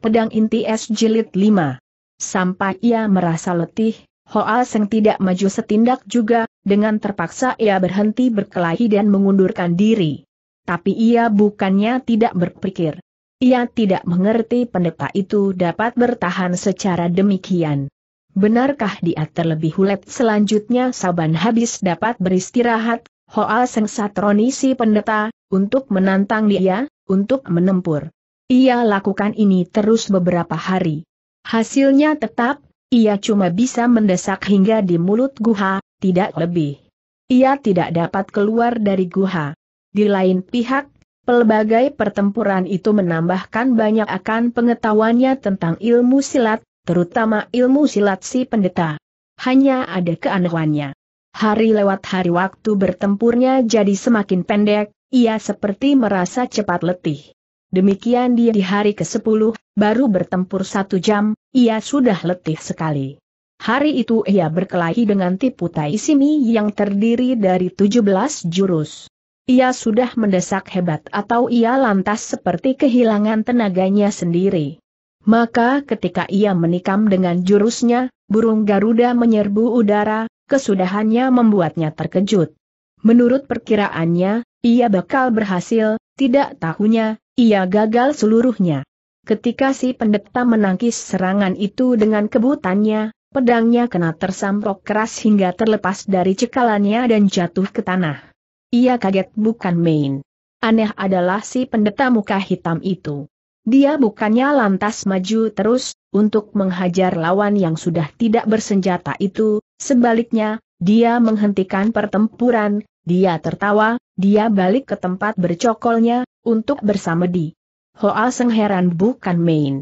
Pedang Inti Es Jilid 5. Sampai ia merasa letih, Hoa Seng tidak maju setindak juga, dengan terpaksa ia berhenti berkelahi dan mengundurkan diri. Tapi ia bukannya tidak berpikir. Ia tidak mengerti pendeta itu dapat bertahan secara demikian. Benarkah dia terlebih hulet selanjutnya Saban habis dapat beristirahat, Hoa Seng Satronisi pendeta, untuk menantang dia, untuk menempur. Ia lakukan ini terus beberapa hari. Hasilnya tetap, ia cuma bisa mendesak hingga di mulut guha, tidak lebih. Ia tidak dapat keluar dari guha. Di lain pihak, pelbagai pertempuran itu menambahkan banyak akan pengetahuannya tentang ilmu silat, terutama ilmu silat si pendeta. Hanya ada keanehannya. Hari lewat hari waktu bertempurnya jadi semakin pendek, ia seperti merasa cepat letih. Demikian dia di hari ke-10, baru bertempur satu jam, ia sudah letih sekali. Hari itu ia berkelahi dengan tipu tai simi yang terdiri dari 17 jurus. Ia sudah mendesak hebat atau ia lantas seperti kehilangan tenaganya sendiri. Maka ketika ia menikam dengan jurusnya, burung Garuda menyerbu udara, kesudahannya membuatnya terkejut. Menurut perkiraannya, ia bakal berhasil, tidak tahunya, ia gagal seluruhnya. Ketika si pendeta menangkis serangan itu dengan kebutannya, pedangnya kena tersamprok keras hingga terlepas dari cekalannya dan jatuh ke tanah. Ia kaget bukan main. Aneh adalah si pendeta muka hitam itu. Dia bukannya lantas maju terus, untuk menghajar lawan yang sudah tidak bersenjata itu, sebaliknya, dia menghentikan pertempuran, dia tertawa, dia balik ke tempat bercokolnya, untuk bersama di. Hoa Seng heran bukan main.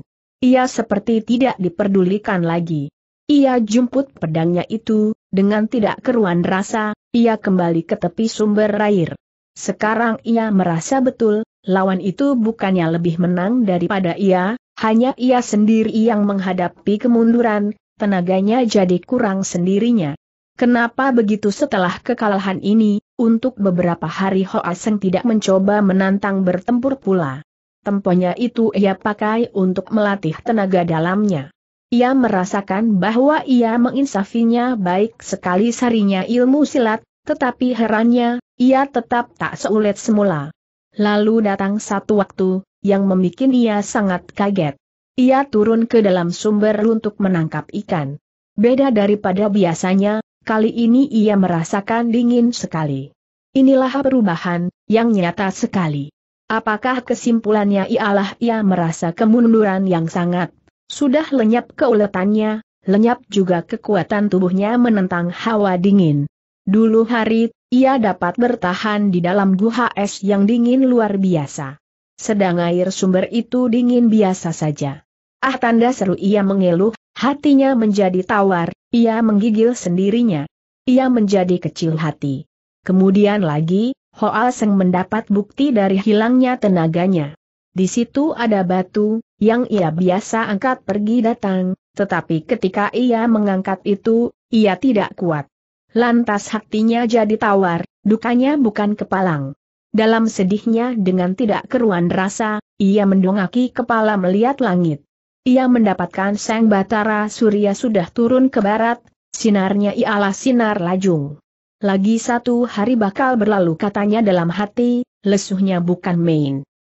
Ia seperti tidak diperdulikan lagi. Ia jumput pedangnya itu, dengan tidak keruan rasa, ia kembali ke tepi sumber air. Sekarang ia merasa betul, lawan itu bukannya lebih menang daripada ia, hanya ia sendiri yang menghadapi kemunduran, tenaganya jadi kurang sendirinya. Kenapa begitu setelah kekalahan ini, untuk beberapa hari Ho Aseng tidak mencoba menantang bertempur pula. Temponya itu ia pakai untuk melatih tenaga dalamnya. Ia merasakan bahwa ia menginsafinya baik sekali sarinya ilmu silat, tetapi herannya, ia tetap tak seulet semula. Lalu datang satu waktu, yang membuat ia sangat kaget. Ia turun ke dalam sumber untuk menangkap ikan. Beda daripada biasanya, kali ini ia merasakan dingin sekali. Inilah perubahan, yang nyata sekali. Apakah kesimpulannya ialah ia merasa kemunduran yang sangat? Sudah lenyap keuletannya, lenyap juga kekuatan tubuhnya menentang hawa dingin. Dulu hari, ia dapat bertahan di dalam guha es yang dingin luar biasa. Sedang air sumber itu dingin biasa saja. Ah tanda seru ia mengeluh, Hatinya menjadi tawar, ia menggigil sendirinya. Ia menjadi kecil hati. Kemudian lagi, Hoa Seng mendapat bukti dari hilangnya tenaganya. Di situ ada batu, yang ia biasa angkat pergi datang, tetapi ketika ia mengangkat itu, ia tidak kuat. Lantas hatinya jadi tawar, dukanya bukan kepalang. Dalam sedihnya dengan tidak keruan rasa, ia mendongaki kepala melihat langit. Ia mendapatkan Sang Batara Surya sudah turun ke barat, sinarnya ialah sinar lajung. Lagi satu hari bakal berlalu katanya dalam hati, lesuhnya bukan main.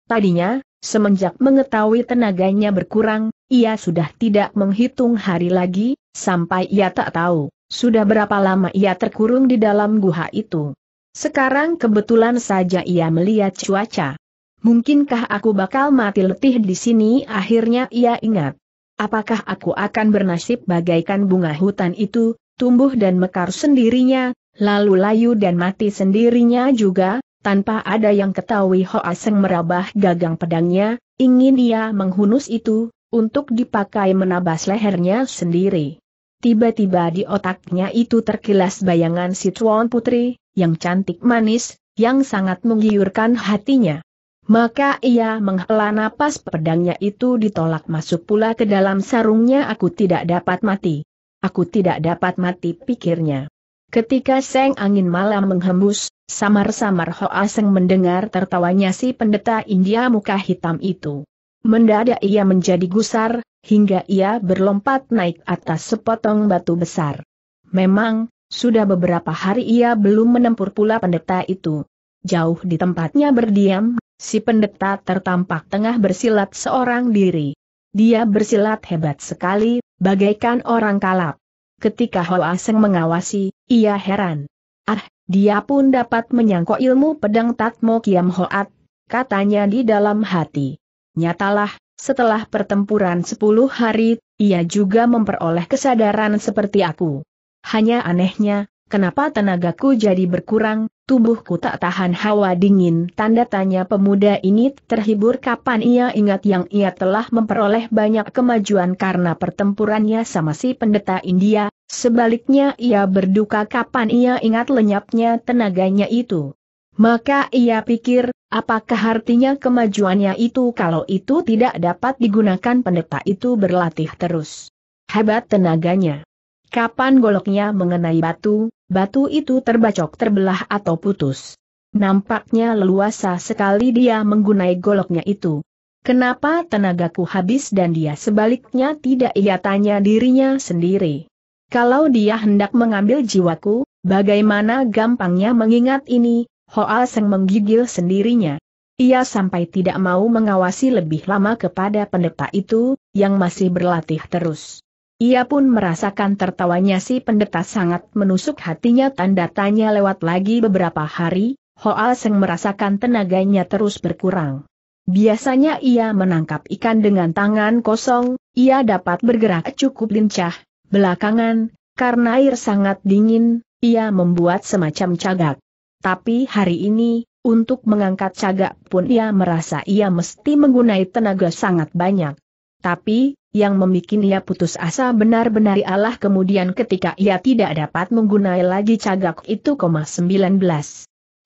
Tadinya, semenjak mengetahui tenaganya berkurang, ia sudah tidak menghitung hari lagi, sampai ia tak tahu, sudah berapa lama ia terkurung di dalam guha itu. Sekarang kebetulan saja ia melihat cuaca. Mungkinkah aku bakal mati letih di sini? Akhirnya ia ingat. Apakah aku akan bernasib bagaikan bunga hutan itu, tumbuh dan mekar sendirinya, lalu layu dan mati sendirinya juga, tanpa ada yang ketahui Hoa Seng merabah gagang pedangnya, ingin ia menghunus itu, untuk dipakai menabas lehernya sendiri. Tiba-tiba di otaknya itu terkilas bayangan si Tuan Putri, yang cantik manis, yang sangat menggiurkan hatinya. Maka ia menghela napas pedangnya itu ditolak masuk pula ke dalam sarungnya aku tidak dapat mati. Aku tidak dapat mati pikirnya. Ketika seng angin malam menghembus, samar-samar Hoa Seng mendengar tertawanya si pendeta India muka hitam itu. Mendadak ia menjadi gusar, hingga ia berlompat naik atas sepotong batu besar. Memang, sudah beberapa hari ia belum menempur pula pendeta itu. Jauh di tempatnya berdiam, Si pendeta tertampak tengah bersilat seorang diri. Dia bersilat hebat sekali, bagaikan orang kalap. Ketika Hoa Seng mengawasi, ia heran. Ah, dia pun dapat menyangkau ilmu pedang Tatmo Kiam Hoat, katanya di dalam hati. Nyatalah, setelah pertempuran sepuluh hari, ia juga memperoleh kesadaran seperti aku. Hanya anehnya, kenapa tenagaku jadi berkurang, tubuhku tak tahan hawa dingin. Tanda tanya pemuda ini terhibur kapan ia ingat yang ia telah memperoleh banyak kemajuan karena pertempurannya sama si pendeta India, sebaliknya ia berduka kapan ia ingat lenyapnya tenaganya itu. Maka ia pikir, apakah artinya kemajuannya itu kalau itu tidak dapat digunakan pendeta itu berlatih terus. Hebat tenaganya. Kapan goloknya mengenai batu, batu itu terbacok terbelah atau putus. Nampaknya leluasa sekali dia menggunai goloknya itu. Kenapa tenagaku habis dan dia sebaliknya tidak ia tanya dirinya sendiri. Kalau dia hendak mengambil jiwaku, bagaimana gampangnya mengingat ini, Hoa Seng menggigil sendirinya. Ia sampai tidak mau mengawasi lebih lama kepada pendeta itu, yang masih berlatih terus. Ia pun merasakan tertawanya si pendeta sangat menusuk hatinya tanda tanya lewat lagi beberapa hari, Hoa Seng merasakan tenaganya terus berkurang. Biasanya ia menangkap ikan dengan tangan kosong, ia dapat bergerak cukup lincah, belakangan, karena air sangat dingin, ia membuat semacam cagak. Tapi hari ini, untuk mengangkat cagak pun ia merasa ia mesti menggunai tenaga sangat banyak. Tapi, yang membuat ia putus asa benar-benar Allah kemudian ketika ia tidak dapat menggunai lagi cagak itu, 19.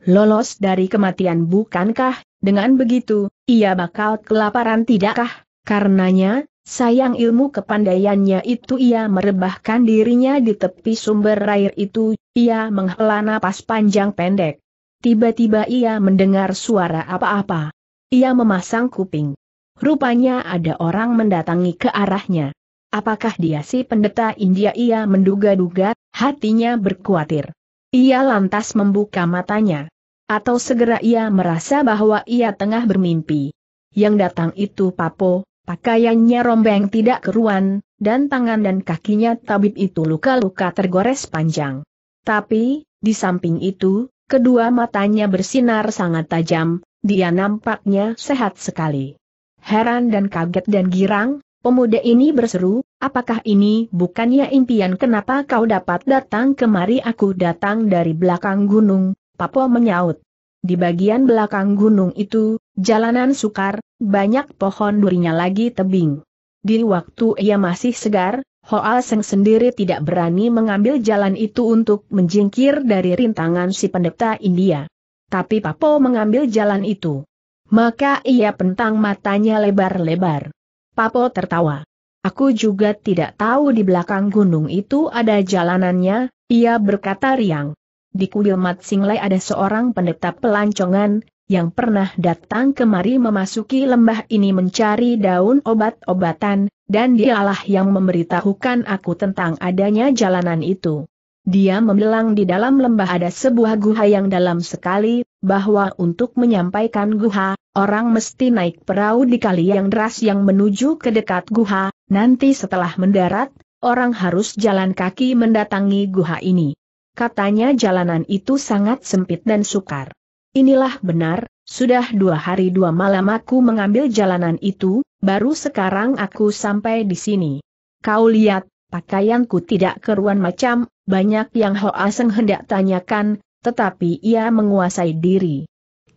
Lolos dari kematian bukankah, dengan begitu, ia bakal kelaparan tidakkah? Karenanya, sayang ilmu kepandaiannya itu ia merebahkan dirinya di tepi sumber air itu, ia menghela napas panjang pendek. Tiba-tiba ia mendengar suara apa-apa. Ia memasang kuping. Rupanya ada orang mendatangi ke arahnya. Apakah dia si pendeta India ia menduga-duga, hatinya berkuatir. Ia lantas membuka matanya. Atau segera ia merasa bahwa ia tengah bermimpi. Yang datang itu Papo, pakaiannya rombeng tidak keruan, dan tangan dan kakinya tabib itu luka-luka tergores panjang. Tapi, di samping itu, kedua matanya bersinar sangat tajam, dia nampaknya sehat sekali. Heran dan kaget dan girang, pemuda ini berseru, apakah ini bukannya impian kenapa kau dapat datang kemari aku datang dari belakang gunung, Papo menyaut. Di bagian belakang gunung itu, jalanan sukar, banyak pohon durinya lagi tebing. Di waktu ia masih segar, Hoal Seng sendiri tidak berani mengambil jalan itu untuk menjingkir dari rintangan si pendeta India. Tapi Papo mengambil jalan itu maka ia pentang matanya lebar-lebar. Papo tertawa. Aku juga tidak tahu di belakang gunung itu ada jalanannya, ia berkata riang. Di kuil Mat Singlai ada seorang pendeta pelancongan, yang pernah datang kemari memasuki lembah ini mencari daun obat-obatan, dan dialah yang memberitahukan aku tentang adanya jalanan itu. Dia membelang di dalam lembah ada sebuah guha yang dalam sekali, bahwa untuk menyampaikan guha, orang mesti naik perahu di kali yang deras yang menuju ke dekat guha, nanti setelah mendarat, orang harus jalan kaki mendatangi guha ini. Katanya jalanan itu sangat sempit dan sukar. Inilah benar, sudah dua hari dua malam aku mengambil jalanan itu, baru sekarang aku sampai di sini. Kau lihat, pakaianku tidak keruan macam, banyak yang Hoa Seng hendak tanyakan, tetapi ia menguasai diri.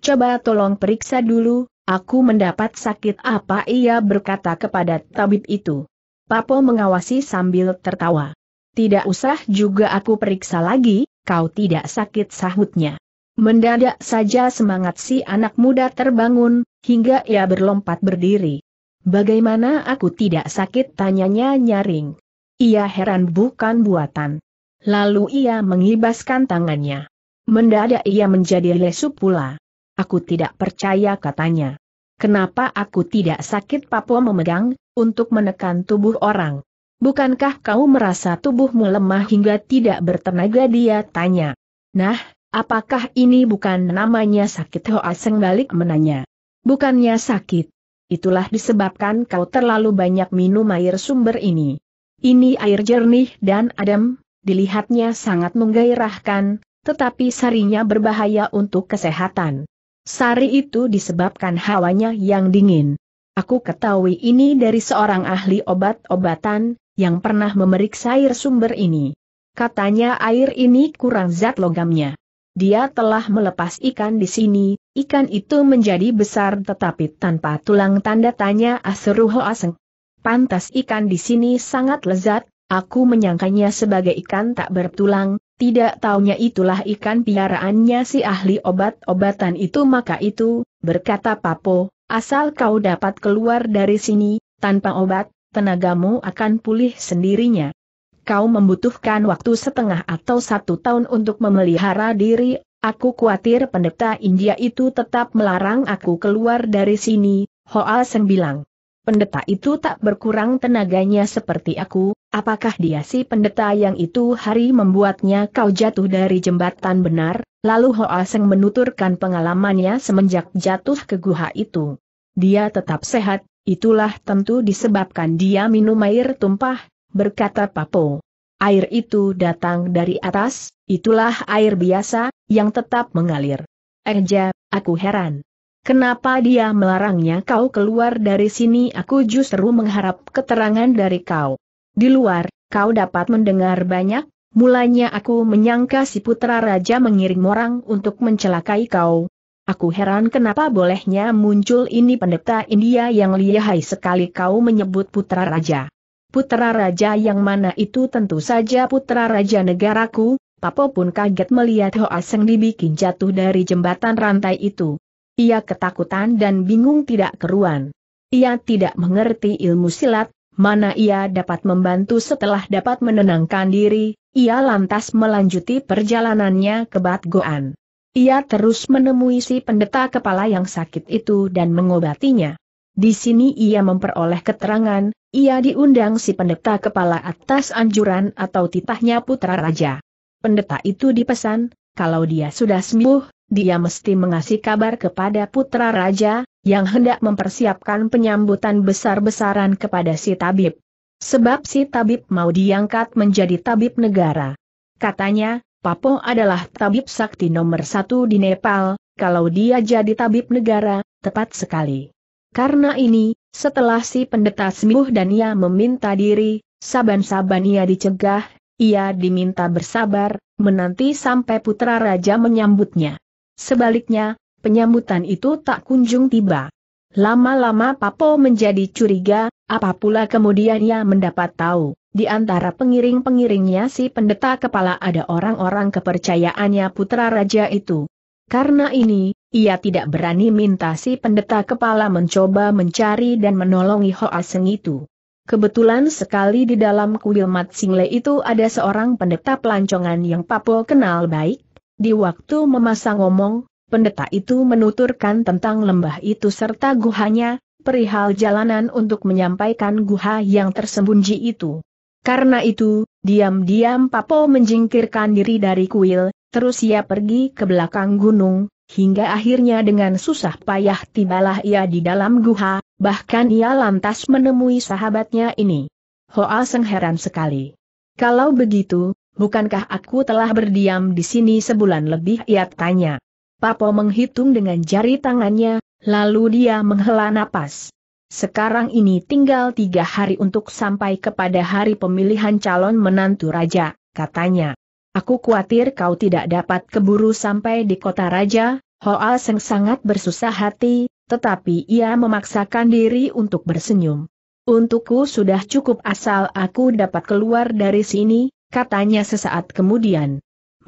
Coba tolong periksa dulu, aku mendapat sakit apa ia berkata kepada tabib itu. Papo mengawasi sambil tertawa. Tidak usah juga aku periksa lagi, kau tidak sakit sahutnya. Mendadak saja semangat si anak muda terbangun, hingga ia berlompat berdiri. Bagaimana aku tidak sakit tanyanya nyaring. Ia heran bukan buatan. Lalu ia mengibaskan tangannya. Mendadak ia menjadi lesu pula. Aku tidak percaya katanya. Kenapa aku tidak sakit Papua memegang, untuk menekan tubuh orang? Bukankah kau merasa tubuhmu lemah hingga tidak bertenaga dia tanya. Nah, apakah ini bukan namanya sakit Hoa Seng balik menanya. Bukannya sakit. Itulah disebabkan kau terlalu banyak minum air sumber ini. Ini air jernih dan adem, dilihatnya sangat menggairahkan, tetapi sarinya berbahaya untuk kesehatan. Sari itu disebabkan hawanya yang dingin. Aku ketahui ini dari seorang ahli obat-obatan, yang pernah memeriksa air sumber ini. Katanya air ini kurang zat logamnya. Dia telah melepas ikan di sini, ikan itu menjadi besar tetapi tanpa tulang tanda tanya Aseruho Aseng. Pantas ikan di sini sangat lezat, aku menyangkanya sebagai ikan tak bertulang, tidak taunya itulah ikan piaraannya si ahli obat-obatan itu maka itu, berkata Papo, asal kau dapat keluar dari sini, tanpa obat, tenagamu akan pulih sendirinya. Kau membutuhkan waktu setengah atau satu tahun untuk memelihara diri, aku khawatir pendeta India itu tetap melarang aku keluar dari sini, Hoa Seng bilang. Pendeta itu tak berkurang tenaganya seperti aku, Apakah dia si pendeta yang itu hari membuatnya kau jatuh dari jembatan benar? Lalu Hoa Seng menuturkan pengalamannya semenjak jatuh ke guha itu. Dia tetap sehat, itulah tentu disebabkan dia minum air tumpah, berkata Papo. Air itu datang dari atas, itulah air biasa, yang tetap mengalir. Eja, eh aku heran. Kenapa dia melarangnya kau keluar dari sini aku justru mengharap keterangan dari kau. Di luar, kau dapat mendengar banyak, mulanya aku menyangka si putra raja mengirim orang untuk mencelakai kau. Aku heran kenapa bolehnya muncul ini pendeta India yang lihai sekali kau menyebut putra raja. Putra raja yang mana itu tentu saja putra raja negaraku, Papo pun kaget melihat Hoa Seng dibikin jatuh dari jembatan rantai itu. Ia ketakutan dan bingung tidak keruan. Ia tidak mengerti ilmu silat, mana ia dapat membantu setelah dapat menenangkan diri, ia lantas melanjuti perjalanannya ke Batgoan. Ia terus menemui si pendeta kepala yang sakit itu dan mengobatinya. Di sini ia memperoleh keterangan, ia diundang si pendeta kepala atas anjuran atau titahnya putra raja. Pendeta itu dipesan, kalau dia sudah sembuh, dia mesti mengasih kabar kepada putra raja, yang hendak mempersiapkan penyambutan besar-besaran kepada si tabib. Sebab si tabib mau diangkat menjadi tabib negara. Katanya, Papo adalah tabib sakti nomor satu di Nepal, kalau dia jadi tabib negara, tepat sekali. Karena ini, setelah si pendeta sembuh dan ia meminta diri, saban-saban ia dicegah, ia diminta bersabar, menanti sampai putra raja menyambutnya. Sebaliknya, penyambutan itu tak kunjung tiba. Lama-lama Papo menjadi curiga, apa pula kemudian ia mendapat tahu, di antara pengiring-pengiringnya si pendeta kepala ada orang-orang kepercayaannya putra raja itu. Karena ini, ia tidak berani minta si pendeta kepala mencoba mencari dan menolongi Hoa Seng itu. Kebetulan sekali di dalam kuil Mat Single itu ada seorang pendeta pelancongan yang Papo kenal baik. Di waktu memasang omong, pendeta itu menuturkan tentang lembah itu serta guhanya, perihal jalanan untuk menyampaikan guha yang tersembunyi itu. Karena itu, diam-diam Papo menjingkirkan diri dari kuil, terus ia pergi ke belakang gunung, hingga akhirnya dengan susah payah tibalah ia di dalam guha, bahkan ia lantas menemui sahabatnya ini. Hoa Seng heran sekali. Kalau begitu, bukankah aku telah berdiam di sini sebulan lebih ia tanya. Papo menghitung dengan jari tangannya, lalu dia menghela napas. Sekarang ini tinggal tiga hari untuk sampai kepada hari pemilihan calon menantu raja, katanya. Aku khawatir kau tidak dapat keburu sampai di kota raja, Hoa Seng sangat bersusah hati, tetapi ia memaksakan diri untuk bersenyum. Untukku sudah cukup asal aku dapat keluar dari sini, katanya sesaat kemudian.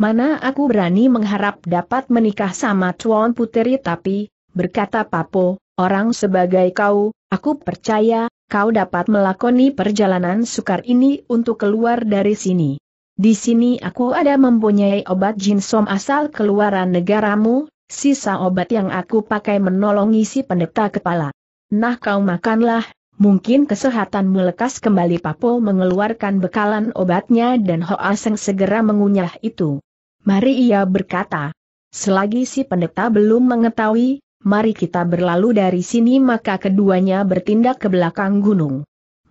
Mana aku berani mengharap dapat menikah sama Tuan Puteri tapi, berkata Papo, orang sebagai kau, aku percaya, kau dapat melakoni perjalanan sukar ini untuk keluar dari sini. Di sini aku ada mempunyai obat jinsom asal keluaran negaramu, sisa obat yang aku pakai menolongi si pendeta kepala. Nah kau makanlah, Mungkin kesehatan melekas kembali Papo mengeluarkan bekalan obatnya dan Hoa Seng segera mengunyah itu. Mari ia berkata. Selagi si pendeta belum mengetahui, mari kita berlalu dari sini maka keduanya bertindak ke belakang gunung.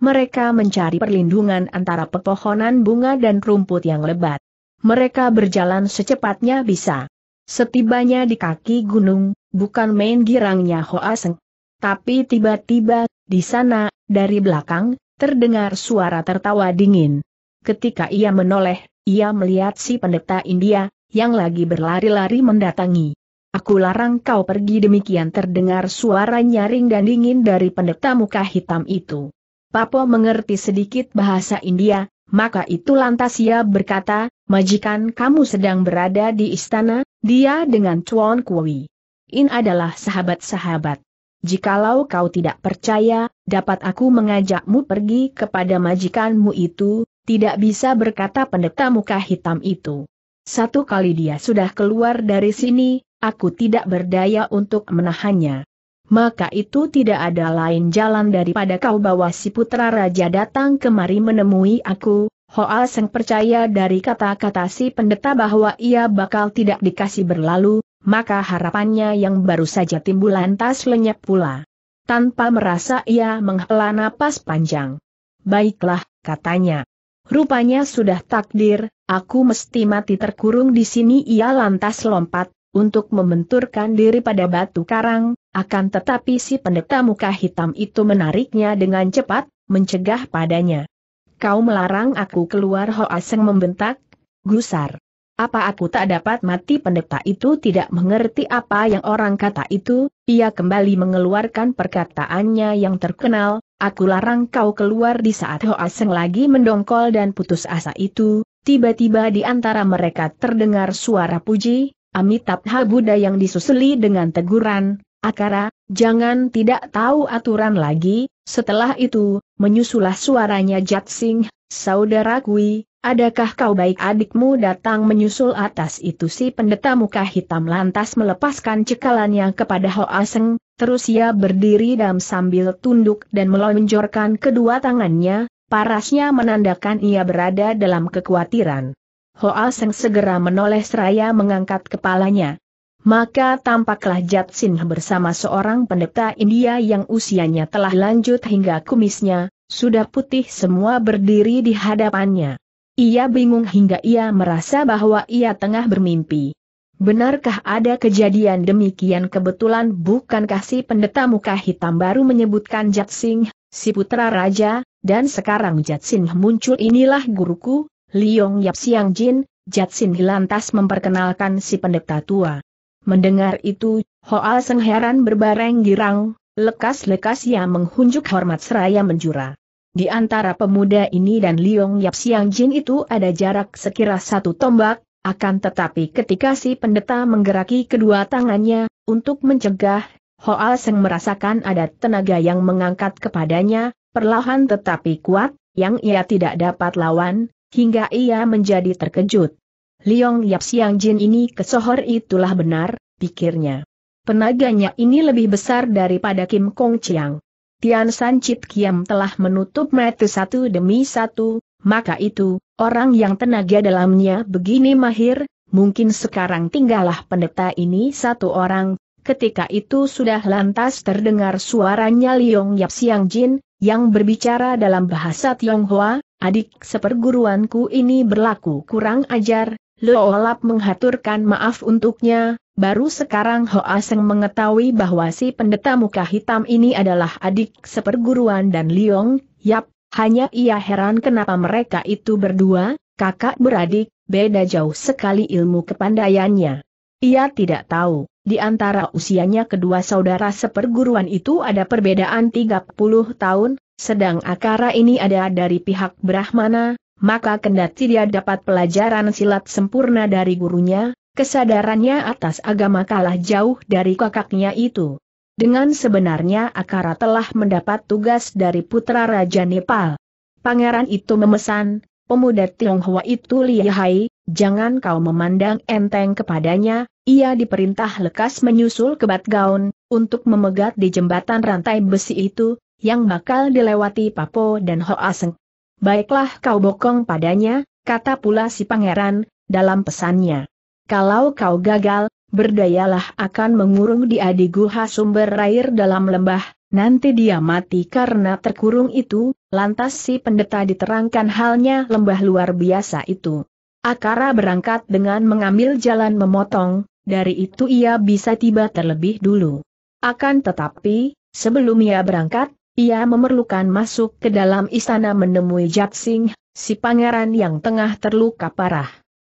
Mereka mencari perlindungan antara pepohonan bunga dan rumput yang lebat. Mereka berjalan secepatnya bisa. Setibanya di kaki gunung, bukan main girangnya Hoaseng. Tapi tiba-tiba, di sana, dari belakang, terdengar suara tertawa dingin. Ketika ia menoleh, ia melihat si pendeta India, yang lagi berlari-lari mendatangi. Aku larang kau pergi demikian terdengar suara nyaring dan dingin dari pendeta muka hitam itu. Papo mengerti sedikit bahasa India, maka itu lantas ia berkata, majikan kamu sedang berada di istana, dia dengan Chuan Kui. In adalah sahabat-sahabat. Jikalau kau tidak percaya, dapat aku mengajakmu pergi kepada majikanmu itu, tidak bisa berkata pendeta muka hitam itu. Satu kali dia sudah keluar dari sini, aku tidak berdaya untuk menahannya. Maka itu tidak ada lain jalan daripada kau bawa si putra raja datang kemari menemui aku, Hoa Seng percaya dari kata-kata si pendeta bahwa ia bakal tidak dikasih berlalu, maka harapannya yang baru saja timbul lantas lenyap pula. Tanpa merasa ia menghela napas panjang. Baiklah, katanya. Rupanya sudah takdir, aku mesti mati terkurung di sini ia lantas lompat, untuk membenturkan diri pada batu karang, akan tetapi si pendeta muka hitam itu menariknya dengan cepat, mencegah padanya. Kau melarang aku keluar Ho Aseng membentak, gusar. Apa aku tak dapat mati pendeta itu tidak mengerti apa yang orang kata itu, ia kembali mengeluarkan perkataannya yang terkenal, aku larang kau keluar di saat Hoa Seng lagi mendongkol dan putus asa itu, tiba-tiba di antara mereka terdengar suara puji, Amitabha Buddha yang disusuli dengan teguran, Akara, jangan tidak tahu aturan lagi, setelah itu, menyusulah suaranya Jatsing, saudara kui, Adakah kau baik adikmu datang menyusul atas itu si pendeta muka hitam lantas melepaskan cekalannya kepada Ho Aseng, terus ia berdiri dan sambil tunduk dan melonjorkan kedua tangannya, parasnya menandakan ia berada dalam kekhawatiran. Ho Aseng segera menoleh seraya mengangkat kepalanya. Maka tampaklah Jat Jatsin bersama seorang pendeta India yang usianya telah lanjut hingga kumisnya, sudah putih semua berdiri di hadapannya. Ia bingung hingga ia merasa bahwa ia tengah bermimpi. Benarkah ada kejadian demikian kebetulan bukankah si pendeta muka hitam baru menyebutkan Jatsing, si putra raja, dan sekarang Jatsing muncul inilah guruku, Liong Yap Siang Jin, Jatsing lantas memperkenalkan si pendeta tua. Mendengar itu, Hoa Seng heran berbareng girang, lekas-lekas ia menghunjuk hormat seraya menjurah. Di antara pemuda ini dan Liong Yap Siang Jin itu ada jarak sekira satu tombak, akan tetapi ketika si pendeta menggeraki kedua tangannya, untuk mencegah, Hoa Seng merasakan ada tenaga yang mengangkat kepadanya, perlahan tetapi kuat, yang ia tidak dapat lawan, hingga ia menjadi terkejut. Liong Yap Siang Jin ini kesohor itulah benar, pikirnya. Penaganya ini lebih besar daripada Kim Kong Chiang. Tian San Chit Kiam telah menutup mata satu demi satu, maka itu, orang yang tenaga dalamnya begini mahir, mungkin sekarang tinggallah pendeta ini satu orang, ketika itu sudah lantas terdengar suaranya Liong Yap Siang Jin, yang berbicara dalam bahasa Tionghoa, adik seperguruanku ini berlaku kurang ajar, Loolap menghaturkan maaf untuknya, Baru sekarang Hoa Seng mengetahui bahwa si pendeta muka hitam ini adalah adik seperguruan dan Liong, Yap, hanya ia heran kenapa mereka itu berdua, kakak beradik, beda jauh sekali ilmu kepandaiannya. Ia tidak tahu, di antara usianya kedua saudara seperguruan itu ada perbedaan 30 tahun, sedang akara ini ada dari pihak Brahmana, maka kendati dia dapat pelajaran silat sempurna dari gurunya, Kesadarannya atas agama kalah jauh dari kakaknya itu. Dengan sebenarnya Akara telah mendapat tugas dari putra Raja Nepal. Pangeran itu memesan, pemuda Tionghoa itu lihai, jangan kau memandang enteng kepadanya, ia diperintah lekas menyusul ke gaun, untuk memegat di jembatan rantai besi itu, yang bakal dilewati Papo dan Hoaseng. Baiklah kau bokong padanya, kata pula si pangeran, dalam pesannya. Kalau kau gagal, berdayalah akan mengurung dia di guha sumber air dalam lembah, nanti dia mati karena terkurung itu, lantas si pendeta diterangkan halnya lembah luar biasa itu. Akara berangkat dengan mengambil jalan memotong, dari itu ia bisa tiba terlebih dulu. Akan tetapi, sebelum ia berangkat, ia memerlukan masuk ke dalam istana menemui Jatsing, si pangeran yang tengah terluka parah.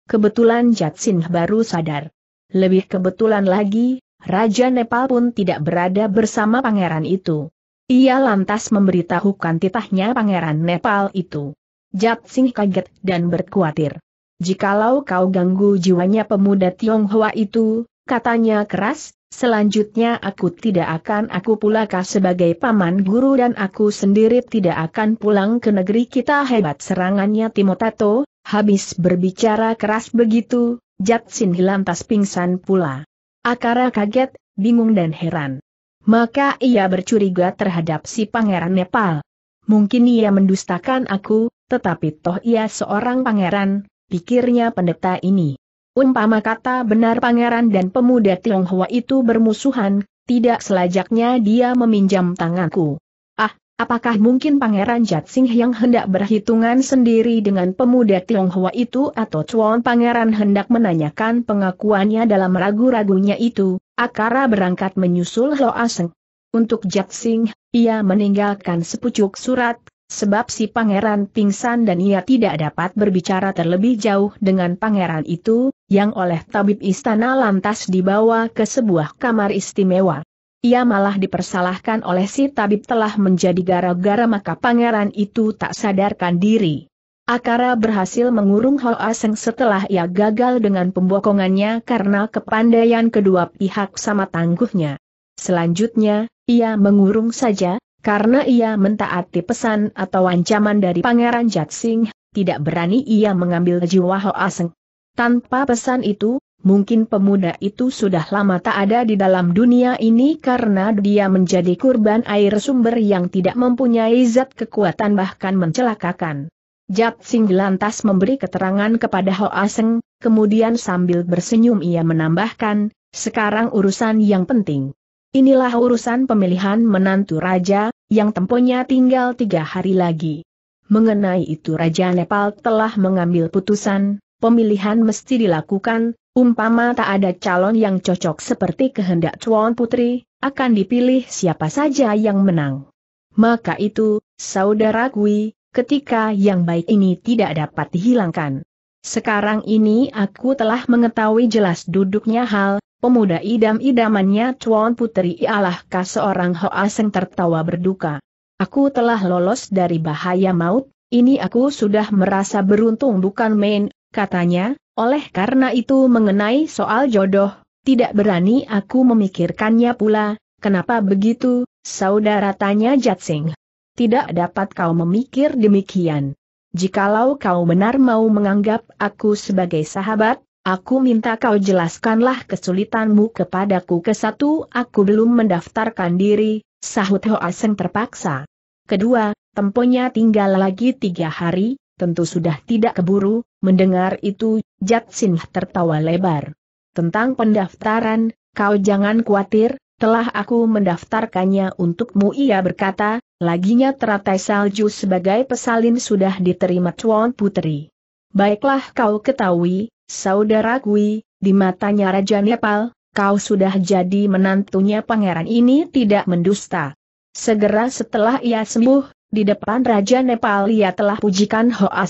Kebetulan Jatsin baru sadar. Lebih kebetulan lagi, Raja Nepal pun tidak berada bersama pangeran itu. Ia lantas memberitahukan titahnya pangeran Nepal itu. Jatsin kaget dan berkuatir. Jikalau kau ganggu jiwanya pemuda Tionghoa itu, katanya keras, selanjutnya aku tidak akan aku pulakah sebagai paman guru dan aku sendiri tidak akan pulang ke negeri kita hebat serangannya Timotato, Habis berbicara keras begitu, Jatsin lantas pingsan pula. Akara kaget, bingung dan heran. Maka ia bercuriga terhadap si pangeran Nepal. Mungkin ia mendustakan aku, tetapi toh ia seorang pangeran, pikirnya pendeta ini. Umpama kata benar pangeran dan pemuda Tionghoa itu bermusuhan, tidak selajaknya dia meminjam tanganku. Apakah mungkin Pangeran Jatsing yang hendak berhitungan sendiri dengan pemuda Tionghoa itu atau Chuan Pangeran hendak menanyakan pengakuannya dalam ragu-ragunya itu, Akara berangkat menyusul Lo Aseng. Untuk Jatsing, ia meninggalkan sepucuk surat, sebab si pangeran pingsan dan ia tidak dapat berbicara terlebih jauh dengan pangeran itu, yang oleh tabib istana lantas dibawa ke sebuah kamar istimewa ia malah dipersalahkan oleh si tabib telah menjadi gara-gara maka pangeran itu tak sadarkan diri. Akara berhasil mengurung Hoa Seng setelah ia gagal dengan pembokongannya karena kepandaian kedua pihak sama tangguhnya. Selanjutnya, ia mengurung saja, karena ia mentaati pesan atau ancaman dari Pangeran Jatsing, tidak berani ia mengambil jiwa Hoa Seng. Tanpa pesan itu, Mungkin pemuda itu sudah lama tak ada di dalam dunia ini karena dia menjadi kurban air sumber yang tidak mempunyai zat kekuatan bahkan mencelakakan. Jat Sing lantas memberi keterangan kepada Ho Aseng, kemudian sambil bersenyum ia menambahkan, sekarang urusan yang penting. Inilah urusan pemilihan menantu raja, yang temponya tinggal tiga hari lagi. Mengenai itu Raja Nepal telah mengambil putusan, pemilihan mesti dilakukan, Umpama tak ada calon yang cocok seperti kehendak Tuan Putri, akan dipilih siapa saja yang menang. Maka itu, saudara Kui, ketika yang baik ini tidak dapat dihilangkan. Sekarang ini aku telah mengetahui jelas duduknya hal, pemuda idam-idamannya Tuan Putri ialah seorang Hoa yang tertawa berduka. Aku telah lolos dari bahaya maut, ini aku sudah merasa beruntung bukan main, katanya, oleh karena itu mengenai soal jodoh, tidak berani aku memikirkannya pula, kenapa begitu, saudara tanya Jatsing. Tidak dapat kau memikir demikian. Jikalau kau benar mau menganggap aku sebagai sahabat, aku minta kau jelaskanlah kesulitanmu kepadaku Kesatu, aku belum mendaftarkan diri, sahut Hoa Seng terpaksa. Kedua, temponya tinggal lagi tiga hari, tentu sudah tidak keburu, mendengar itu Jat Sinh tertawa lebar. Tentang pendaftaran, kau jangan khawatir, telah aku mendaftarkannya untukmu ia berkata, laginya teratai salju sebagai pesalin sudah diterima Tuan Putri. Baiklah kau ketahui, saudara kui, di matanya Raja Nepal, kau sudah jadi menantunya pangeran ini tidak mendusta. Segera setelah ia sembuh, di depan Raja Nepal ia telah pujikan Hoa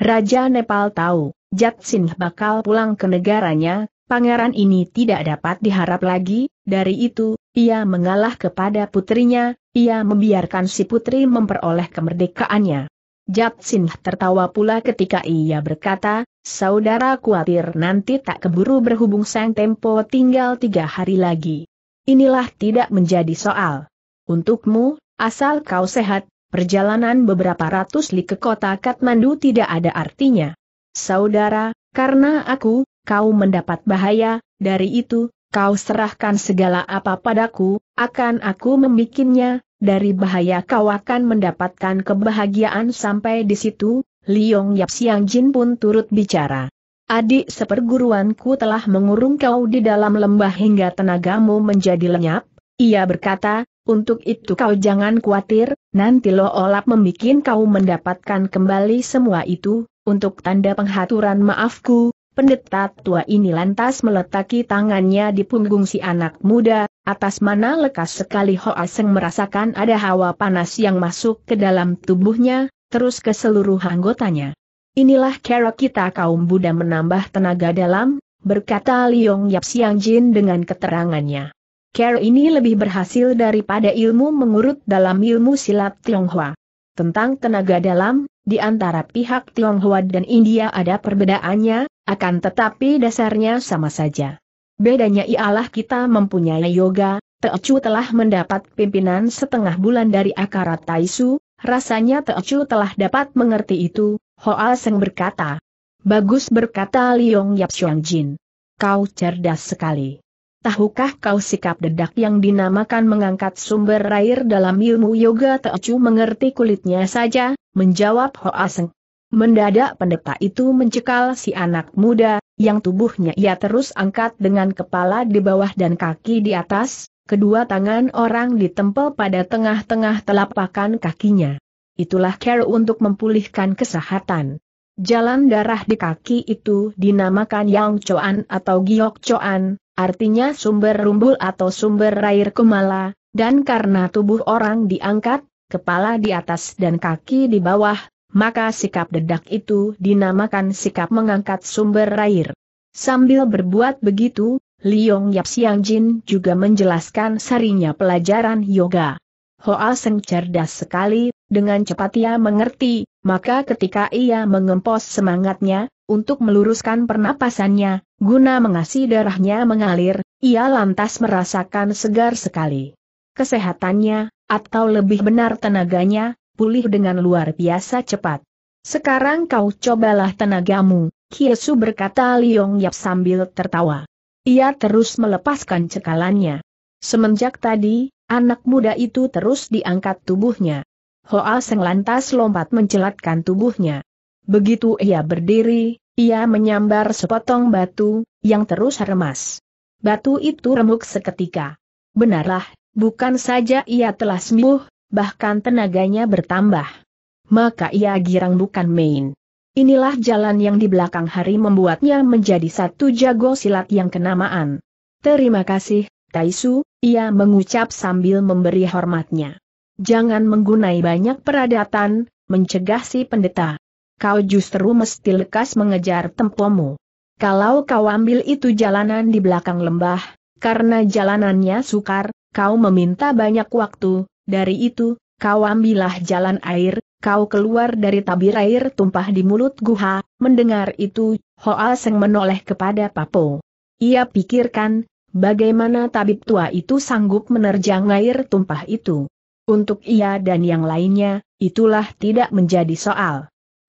Raja Nepal tahu, Jatsin bakal pulang ke negaranya, pangeran ini tidak dapat diharap lagi, dari itu, ia mengalah kepada putrinya, ia membiarkan si putri memperoleh kemerdekaannya. Jatsin tertawa pula ketika ia berkata, saudara khawatir nanti tak keburu berhubung sang tempo tinggal tiga hari lagi. Inilah tidak menjadi soal. Untukmu, asal kau sehat, perjalanan beberapa ratus li ke kota Kathmandu tidak ada artinya. Saudara, karena aku, kau mendapat bahaya, dari itu, kau serahkan segala apa padaku, akan aku membikinnya, dari bahaya kau akan mendapatkan kebahagiaan sampai di situ, Liong Yap Siang Jin pun turut bicara. Adik seperguruanku telah mengurung kau di dalam lembah hingga tenagamu menjadi lenyap, ia berkata, untuk itu kau jangan khawatir, nanti lo olap membikin kau mendapatkan kembali semua itu, untuk tanda penghaturan maafku, pendeta tua ini lantas meletaki tangannya di punggung si anak muda, atas mana lekas sekali ho aseng merasakan ada hawa panas yang masuk ke dalam tubuhnya, terus ke seluruh anggotanya. Inilah cara kita kaum Buddha menambah tenaga dalam, berkata Liong Yap Siang Jin dengan keterangannya. Care ini lebih berhasil daripada ilmu mengurut dalam ilmu silat Tionghoa. Tentang tenaga dalam, di antara pihak Tionghoa dan India ada perbedaannya, akan tetapi dasarnya sama saja. Bedanya ialah kita mempunyai yoga, Teochu telah mendapat pimpinan setengah bulan dari akara Taisu, rasanya Teochu telah dapat mengerti itu, Hoa Seng berkata. Bagus berkata Liong Yap Jin. Kau cerdas sekali. Tahukah kau sikap dedak yang dinamakan mengangkat sumber air dalam ilmu yoga Teocu mengerti kulitnya saja, menjawab Ho Aseng. Mendadak pendeta itu mencekal si anak muda, yang tubuhnya ia terus angkat dengan kepala di bawah dan kaki di atas, kedua tangan orang ditempel pada tengah-tengah telapakan kakinya. Itulah care untuk memulihkan kesehatan. Jalan darah di kaki itu dinamakan Yang Choan atau Giok Choan, artinya sumber rumbul atau sumber air kumala, dan karena tubuh orang diangkat, kepala di atas dan kaki di bawah, maka sikap dedak itu dinamakan sikap mengangkat sumber air. Sambil berbuat begitu, Liong Yap Siang Jin juga menjelaskan sarinya pelajaran yoga. Hoa Seng cerdas sekali, dengan cepat ia mengerti, maka ketika ia mengempos semangatnya, untuk meluruskan pernapasannya, Guna mengasi darahnya mengalir, ia lantas merasakan segar sekali. Kesehatannya, atau lebih benar tenaganya, pulih dengan luar biasa cepat. Sekarang kau cobalah tenagamu, Kiesu berkata Liong Yap sambil tertawa. Ia terus melepaskan cekalannya. Semenjak tadi, anak muda itu terus diangkat tubuhnya. Hoa Seng lantas lompat mencelatkan tubuhnya. Begitu ia berdiri, ia menyambar sepotong batu, yang terus remas. Batu itu remuk seketika. Benarlah, bukan saja ia telah sembuh, bahkan tenaganya bertambah. Maka ia girang bukan main. Inilah jalan yang di belakang hari membuatnya menjadi satu jago silat yang kenamaan. Terima kasih, Taisu, ia mengucap sambil memberi hormatnya. Jangan menggunai banyak peradatan, mencegah si pendeta kau justru mesti lekas mengejar tempomu. Kalau kau ambil itu jalanan di belakang lembah, karena jalanannya sukar, kau meminta banyak waktu, dari itu, kau ambillah jalan air, kau keluar dari tabir air tumpah di mulut guha, mendengar itu, Hoa Seng menoleh kepada Papo. Ia pikirkan, bagaimana tabib tua itu sanggup menerjang air tumpah itu. Untuk ia dan yang lainnya, itulah tidak menjadi soal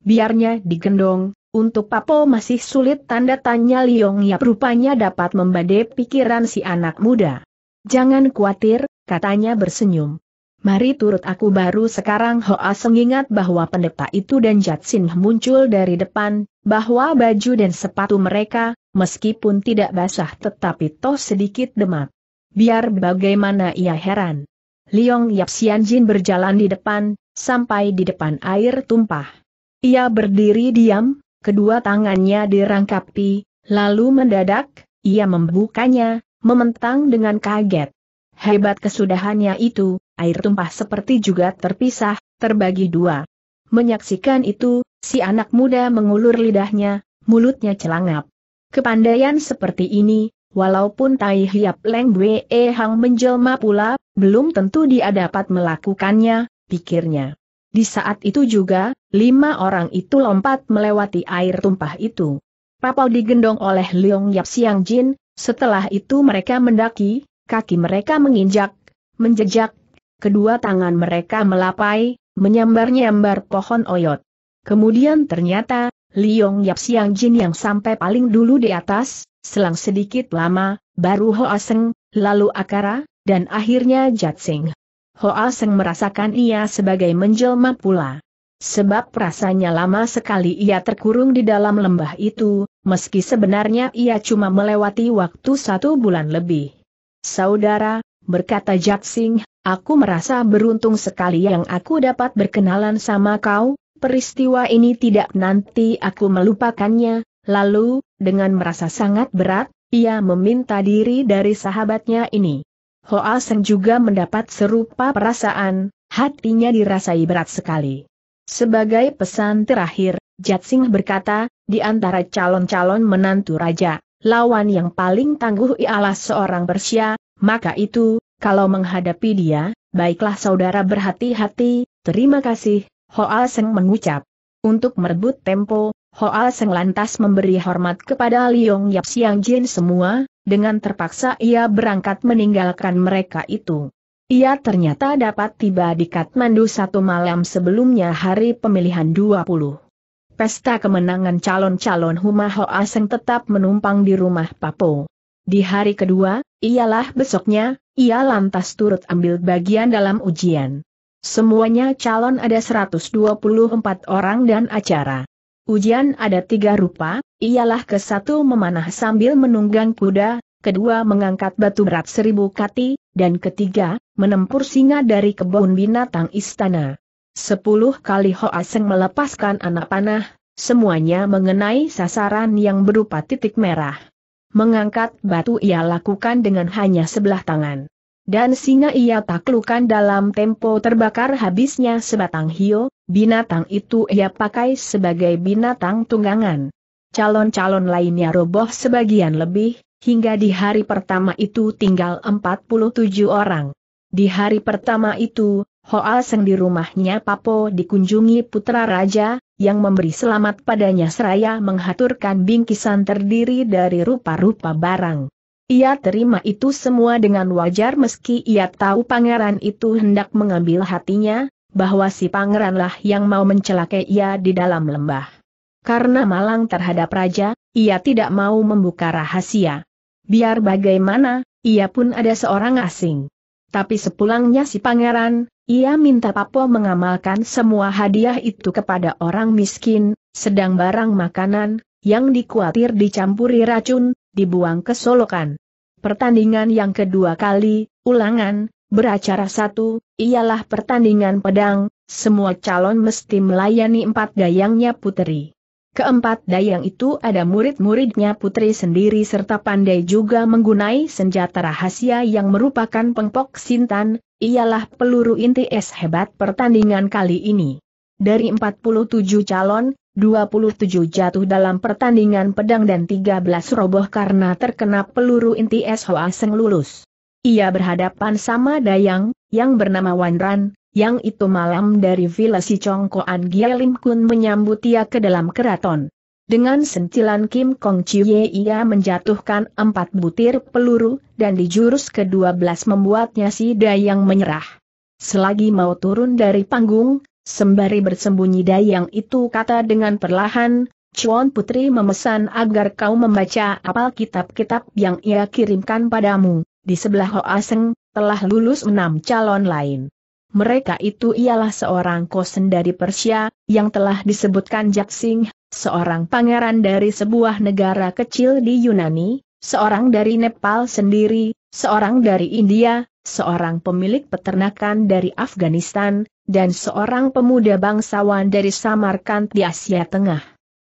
biarnya digendong, untuk Papo masih sulit tanda tanya Liong Yap rupanya dapat membadai pikiran si anak muda. Jangan khawatir, katanya bersenyum. Mari turut aku baru sekarang Hoa mengingat bahwa pendeta itu dan Jatsin muncul dari depan, bahwa baju dan sepatu mereka, meskipun tidak basah tetapi toh sedikit demak. Biar bagaimana ia heran. Liong Yap Sianjin berjalan di depan, sampai di depan air tumpah. Ia berdiri diam, kedua tangannya dirangkapi, lalu mendadak, ia membukanya, mementang dengan kaget. Hebat kesudahannya itu, air tumpah seperti juga terpisah, terbagi dua. Menyaksikan itu, si anak muda mengulur lidahnya, mulutnya celangap. Kepandaian seperti ini, walaupun Tai Hiap Leng Bwe Hang menjelma pula, belum tentu dia dapat melakukannya, pikirnya. Di saat itu juga, lima orang itu lompat melewati air tumpah itu. Papau digendong oleh Leong Yap Siang Jin, setelah itu mereka mendaki, kaki mereka menginjak, menjejak, kedua tangan mereka melapai, menyambar-nyambar pohon oyot. Kemudian ternyata, Leong Yap Siang Jin yang sampai paling dulu di atas, selang sedikit lama, baru Hoa Seng, lalu Akara, dan akhirnya Jatsing. Hoa Seng merasakan ia sebagai menjelma pula. Sebab rasanya lama sekali ia terkurung di dalam lembah itu, meski sebenarnya ia cuma melewati waktu satu bulan lebih. Saudara, berkata Jaksing, aku merasa beruntung sekali yang aku dapat berkenalan sama kau, peristiwa ini tidak nanti aku melupakannya, lalu, dengan merasa sangat berat, ia meminta diri dari sahabatnya ini. Hoa Seng juga mendapat serupa perasaan, hatinya dirasai berat sekali. Sebagai pesan terakhir, Jatsing berkata, di antara calon-calon menantu raja, lawan yang paling tangguh ialah seorang Persia, maka itu, kalau menghadapi dia, baiklah saudara berhati-hati, terima kasih, Hoa Seng mengucap. Untuk merebut tempo, Hoa Seng lantas memberi hormat kepada Liong Yap Siang Jin semua, dengan terpaksa ia berangkat meninggalkan mereka itu. Ia ternyata dapat tiba di Kathmandu satu malam sebelumnya hari pemilihan 20. Pesta kemenangan calon-calon Humaho Aseng tetap menumpang di rumah Papo. Di hari kedua, ialah besoknya, ia lantas turut ambil bagian dalam ujian. Semuanya calon ada 124 orang dan acara Ujian ada tiga rupa, ialah ke satu memanah sambil menunggang kuda, kedua mengangkat batu berat seribu kati, dan ketiga, menempur singa dari kebun binatang istana. Sepuluh kali Hoaseng melepaskan anak panah, semuanya mengenai sasaran yang berupa titik merah. Mengangkat batu ia lakukan dengan hanya sebelah tangan dan singa ia taklukan dalam tempo terbakar habisnya sebatang hio, binatang itu ia pakai sebagai binatang tunggangan. Calon-calon lainnya roboh sebagian lebih, hingga di hari pertama itu tinggal 47 orang. Di hari pertama itu, Hoa Seng di rumahnya Papo dikunjungi putra raja, yang memberi selamat padanya seraya menghaturkan bingkisan terdiri dari rupa-rupa barang. Ia terima itu semua dengan wajar meski ia tahu pangeran itu hendak mengambil hatinya, bahwa si pangeranlah yang mau mencelakai ia di dalam lembah. Karena malang terhadap raja, ia tidak mau membuka rahasia. Biar bagaimana, ia pun ada seorang asing. Tapi sepulangnya si pangeran, ia minta Papo mengamalkan semua hadiah itu kepada orang miskin, sedang barang makanan, yang dikhawatir dicampuri racun, dibuang ke Solokan. Pertandingan yang kedua kali, ulangan, beracara satu, ialah pertandingan pedang, semua calon mesti melayani empat dayangnya Putri. Keempat dayang itu ada murid-muridnya putri sendiri serta pandai juga menggunai senjata rahasia yang merupakan pengpok sintan, ialah peluru inti es hebat pertandingan kali ini. Dari 47 calon, 27 jatuh dalam pertandingan pedang dan 13 roboh karena terkena peluru inti S. Hoa Seng lulus. Ia berhadapan sama Dayang, yang bernama Wan Ran, yang itu malam dari Villa Si Chongkoan Gia Kun menyambut ia ke dalam keraton. Dengan sentilan Kim Kong ia menjatuhkan empat butir peluru, dan di jurus ke-12 membuatnya si Dayang menyerah. Selagi mau turun dari panggung, Sembari bersembunyi dayang itu kata dengan perlahan, Chuan Putri memesan agar kau membaca apal kitab-kitab yang ia kirimkan padamu. Di sebelah Hoa Seng, telah lulus enam calon lain. Mereka itu ialah seorang kosen dari Persia, yang telah disebutkan Jaksing, seorang pangeran dari sebuah negara kecil di Yunani, seorang dari Nepal sendiri, seorang dari India, seorang pemilik peternakan dari Afghanistan, dan seorang pemuda bangsawan dari Samarkand di Asia Tengah.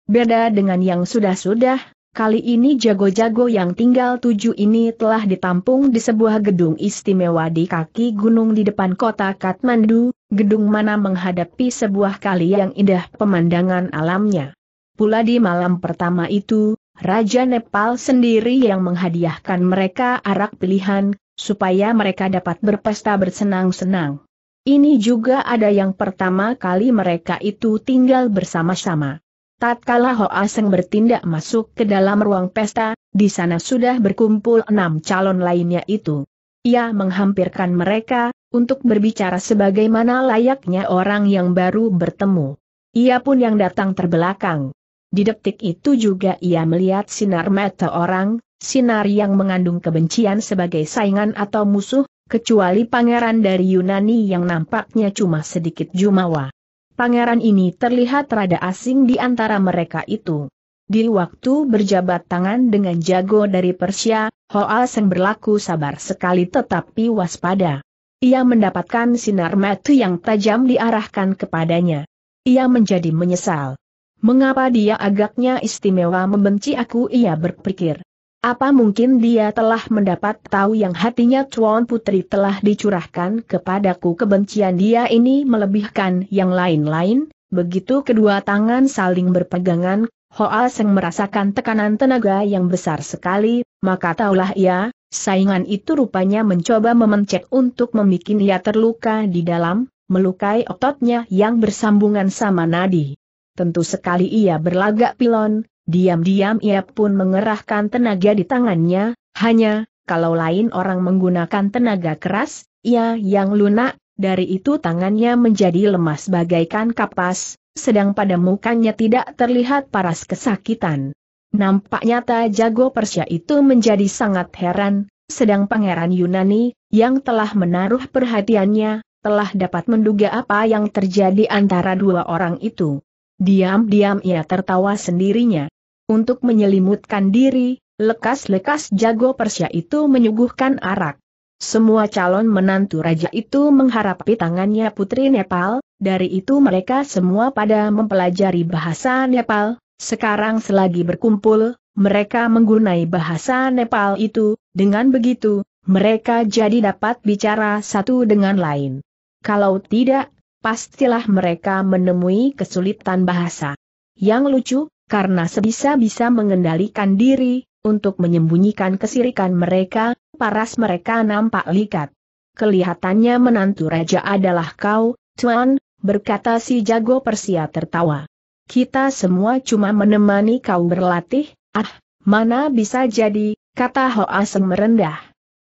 Beda dengan yang sudah-sudah, kali ini jago-jago yang tinggal tujuh ini telah ditampung di sebuah gedung istimewa di kaki gunung di depan kota Kathmandu, gedung mana menghadapi sebuah kali yang indah pemandangan alamnya. Pula di malam pertama itu, Raja Nepal sendiri yang menghadiahkan mereka arak pilihan, supaya mereka dapat berpesta bersenang-senang. Ini juga ada yang pertama kali mereka itu tinggal bersama-sama. Tatkala Hoa Seng bertindak masuk ke dalam ruang pesta, di sana sudah berkumpul enam calon lainnya itu. Ia menghampirkan mereka, untuk berbicara sebagaimana layaknya orang yang baru bertemu. Ia pun yang datang terbelakang. Di detik itu juga ia melihat sinar mata orang, sinar yang mengandung kebencian sebagai saingan atau musuh, kecuali pangeran dari Yunani yang nampaknya cuma sedikit jumawa. Pangeran ini terlihat rada asing di antara mereka itu. Di waktu berjabat tangan dengan jago dari Persia, Hoa Seng berlaku sabar sekali tetapi waspada. Ia mendapatkan sinar mata yang tajam diarahkan kepadanya. Ia menjadi menyesal. Mengapa dia agaknya istimewa membenci aku ia berpikir. Apa mungkin dia telah mendapat tahu yang hatinya Cuan Putri telah dicurahkan kepadaku kebencian dia ini melebihkan yang lain-lain? Begitu kedua tangan saling berpegangan, Hoa Seng merasakan tekanan tenaga yang besar sekali, maka taulah ia, saingan itu rupanya mencoba memencet untuk membuat ia terluka di dalam, melukai ototnya yang bersambungan sama nadi. Tentu sekali ia berlagak pilon, Diam-diam ia pun mengerahkan tenaga di tangannya, hanya, kalau lain orang menggunakan tenaga keras, ia yang lunak, dari itu tangannya menjadi lemas bagaikan kapas, sedang pada mukanya tidak terlihat paras kesakitan. Nampak nyata jago Persia itu menjadi sangat heran, sedang pangeran Yunani, yang telah menaruh perhatiannya, telah dapat menduga apa yang terjadi antara dua orang itu. Diam-diam ia tertawa sendirinya untuk menyelimutkan diri, lekas-lekas jago Persia itu menyuguhkan arak. Semua calon menantu raja itu mengharapi tangannya putri Nepal, dari itu mereka semua pada mempelajari bahasa Nepal, sekarang selagi berkumpul, mereka menggunai bahasa Nepal itu, dengan begitu, mereka jadi dapat bicara satu dengan lain. Kalau tidak, pastilah mereka menemui kesulitan bahasa. Yang lucu, karena sebisa-bisa mengendalikan diri, untuk menyembunyikan kesirikan mereka, paras mereka nampak likat. Kelihatannya menantu raja adalah kau, Tuan, berkata si jago Persia tertawa. Kita semua cuma menemani kau berlatih, ah, mana bisa jadi, kata Ho Aseng merendah.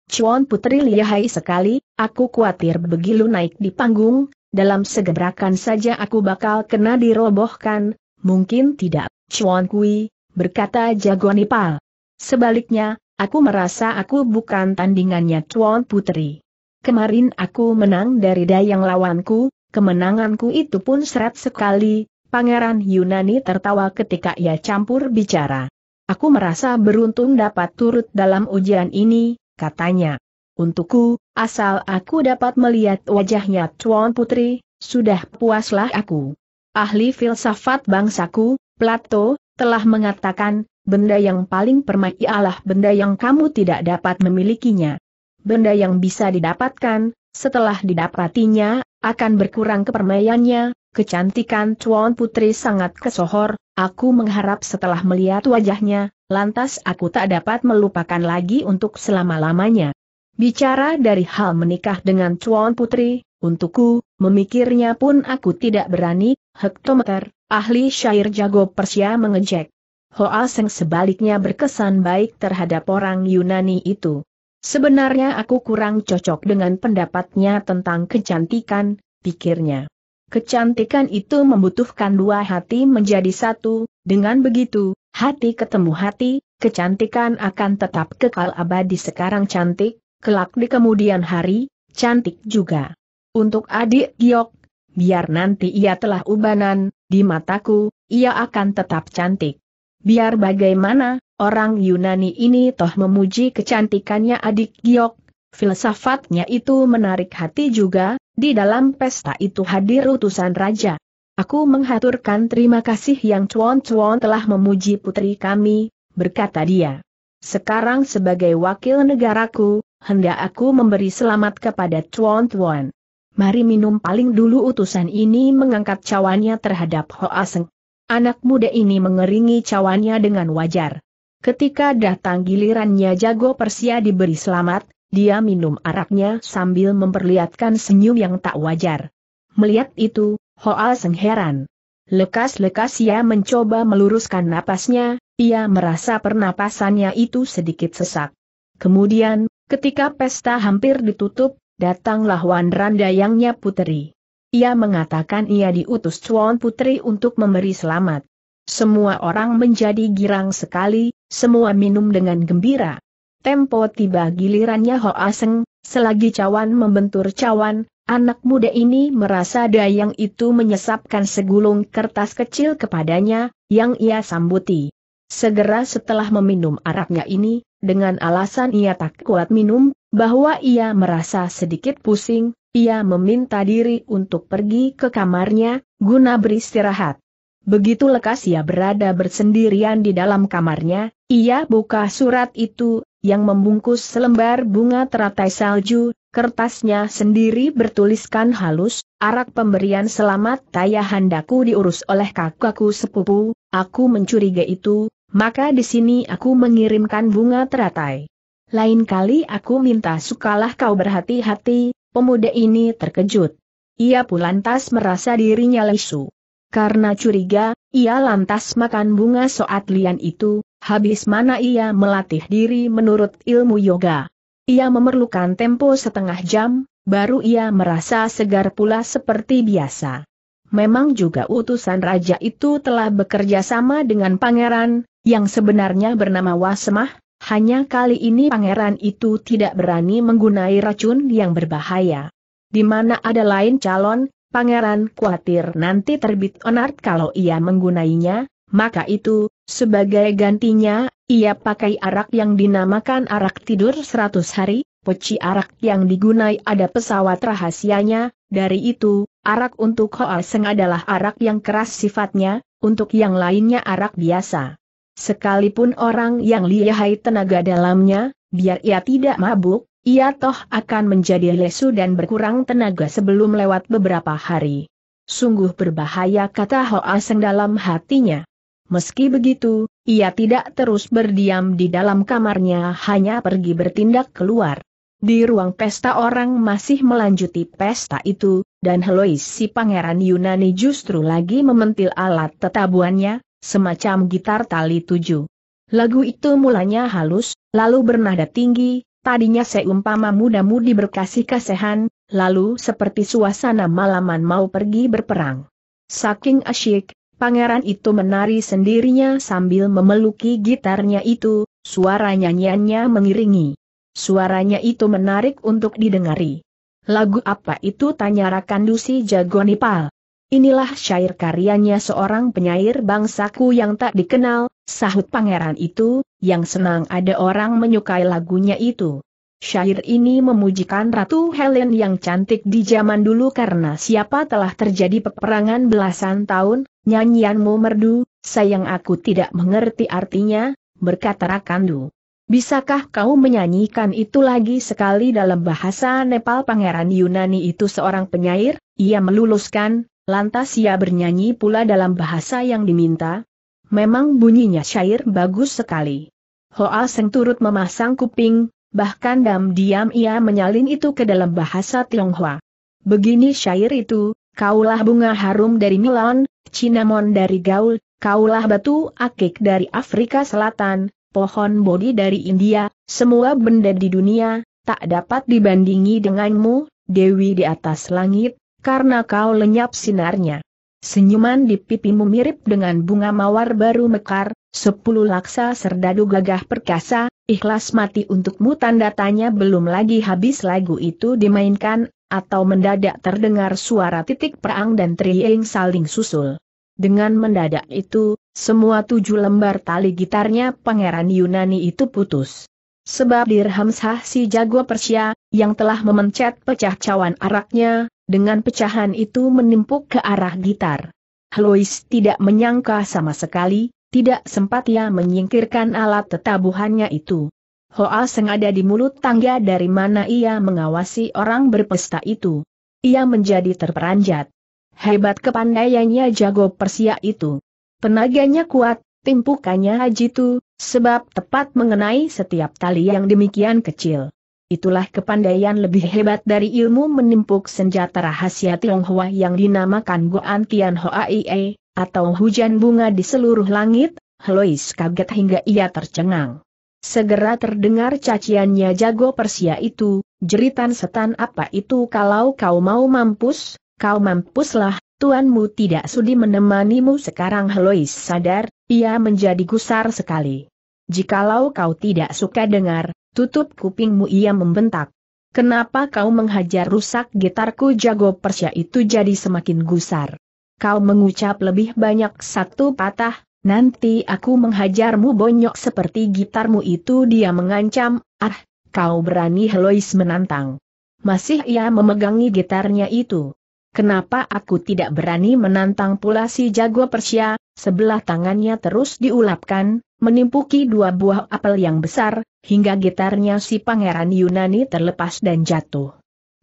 Cuan putri lihai sekali, aku khawatir begitu naik di panggung, dalam segebrakan saja aku bakal kena dirobohkan, mungkin tidak Chuan Kui, berkata jago Nipal. Sebaliknya, aku merasa aku bukan tandingannya Chuan Putri. Kemarin aku menang dari dayang lawanku, kemenanganku itu pun seret sekali, Pangeran Yunani tertawa ketika ia campur bicara. Aku merasa beruntung dapat turut dalam ujian ini, katanya. Untukku, asal aku dapat melihat wajahnya Chuan Putri, sudah puaslah aku. Ahli filsafat bangsaku, Plato, telah mengatakan, benda yang paling permai ialah benda yang kamu tidak dapat memilikinya. Benda yang bisa didapatkan, setelah didapatinya, akan berkurang kepermaiannya, kecantikan Tuan Putri sangat kesohor, aku mengharap setelah melihat wajahnya, lantas aku tak dapat melupakan lagi untuk selama-lamanya. Bicara dari hal menikah dengan Tuan Putri, untukku, memikirnya pun aku tidak berani, hektometer, Ahli syair jago Persia mengejek. Hoa Seng sebaliknya berkesan baik terhadap orang Yunani itu. Sebenarnya aku kurang cocok dengan pendapatnya tentang kecantikan, pikirnya. Kecantikan itu membutuhkan dua hati menjadi satu, dengan begitu, hati ketemu hati, kecantikan akan tetap kekal abadi sekarang cantik, kelak di kemudian hari, cantik juga. Untuk adik Giok, biar nanti ia telah ubanan, di mataku, ia akan tetap cantik. Biar bagaimana, orang Yunani ini toh memuji kecantikannya adik Giok, filsafatnya itu menarik hati juga, di dalam pesta itu hadir utusan raja. Aku menghaturkan terima kasih yang cuan-cuan telah memuji putri kami, berkata dia. Sekarang sebagai wakil negaraku, hendak aku memberi selamat kepada cuan-cuan. Mari minum paling dulu utusan ini mengangkat cawannya terhadap Hoa Seng. Anak muda ini mengeringi cawannya dengan wajar. Ketika datang gilirannya jago Persia diberi selamat, dia minum araknya sambil memperlihatkan senyum yang tak wajar. Melihat itu, Hoa Seng heran. Lekas-lekas ia mencoba meluruskan napasnya, ia merasa pernapasannya itu sedikit sesak. Kemudian, ketika pesta hampir ditutup, datanglah Wan yangnya puteri. Ia mengatakan ia diutus Chuan Putri untuk memberi selamat. Semua orang menjadi girang sekali, semua minum dengan gembira. Tempo tiba gilirannya Ho Aseng. selagi cawan membentur cawan, anak muda ini merasa dayang itu menyesapkan segulung kertas kecil kepadanya, yang ia sambuti. Segera setelah meminum araknya ini, dengan alasan ia tak kuat minum, bahwa ia merasa sedikit pusing, ia meminta diri untuk pergi ke kamarnya, guna beristirahat. Begitu lekas ia berada bersendirian di dalam kamarnya, ia buka surat itu, yang membungkus selembar bunga teratai salju, kertasnya sendiri bertuliskan halus, arak pemberian selamat Taya handaku diurus oleh kakakku sepupu, aku mencurigai itu, maka di sini aku mengirimkan bunga teratai. Lain kali aku minta sukalah kau berhati-hati, pemuda ini terkejut. Ia pun lantas merasa dirinya lesu. Karena curiga, ia lantas makan bunga soat lian itu, habis mana ia melatih diri menurut ilmu yoga. Ia memerlukan tempo setengah jam, baru ia merasa segar pula seperti biasa. Memang juga utusan raja itu telah bekerja sama dengan pangeran, yang sebenarnya bernama Wasemah, hanya kali ini pangeran itu tidak berani menggunai racun yang berbahaya. Di mana ada lain calon, pangeran khawatir nanti terbit onar kalau ia menggunainya, maka itu, sebagai gantinya, ia pakai arak yang dinamakan arak tidur 100 hari, peci arak yang digunai ada pesawat rahasianya, dari itu, arak untuk Hoa Seng adalah arak yang keras sifatnya, untuk yang lainnya arak biasa. Sekalipun orang yang lihai tenaga dalamnya, biar ia tidak mabuk, ia toh akan menjadi lesu dan berkurang tenaga sebelum lewat beberapa hari. Sungguh berbahaya kata Hoa Seng dalam hatinya. Meski begitu, ia tidak terus berdiam di dalam kamarnya hanya pergi bertindak keluar. Di ruang pesta orang masih melanjuti pesta itu, dan Helois si pangeran Yunani justru lagi mementil alat tetabuannya, semacam gitar tali tujuh. Lagu itu mulanya halus, lalu bernada tinggi, tadinya seumpama muda-mudi berkasih kasihan, lalu seperti suasana malaman mau pergi berperang. Saking asyik, pangeran itu menari sendirinya sambil memeluki gitarnya itu, suara nyanyiannya mengiringi. Suaranya itu menarik untuk didengari. Lagu apa itu tanya Rakandusi Jagonipal. Inilah syair karyanya seorang penyair bangsaku yang tak dikenal, sahut pangeran itu, yang senang ada orang menyukai lagunya itu. Syair ini memujikan Ratu Helen yang cantik di zaman dulu karena siapa telah terjadi peperangan belasan tahun, nyanyianmu merdu, sayang aku tidak mengerti artinya, berkata Rakandu. Bisakah kau menyanyikan itu lagi sekali dalam bahasa Nepal Pangeran Yunani itu seorang penyair? Ia meluluskan, Lantas ia bernyanyi pula dalam bahasa yang diminta. Memang bunyinya syair bagus sekali. Hoa Seng turut memasang kuping, bahkan diam-diam ia menyalin itu ke dalam bahasa Tionghoa. Begini syair itu, kaulah bunga harum dari Milan, cinnamon dari Gaul, kaulah batu akik dari Afrika Selatan, pohon bodi dari India, semua benda di dunia, tak dapat dibandingi denganmu, Dewi di atas langit, karena kau lenyap sinarnya. Senyuman di pipimu mirip dengan bunga mawar baru mekar, sepuluh laksa serdadu gagah perkasa, ikhlas mati untukmu tanda tanya belum lagi habis lagu itu dimainkan, atau mendadak terdengar suara titik perang dan triing saling susul. Dengan mendadak itu, semua tujuh lembar tali gitarnya Pangeran Yunani itu putus. Sebab Dirhamsah si jago Persia, yang telah memencet pecah cawan araknya, dengan pecahan itu menimpuk ke arah gitar. Lois tidak menyangka sama sekali, tidak sempat ia menyingkirkan alat tetabuhannya itu. Hoa sengaja di mulut tangga dari mana ia mengawasi orang berpesta itu. Ia menjadi terperanjat. Hebat kepandaiannya jago Persia itu. Tenaganya kuat, timpukannya itu, sebab tepat mengenai setiap tali yang demikian kecil. Itulah kepandaian lebih hebat dari ilmu menimpuk senjata rahasia Tionghoa yang dinamakan Goan Tianhoa Ie, atau hujan bunga di seluruh langit, Helois kaget hingga ia tercengang. Segera terdengar caciannya jago Persia itu, jeritan setan apa itu kalau kau mau mampus, kau mampuslah, tuanmu tidak sudi menemanimu sekarang Helois sadar, ia menjadi gusar sekali. Jikalau kau tidak suka dengar, Tutup kupingmu ia membentak. Kenapa kau menghajar rusak gitarku jago Persia itu jadi semakin gusar? Kau mengucap lebih banyak satu patah, nanti aku menghajarmu bonyok seperti gitarmu itu dia mengancam, ah, kau berani Helois menantang. Masih ia memegangi gitarnya itu. Kenapa aku tidak berani menantang pula si jago Persia, sebelah tangannya terus diulapkan, menimpuki dua buah apel yang besar, hingga gitarnya si pangeran Yunani terlepas dan jatuh.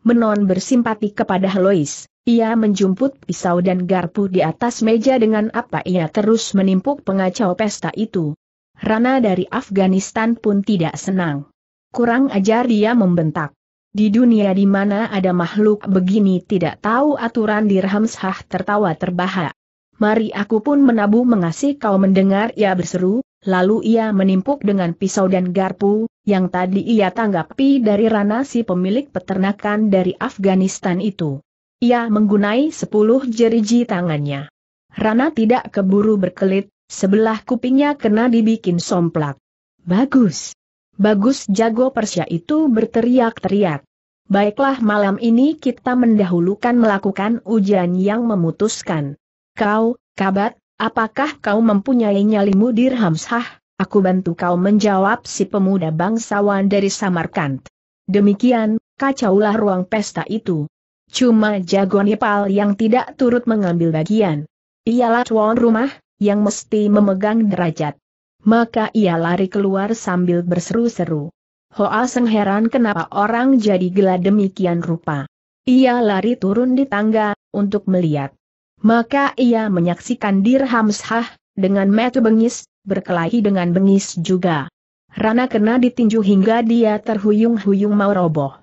Menon bersimpati kepada Lois, ia menjumput pisau dan garpu di atas meja dengan apa ia terus menimpuk pengacau pesta itu. Rana dari Afghanistan pun tidak senang. Kurang ajar dia membentak. Di dunia di mana ada makhluk begini tidak tahu aturan dirham sah tertawa terbahak. Mari aku pun menabu mengasih kau mendengar ia berseru, lalu ia menimpuk dengan pisau dan garpu, yang tadi ia tanggapi dari Rana si pemilik peternakan dari Afghanistan itu. Ia menggunai sepuluh jeriji tangannya. Rana tidak keburu berkelit, sebelah kupingnya kena dibikin somplak. Bagus. Bagus jago Persia itu berteriak-teriak. Baiklah malam ini kita mendahulukan melakukan ujian yang memutuskan. Kau, kabat, apakah kau mempunyai nyalimu dirhamsah? Aku bantu kau menjawab si pemuda bangsawan dari Samarkand. Demikian, kacaulah ruang pesta itu. Cuma jago Nepal yang tidak turut mengambil bagian. Ialah tuan rumah, yang mesti memegang derajat maka ia lari keluar sambil berseru-seru. Hoa Seng heran kenapa orang jadi gelap demikian rupa. Ia lari turun di tangga, untuk melihat. Maka ia menyaksikan Dirhamshah, dengan metu bengis, berkelahi dengan bengis juga. Rana kena ditinju hingga dia terhuyung-huyung mau roboh.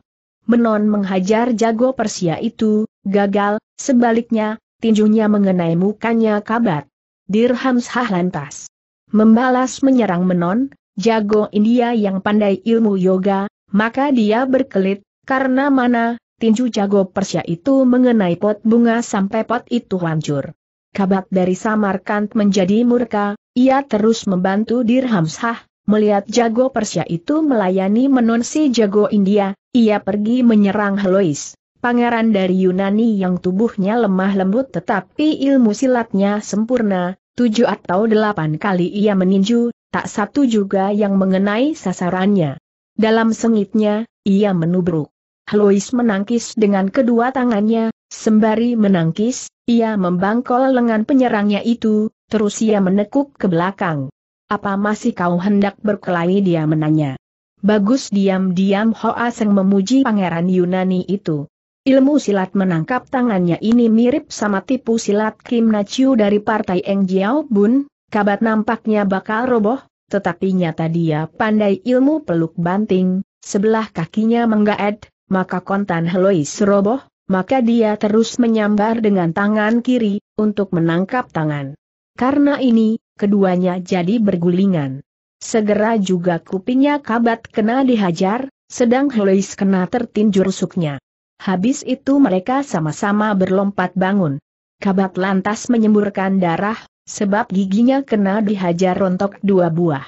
Menon menghajar jago Persia itu, gagal, sebaliknya, tinjunya mengenai mukanya kabat. Dirhamshah lantas Membalas menyerang Menon, jago India yang pandai ilmu yoga, maka dia berkelit, karena mana, tinju jago Persia itu mengenai pot bunga sampai pot itu hancur. Kabak dari Samarkand menjadi murka, ia terus membantu Dirhamsah, melihat jago Persia itu melayani Menon si jago India, ia pergi menyerang Helois pangeran dari Yunani yang tubuhnya lemah lembut tetapi ilmu silatnya sempurna, tujuh atau delapan kali ia meninju, tak satu juga yang mengenai sasarannya. Dalam sengitnya, ia menubruk. Lois menangkis dengan kedua tangannya, sembari menangkis, ia membangkol lengan penyerangnya itu, terus ia menekuk ke belakang. Apa masih kau hendak berkelahi dia menanya. Bagus diam-diam Hoa Seng memuji pangeran Yunani itu. Ilmu silat menangkap tangannya ini mirip sama tipu silat Kim Nachiu dari partai Eng Jiao Bun, kabat nampaknya bakal roboh, tetapi nyata dia pandai ilmu peluk banting, sebelah kakinya menggaet, maka kontan Helois roboh, maka dia terus menyambar dengan tangan kiri, untuk menangkap tangan. Karena ini, keduanya jadi bergulingan. Segera juga kupingnya kabat kena dihajar, sedang Helois kena tertinjur suknya. Habis itu mereka sama-sama berlompat bangun. Kabat lantas menyemburkan darah, sebab giginya kena dihajar rontok dua buah.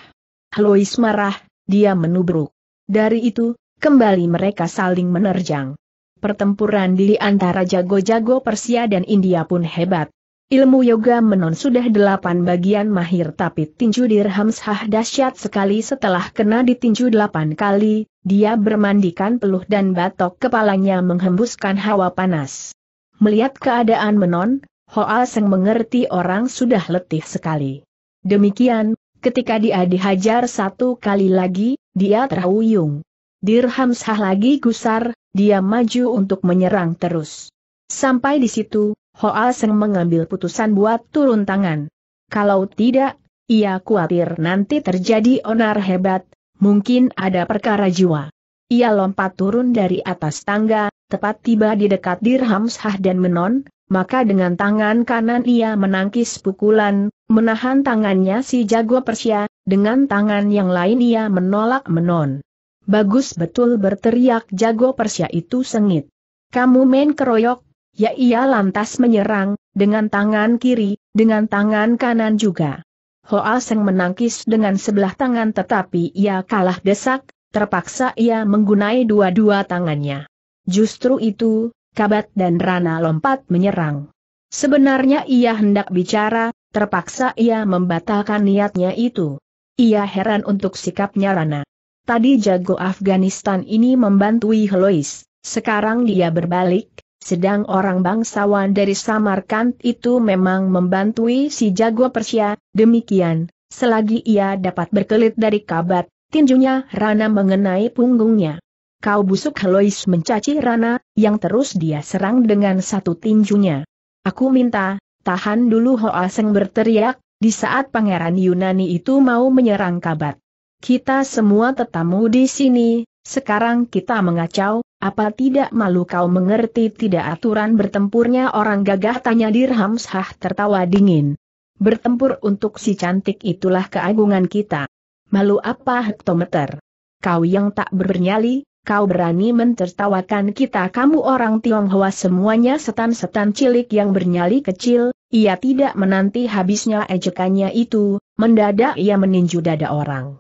Lois marah, dia menubruk. Dari itu, kembali mereka saling menerjang. Pertempuran di antara jago-jago Persia dan India pun hebat. Ilmu yoga menon sudah delapan bagian mahir tapi tinju dirham sah dahsyat sekali setelah kena ditinju delapan kali, dia bermandikan peluh dan batok kepalanya menghembuskan hawa panas. Melihat keadaan menon, Hoa Seng mengerti orang sudah letih sekali. Demikian, ketika dia dihajar satu kali lagi, dia terhuyung. Dirham sah lagi gusar, dia maju untuk menyerang terus. Sampai di situ, Hoa Seng mengambil putusan buat turun tangan. Kalau tidak, ia khawatir nanti terjadi onar hebat, mungkin ada perkara jiwa. Ia lompat turun dari atas tangga, tepat tiba di dekat Dirham Shah dan Menon, maka dengan tangan kanan ia menangkis pukulan, menahan tangannya si jago Persia, dengan tangan yang lain ia menolak Menon. Bagus betul berteriak jago Persia itu sengit. Kamu main keroyok, Ya ia lantas menyerang, dengan tangan kiri, dengan tangan kanan juga. Hoa Seng menangkis dengan sebelah tangan tetapi ia kalah desak, terpaksa ia menggunai dua-dua tangannya. Justru itu, Kabat dan Rana lompat menyerang. Sebenarnya ia hendak bicara, terpaksa ia membatalkan niatnya itu. Ia heran untuk sikapnya Rana. Tadi jago Afghanistan ini membantui Helois, sekarang dia berbalik, sedang orang bangsawan dari Samarkand itu memang membantui si jago Persia, demikian, selagi ia dapat berkelit dari kabat, tinjunya Rana mengenai punggungnya. Kau busuk Helois mencaci Rana, yang terus dia serang dengan satu tinjunya. Aku minta, tahan dulu Hoaseng berteriak, di saat pangeran Yunani itu mau menyerang kabat. Kita semua tetamu di sini, sekarang kita mengacau, apa tidak malu kau mengerti tidak aturan bertempurnya orang gagah tanya Dirham Shah tertawa dingin. Bertempur untuk si cantik itulah keagungan kita. Malu apa hektometer? Kau yang tak bernyali, kau berani mentertawakan kita kamu orang Tionghoa semuanya setan-setan cilik yang bernyali kecil, ia tidak menanti habisnya ejekannya itu, mendadak ia meninju dada orang.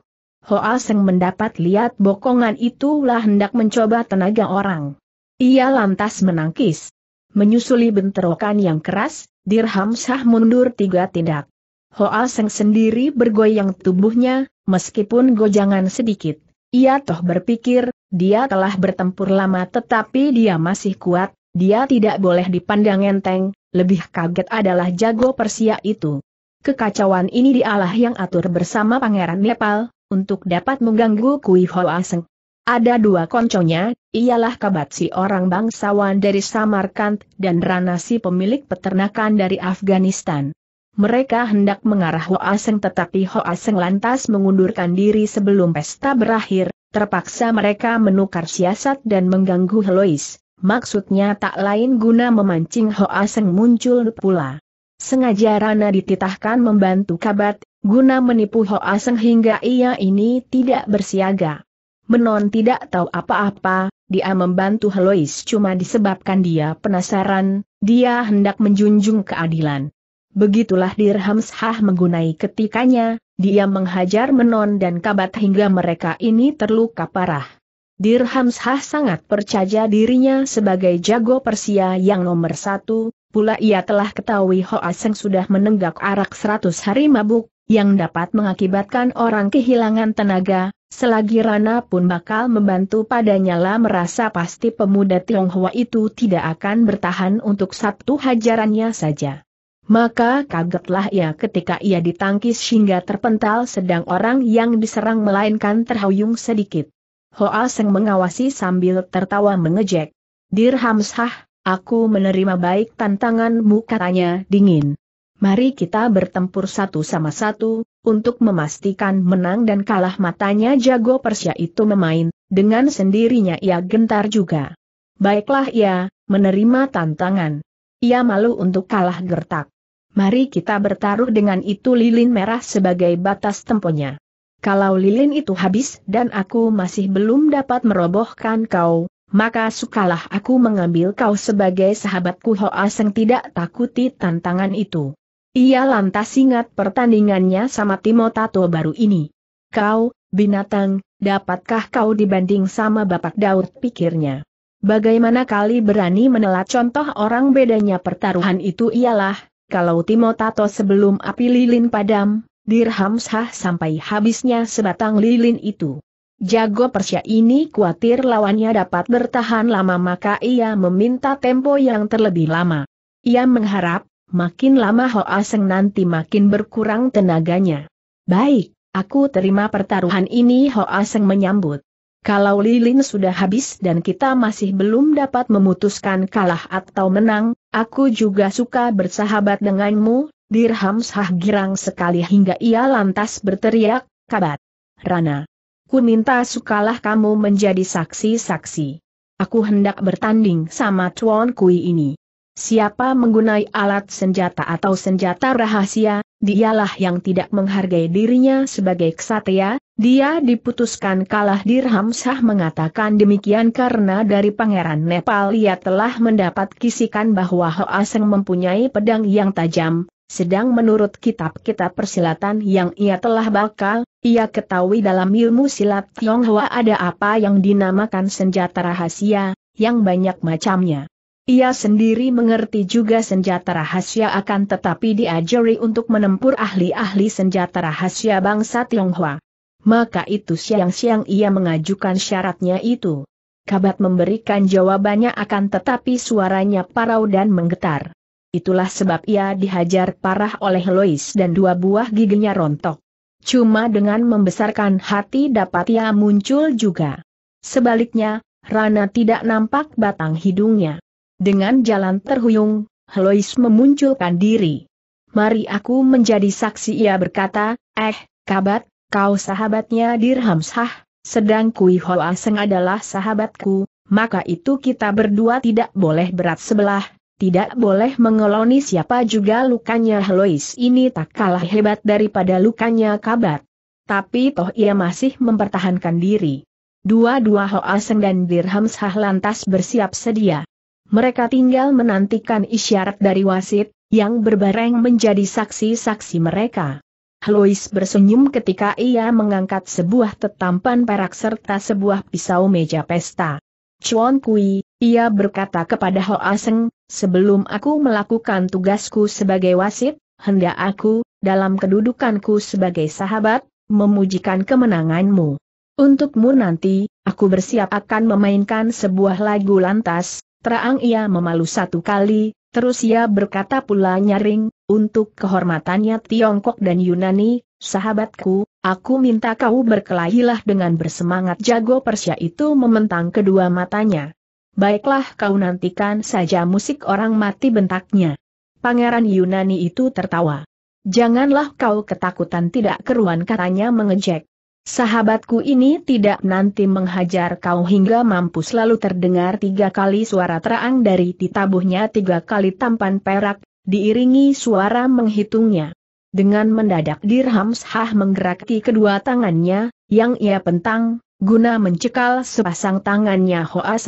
Hoa Seng mendapat lihat bokongan itulah hendak mencoba tenaga orang. Ia lantas menangkis. Menyusuli bentrokan yang keras, Dirham Shah mundur tiga tindak. Hoa Seng sendiri bergoyang tubuhnya, meskipun gojangan sedikit. Ia toh berpikir, dia telah bertempur lama tetapi dia masih kuat, dia tidak boleh dipandang enteng, lebih kaget adalah jago Persia itu. Kekacauan ini dialah yang atur bersama Pangeran Nepal, untuk dapat mengganggu Kui Hoa Seng. Ada dua konconya, ialah Kabat si orang bangsawan dari Samarkand dan Rana si pemilik peternakan dari Afghanistan. Mereka hendak mengarah Hoa Aseng, tetapi Hoa Aseng lantas mengundurkan diri sebelum pesta berakhir, terpaksa mereka menukar siasat dan mengganggu Helois. Maksudnya tak lain guna memancing Hoa Aseng muncul pula. Sengaja Rana dititahkan membantu Kabat, guna menipu Hoa Seng hingga ia ini tidak bersiaga. Menon tidak tahu apa-apa, dia membantu Helois cuma disebabkan dia penasaran, dia hendak menjunjung keadilan. Begitulah Dirhamshah menggunai ketikanya, dia menghajar Menon dan Kabat hingga mereka ini terluka parah. Dirhamshah sangat percaya dirinya sebagai jago Persia yang nomor satu, Pula ia telah ketahui Hoa Seng sudah menenggak arak seratus hari mabuk, yang dapat mengakibatkan orang kehilangan tenaga, selagi Rana pun bakal membantu padanya lah merasa pasti pemuda Tionghoa itu tidak akan bertahan untuk satu hajarannya saja. Maka kagetlah ia ketika ia ditangkis hingga terpental sedang orang yang diserang melainkan terhuyung sedikit. Hoa Seng mengawasi sambil tertawa mengejek. Dirhamsah, Aku menerima baik tantanganmu katanya dingin. Mari kita bertempur satu sama satu, untuk memastikan menang dan kalah matanya jago Persia itu memain, dengan sendirinya ia gentar juga. Baiklah ia, menerima tantangan. Ia malu untuk kalah gertak. Mari kita bertaruh dengan itu lilin merah sebagai batas temponya. Kalau lilin itu habis dan aku masih belum dapat merobohkan kau, maka sukalah aku mengambil kau sebagai sahabatku Hoa Seng tidak takuti tantangan itu. Ia lantas ingat pertandingannya sama Timo Tato baru ini. Kau, binatang, dapatkah kau dibanding sama Bapak Daud pikirnya. Bagaimana kali berani menelat contoh orang bedanya pertaruhan itu ialah, kalau Timo Tato sebelum api lilin padam, dirham sah sampai habisnya sebatang lilin itu. Jago Persia ini khawatir lawannya dapat bertahan lama maka ia meminta tempo yang terlebih lama. Ia mengharap, makin lama Hoa Seng nanti makin berkurang tenaganya. Baik, aku terima pertaruhan ini Hoa Seng menyambut. Kalau lilin sudah habis dan kita masih belum dapat memutuskan kalah atau menang, aku juga suka bersahabat denganmu, Dirham sah girang sekali hingga ia lantas berteriak, kabat. Rana ku minta sukalah kamu menjadi saksi-saksi. Aku hendak bertanding sama Tuan Kui ini. Siapa menggunai alat senjata atau senjata rahasia, dialah yang tidak menghargai dirinya sebagai ksatria, dia diputuskan kalah Dirham sah mengatakan demikian karena dari Pangeran Nepal ia telah mendapat kisikan bahwa Hoa Seng mempunyai pedang yang tajam, sedang menurut kitab-kitab persilatan yang ia telah bakal, ia ketahui dalam ilmu silat Tionghoa ada apa yang dinamakan senjata rahasia, yang banyak macamnya. Ia sendiri mengerti juga senjata rahasia akan tetapi diajari untuk menempur ahli-ahli senjata rahasia bangsa Tionghoa. Maka itu siang-siang ia mengajukan syaratnya itu. Kabat memberikan jawabannya akan tetapi suaranya parau dan menggetar. Itulah sebab ia dihajar parah oleh Lois dan dua buah giginya rontok. Cuma dengan membesarkan hati dapat ia muncul juga. Sebaliknya, Rana tidak nampak batang hidungnya. Dengan jalan terhuyung, Lois memunculkan diri. Mari aku menjadi saksi ia berkata, eh, kabat, kau sahabatnya Dirhamsah, sedang Kui Hoa adalah sahabatku, maka itu kita berdua tidak boleh berat sebelah, tidak boleh mengeloni siapa juga lukanya Lois ini tak kalah hebat daripada lukanya kabat. Tapi toh ia masih mempertahankan diri. Dua-dua Hoaseng dan Dirham Sah lantas bersiap sedia. Mereka tinggal menantikan isyarat dari wasit, yang berbareng menjadi saksi-saksi mereka. Lois bersenyum ketika ia mengangkat sebuah tetampan perak serta sebuah pisau meja pesta. Chuan Kui, ia berkata kepada Hoa Seng, Sebelum aku melakukan tugasku sebagai wasit, hendak aku, dalam kedudukanku sebagai sahabat, memujikan kemenanganmu. Untukmu nanti, aku bersiap akan memainkan sebuah lagu lantas, terang ia memalu satu kali, terus ia berkata pula nyaring, untuk kehormatannya Tiongkok dan Yunani, sahabatku, aku minta kau berkelahilah dengan bersemangat jago Persia itu mementang kedua matanya. Baiklah kau nantikan saja musik orang mati bentaknya. Pangeran Yunani itu tertawa. Janganlah kau ketakutan tidak keruan katanya mengejek. Sahabatku ini tidak nanti menghajar kau hingga mampu selalu terdengar tiga kali suara terang dari ditabuhnya tiga kali tampan perak, diiringi suara menghitungnya. Dengan mendadak Dirhams Hah menggeraki kedua tangannya, yang ia pentang, guna mencekal sepasang tangannya Hoa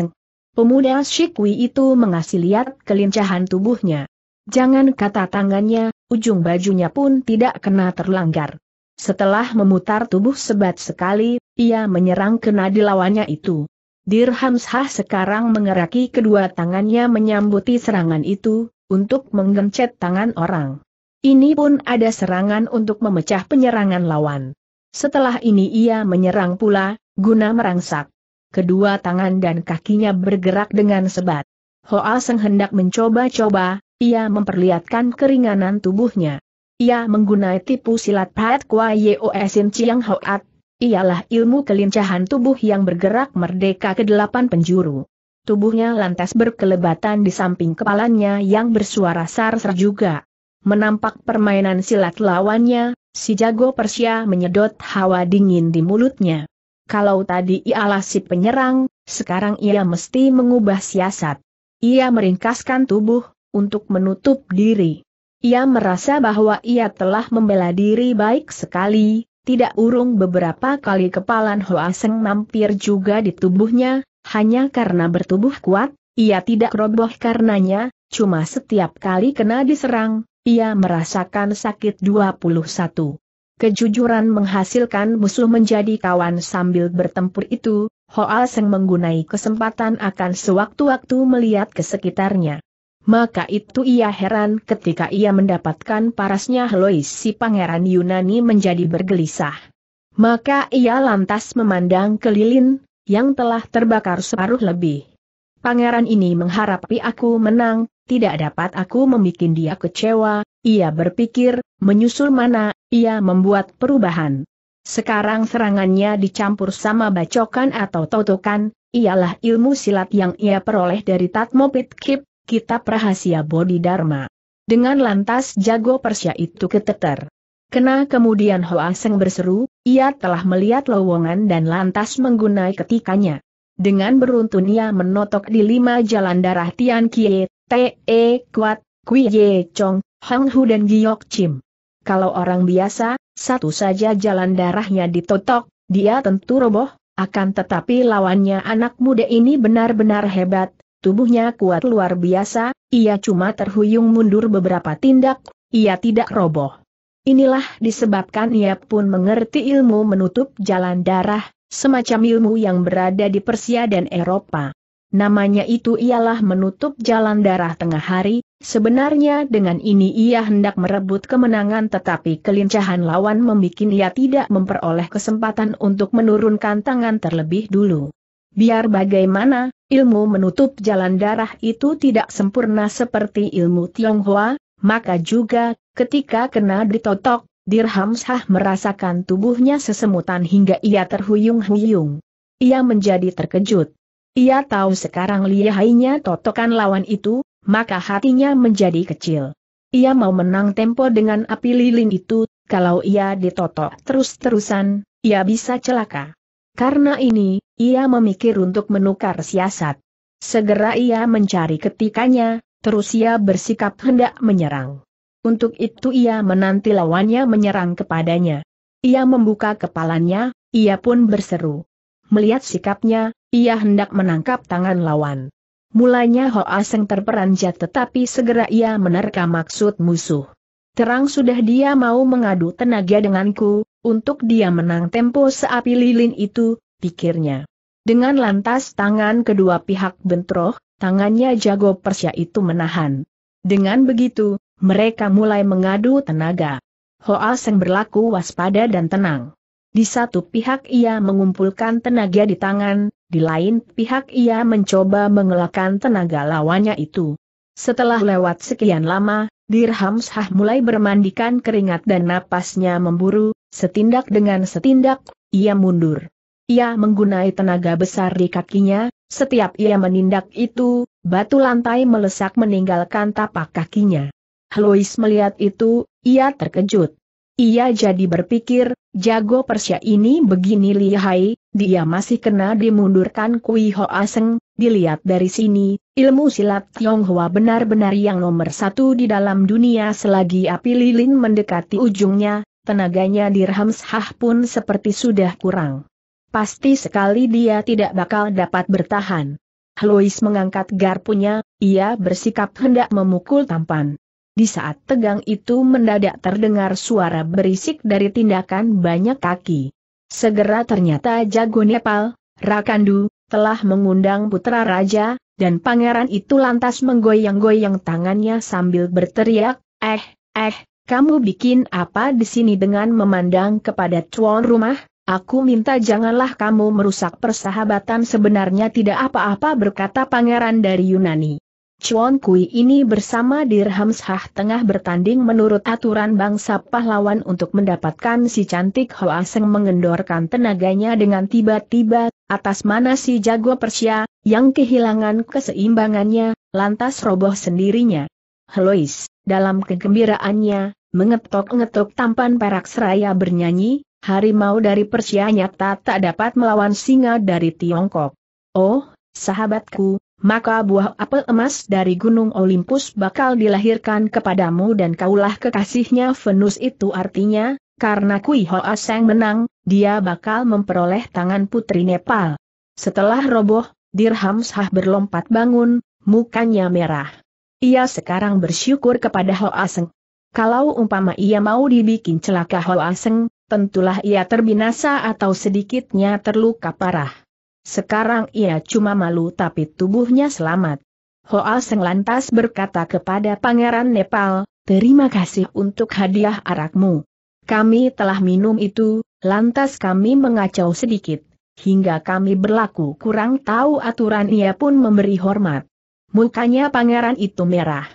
Pemuda Shikwi itu mengasih lihat kelincahan tubuhnya. Jangan kata tangannya, ujung bajunya pun tidak kena terlanggar. Setelah memutar tubuh sebat sekali, ia menyerang kena di lawannya itu. Dirhamshah sekarang mengeraki kedua tangannya menyambuti serangan itu, untuk menggencet tangan orang. Ini pun ada serangan untuk memecah penyerangan lawan. Setelah ini ia menyerang pula, guna merangsak kedua tangan dan kakinya bergerak dengan sebat. Hoa Seng hendak mencoba-coba, ia memperlihatkan keringanan tubuhnya. Ia menggunai tipu silat Pat Kwa Yeo Esin Chiang Hoat, ialah ilmu kelincahan tubuh yang bergerak merdeka ke delapan penjuru. Tubuhnya lantas berkelebatan di samping kepalanya yang bersuara sar-sar juga. Menampak permainan silat lawannya, si jago Persia menyedot hawa dingin di mulutnya kalau tadi ia alasi penyerang, sekarang ia mesti mengubah siasat. Ia meringkaskan tubuh, untuk menutup diri. Ia merasa bahwa ia telah membela diri baik sekali, tidak urung beberapa kali kepalan Hoaseng mampir juga di tubuhnya, hanya karena bertubuh kuat, ia tidak roboh karenanya, cuma setiap kali kena diserang, ia merasakan sakit 21. Kejujuran menghasilkan musuh menjadi kawan sambil bertempur itu, Hoa Seng menggunai kesempatan akan sewaktu-waktu melihat ke sekitarnya. Maka itu ia heran ketika ia mendapatkan parasnya Helois si pangeran Yunani menjadi bergelisah. Maka ia lantas memandang ke lilin, yang telah terbakar separuh lebih. Pangeran ini mengharapi aku menang, tidak dapat aku membuat dia kecewa, ia berpikir, menyusul mana, ia membuat perubahan. Sekarang serangannya dicampur sama bacokan atau totokan, ialah ilmu silat yang ia peroleh dari Tatmo Pitkip, kitab rahasia Bodhidharma. Dengan lantas jago Persia itu keteter. Kena kemudian Hoa Seng berseru, ia telah melihat lowongan dan lantas menggunai ketikanya. Dengan beruntun ia menotok di lima jalan darah Tian Kie, Te E Kuat, Kui Ye Chong, Hang Hu dan Giok Chim. Kalau orang biasa, satu saja jalan darahnya ditotok, dia tentu roboh, akan tetapi lawannya anak muda ini benar-benar hebat, tubuhnya kuat luar biasa, ia cuma terhuyung mundur beberapa tindak, ia tidak roboh. Inilah disebabkan ia pun mengerti ilmu menutup jalan darah, semacam ilmu yang berada di Persia dan Eropa. Namanya itu ialah menutup jalan darah tengah hari, Sebenarnya dengan ini ia hendak merebut kemenangan tetapi kelincahan lawan membuat ia tidak memperoleh kesempatan untuk menurunkan tangan terlebih dulu. Biar bagaimana, ilmu menutup jalan darah itu tidak sempurna seperti ilmu Tionghoa, maka juga, ketika kena ditotok, Dirham Dirhamsah merasakan tubuhnya sesemutan hingga ia terhuyung-huyung. Ia menjadi terkejut. Ia tahu sekarang lihainya totokan lawan itu, maka hatinya menjadi kecil. Ia mau menang tempo dengan api lilin itu, kalau ia ditotok terus-terusan, ia bisa celaka. Karena ini, ia memikir untuk menukar siasat. Segera ia mencari ketikanya, terus ia bersikap hendak menyerang. Untuk itu ia menanti lawannya menyerang kepadanya. Ia membuka kepalanya, ia pun berseru. Melihat sikapnya, ia hendak menangkap tangan lawan. Mulanya Ho Aseng terperanjat tetapi segera ia menerka maksud musuh. Terang sudah dia mau mengadu tenaga denganku, untuk dia menang tempo seapi lilin itu, pikirnya. Dengan lantas tangan kedua pihak bentroh, tangannya jago Persia itu menahan. Dengan begitu, mereka mulai mengadu tenaga. Hoa Seng berlaku waspada dan tenang. Di satu pihak ia mengumpulkan tenaga di tangan, di lain pihak ia mencoba mengelakkan tenaga lawannya itu. Setelah lewat sekian lama, Dirham Shah mulai bermandikan keringat dan napasnya memburu, setindak dengan setindak, ia mundur. Ia menggunai tenaga besar di kakinya, setiap ia menindak itu, batu lantai melesak meninggalkan tapak kakinya. Lois melihat itu, ia terkejut. Ia jadi berpikir, jago Persia ini begini lihai, dia masih kena dimundurkan Kui ho aseng. dilihat dari sini, ilmu silat Tionghoa benar-benar yang nomor satu di dalam dunia selagi api lilin mendekati ujungnya, tenaganya dirham sah pun seperti sudah kurang. Pasti sekali dia tidak bakal dapat bertahan. Louis mengangkat garpunya, ia bersikap hendak memukul tampan. Di saat tegang itu mendadak terdengar suara berisik dari tindakan banyak kaki. Segera ternyata jago Nepal, Rakandu, telah mengundang putra raja, dan pangeran itu lantas menggoyang-goyang tangannya sambil berteriak, Eh, eh, kamu bikin apa di sini dengan memandang kepada tuan rumah? Aku minta janganlah kamu merusak persahabatan sebenarnya tidak apa-apa berkata pangeran dari Yunani. Chuan Kui ini bersama Dirham Shah tengah bertanding menurut aturan bangsa pahlawan untuk mendapatkan si cantik Hoa Seng mengendorkan tenaganya dengan tiba-tiba, atas mana si jago Persia, yang kehilangan keseimbangannya, lantas roboh sendirinya. Helois, dalam kegembiraannya, mengetok-ngetok tampan perak seraya bernyanyi, harimau dari Persia nyata tak dapat melawan singa dari Tiongkok. Oh, sahabatku, maka buah apel emas dari Gunung Olympus bakal dilahirkan kepadamu dan kaulah kekasihnya Venus itu artinya, karena Kui Hoa Seng menang, dia bakal memperoleh tangan putri Nepal. Setelah roboh, Dirham Sah berlompat bangun, mukanya merah. Ia sekarang bersyukur kepada Hoa Seng. Kalau umpama ia mau dibikin celaka Hoa Seng, tentulah ia terbinasa atau sedikitnya terluka parah. Sekarang ia cuma malu tapi tubuhnya selamat. Hoa Seng lantas berkata kepada Pangeran Nepal, terima kasih untuk hadiah arakmu. Kami telah minum itu, lantas kami mengacau sedikit, hingga kami berlaku kurang tahu aturan ia pun memberi hormat. Mukanya pangeran itu merah.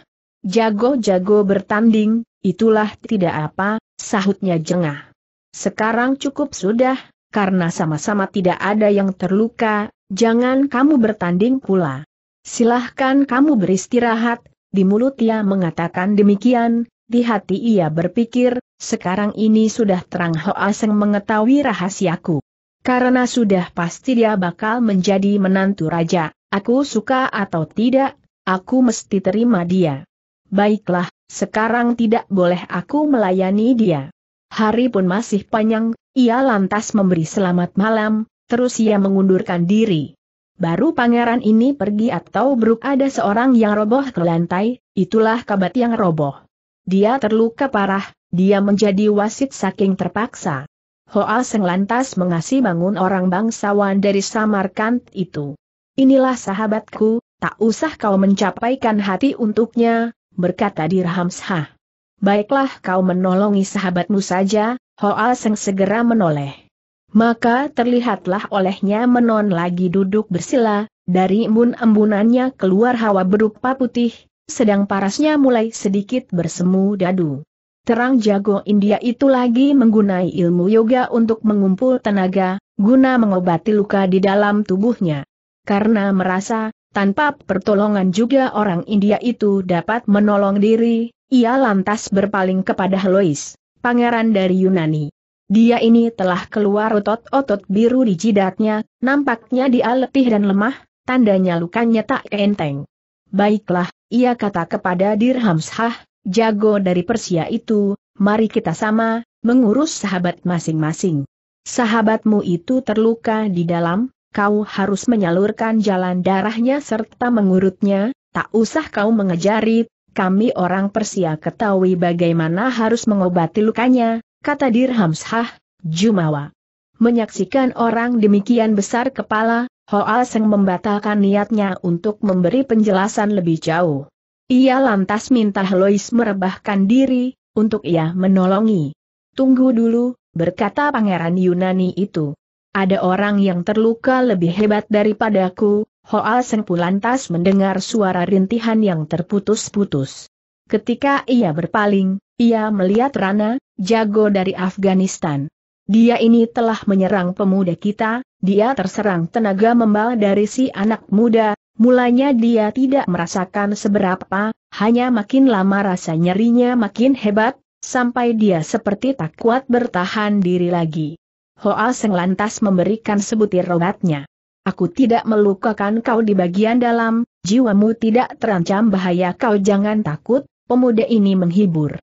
Jago-jago bertanding, itulah tidak apa, sahutnya jengah. Sekarang cukup sudah, karena sama-sama tidak ada yang terluka, jangan kamu bertanding pula. Silahkan kamu beristirahat, di mulut ia mengatakan demikian, di hati ia berpikir, sekarang ini sudah terang Hoa Seng mengetahui rahasiaku. Karena sudah pasti dia bakal menjadi menantu raja, aku suka atau tidak, aku mesti terima dia. Baiklah, sekarang tidak boleh aku melayani dia. Hari pun masih panjang, ia lantas memberi selamat malam, terus ia mengundurkan diri. Baru pangeran ini pergi atau beruk ada seorang yang roboh ke lantai, itulah kabat yang roboh. Dia terluka parah, dia menjadi wasit saking terpaksa. Hoa Seng lantas mengasih bangun orang bangsawan dari Samarkand itu. Inilah sahabatku, tak usah kau mencapaikan hati untuknya, berkata Dirhamsah baiklah kau menolongi sahabatmu saja, Hoa Seng segera menoleh. Maka terlihatlah olehnya menon lagi duduk bersila, dari embun-embunannya keluar hawa berupa putih, sedang parasnya mulai sedikit bersemu dadu. Terang jago India itu lagi menggunai ilmu yoga untuk mengumpul tenaga, guna mengobati luka di dalam tubuhnya. Karena merasa, tanpa pertolongan juga orang India itu dapat menolong diri, ia lantas berpaling kepada Lois, pangeran dari Yunani. Dia ini telah keluar otot-otot biru di jidatnya, nampaknya dia letih dan lemah, tandanya lukanya tak enteng. Baiklah, ia kata kepada Dirhamshah, jago dari Persia itu, mari kita sama, mengurus sahabat masing-masing. Sahabatmu itu terluka di dalam, kau harus menyalurkan jalan darahnya serta mengurutnya, tak usah kau mengejarit kami orang Persia ketahui bagaimana harus mengobati lukanya, kata Dirhamshah, Jumawa. Menyaksikan orang demikian besar kepala, Hoa Seng membatalkan niatnya untuk memberi penjelasan lebih jauh. Ia lantas minta Lois merebahkan diri, untuk ia menolongi. Tunggu dulu, berkata pangeran Yunani itu. Ada orang yang terluka lebih hebat daripadaku, Hoa Sengpu lantas mendengar suara rintihan yang terputus-putus. Ketika ia berpaling, ia melihat Rana, jago dari Afghanistan. Dia ini telah menyerang pemuda kita, dia terserang tenaga membal dari si anak muda, mulanya dia tidak merasakan seberapa, hanya makin lama rasa nyerinya makin hebat, sampai dia seperti tak kuat bertahan diri lagi. Hoa Seng lantas memberikan sebutir obatnya. Aku tidak melukakan kau di bagian dalam, jiwamu tidak terancam bahaya kau jangan takut, pemuda ini menghibur.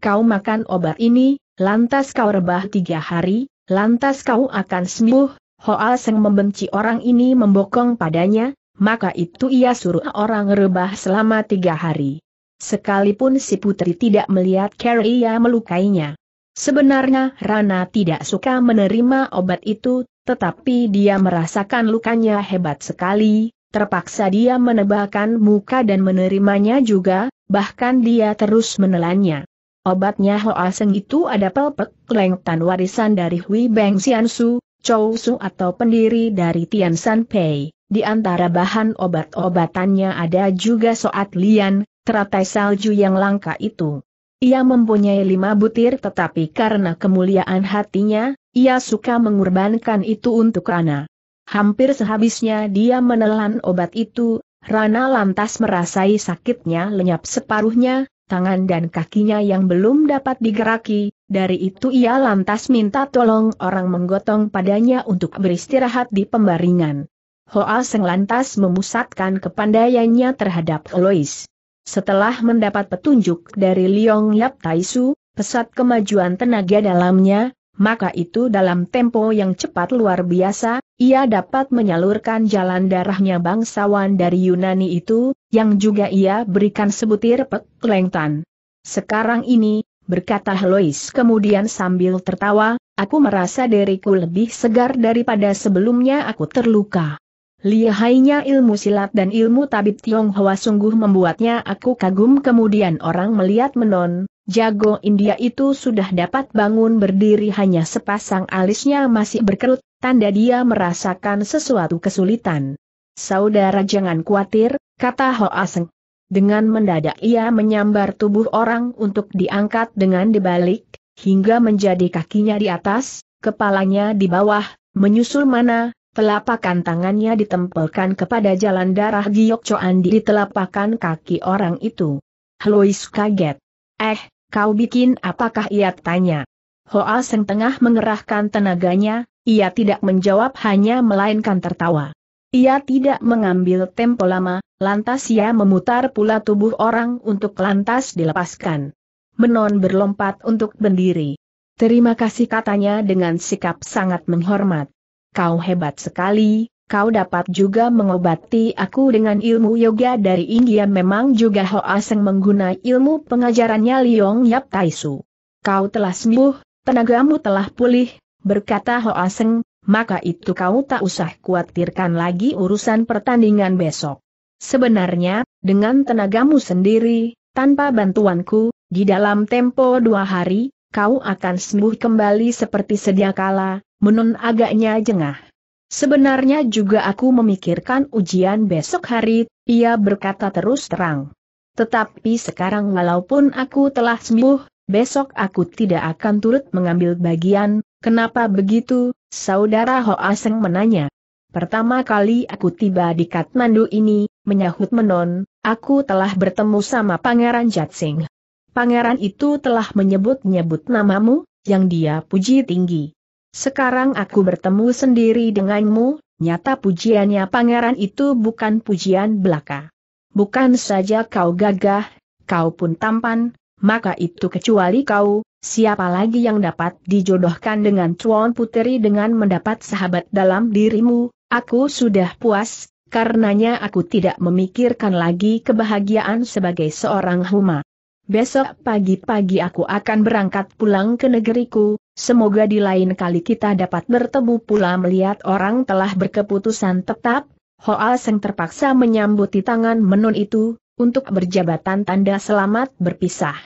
Kau makan obat ini, lantas kau rebah tiga hari, lantas kau akan sembuh, Hoa Seng membenci orang ini membokong padanya, maka itu ia suruh orang rebah selama tiga hari. Sekalipun si putri tidak melihat Carrie ia melukainya. Sebenarnya Rana tidak suka menerima obat itu, tetapi dia merasakan lukanya hebat sekali, terpaksa dia menebalkan muka dan menerimanya juga, bahkan dia terus menelannya. Obatnya Hoa itu ada pelpek lengtan warisan dari Hui Beng Xiansu, Chou Su atau pendiri dari Tian San Pei. Di antara bahan obat-obatannya ada juga soat lian, teratai salju yang langka itu. Ia mempunyai lima butir tetapi karena kemuliaan hatinya, ia suka mengorbankan itu untuk Rana. Hampir sehabisnya dia menelan obat itu, Rana lantas merasai sakitnya lenyap separuhnya, tangan dan kakinya yang belum dapat digeraki, dari itu ia lantas minta tolong orang menggotong padanya untuk beristirahat di pembaringan. Hoa Seng lantas memusatkan kepandaiannya terhadap Lois. Setelah mendapat petunjuk dari Liong Yap Taisu, pesat kemajuan tenaga dalamnya, maka itu dalam tempo yang cepat luar biasa, ia dapat menyalurkan jalan darahnya bangsawan dari Yunani itu, yang juga ia berikan sebutir peklengtan. Sekarang ini, berkata Lois kemudian sambil tertawa, aku merasa diriku lebih segar daripada sebelumnya aku terluka. Lihainya ilmu silat dan ilmu tabib Tionghoa sungguh membuatnya aku kagum kemudian orang melihat menon, Jago India itu sudah dapat bangun berdiri hanya sepasang alisnya masih berkerut, tanda dia merasakan sesuatu kesulitan. Saudara jangan khawatir, kata Ho Aseng. Dengan mendadak ia menyambar tubuh orang untuk diangkat dengan dibalik, hingga menjadi kakinya di atas, kepalanya di bawah, menyusul mana, Telapakan tangannya ditempelkan kepada jalan darah Giok Choan di telapakan kaki orang itu. Lois kaget. Eh, Kau bikin apakah ia tanya? Hoa Seng tengah mengerahkan tenaganya, ia tidak menjawab hanya melainkan tertawa. Ia tidak mengambil tempo lama, lantas ia memutar pula tubuh orang untuk lantas dilepaskan. Menon berlompat untuk berdiri. Terima kasih katanya dengan sikap sangat menghormat. Kau hebat sekali, kau dapat juga mengobati aku dengan ilmu yoga dari India memang juga Hoa Seng menggunakan ilmu pengajarannya Liong Yap Taisu. Kau telah sembuh, tenagamu telah pulih, berkata Hoa Seng, maka itu kau tak usah khawatirkan lagi urusan pertandingan besok. Sebenarnya, dengan tenagamu sendiri, tanpa bantuanku, di dalam tempo dua hari, kau akan sembuh kembali seperti sedia kala, menun agaknya jengah. Sebenarnya juga aku memikirkan ujian besok hari, ia berkata terus terang. Tetapi sekarang walaupun aku telah sembuh, besok aku tidak akan turut mengambil bagian, kenapa begitu, saudara Ho Aseng menanya. Pertama kali aku tiba di Katmandu ini, menyahut Menon, aku telah bertemu sama Pangeran Jatsing. Pangeran itu telah menyebut-nyebut namamu, yang dia puji tinggi. Sekarang aku bertemu sendiri denganmu, nyata pujiannya pangeran itu bukan pujian belaka. Bukan saja kau gagah, kau pun tampan, maka itu kecuali kau, siapa lagi yang dapat dijodohkan dengan Tuan Puteri dengan mendapat sahabat dalam dirimu, aku sudah puas, karenanya aku tidak memikirkan lagi kebahagiaan sebagai seorang huma. Besok pagi-pagi aku akan berangkat pulang ke negeriku, Semoga di lain kali kita dapat bertemu pula melihat orang telah berkeputusan tetap, Hoa Seng terpaksa menyambut di tangan menun itu, untuk berjabatan tanda selamat berpisah.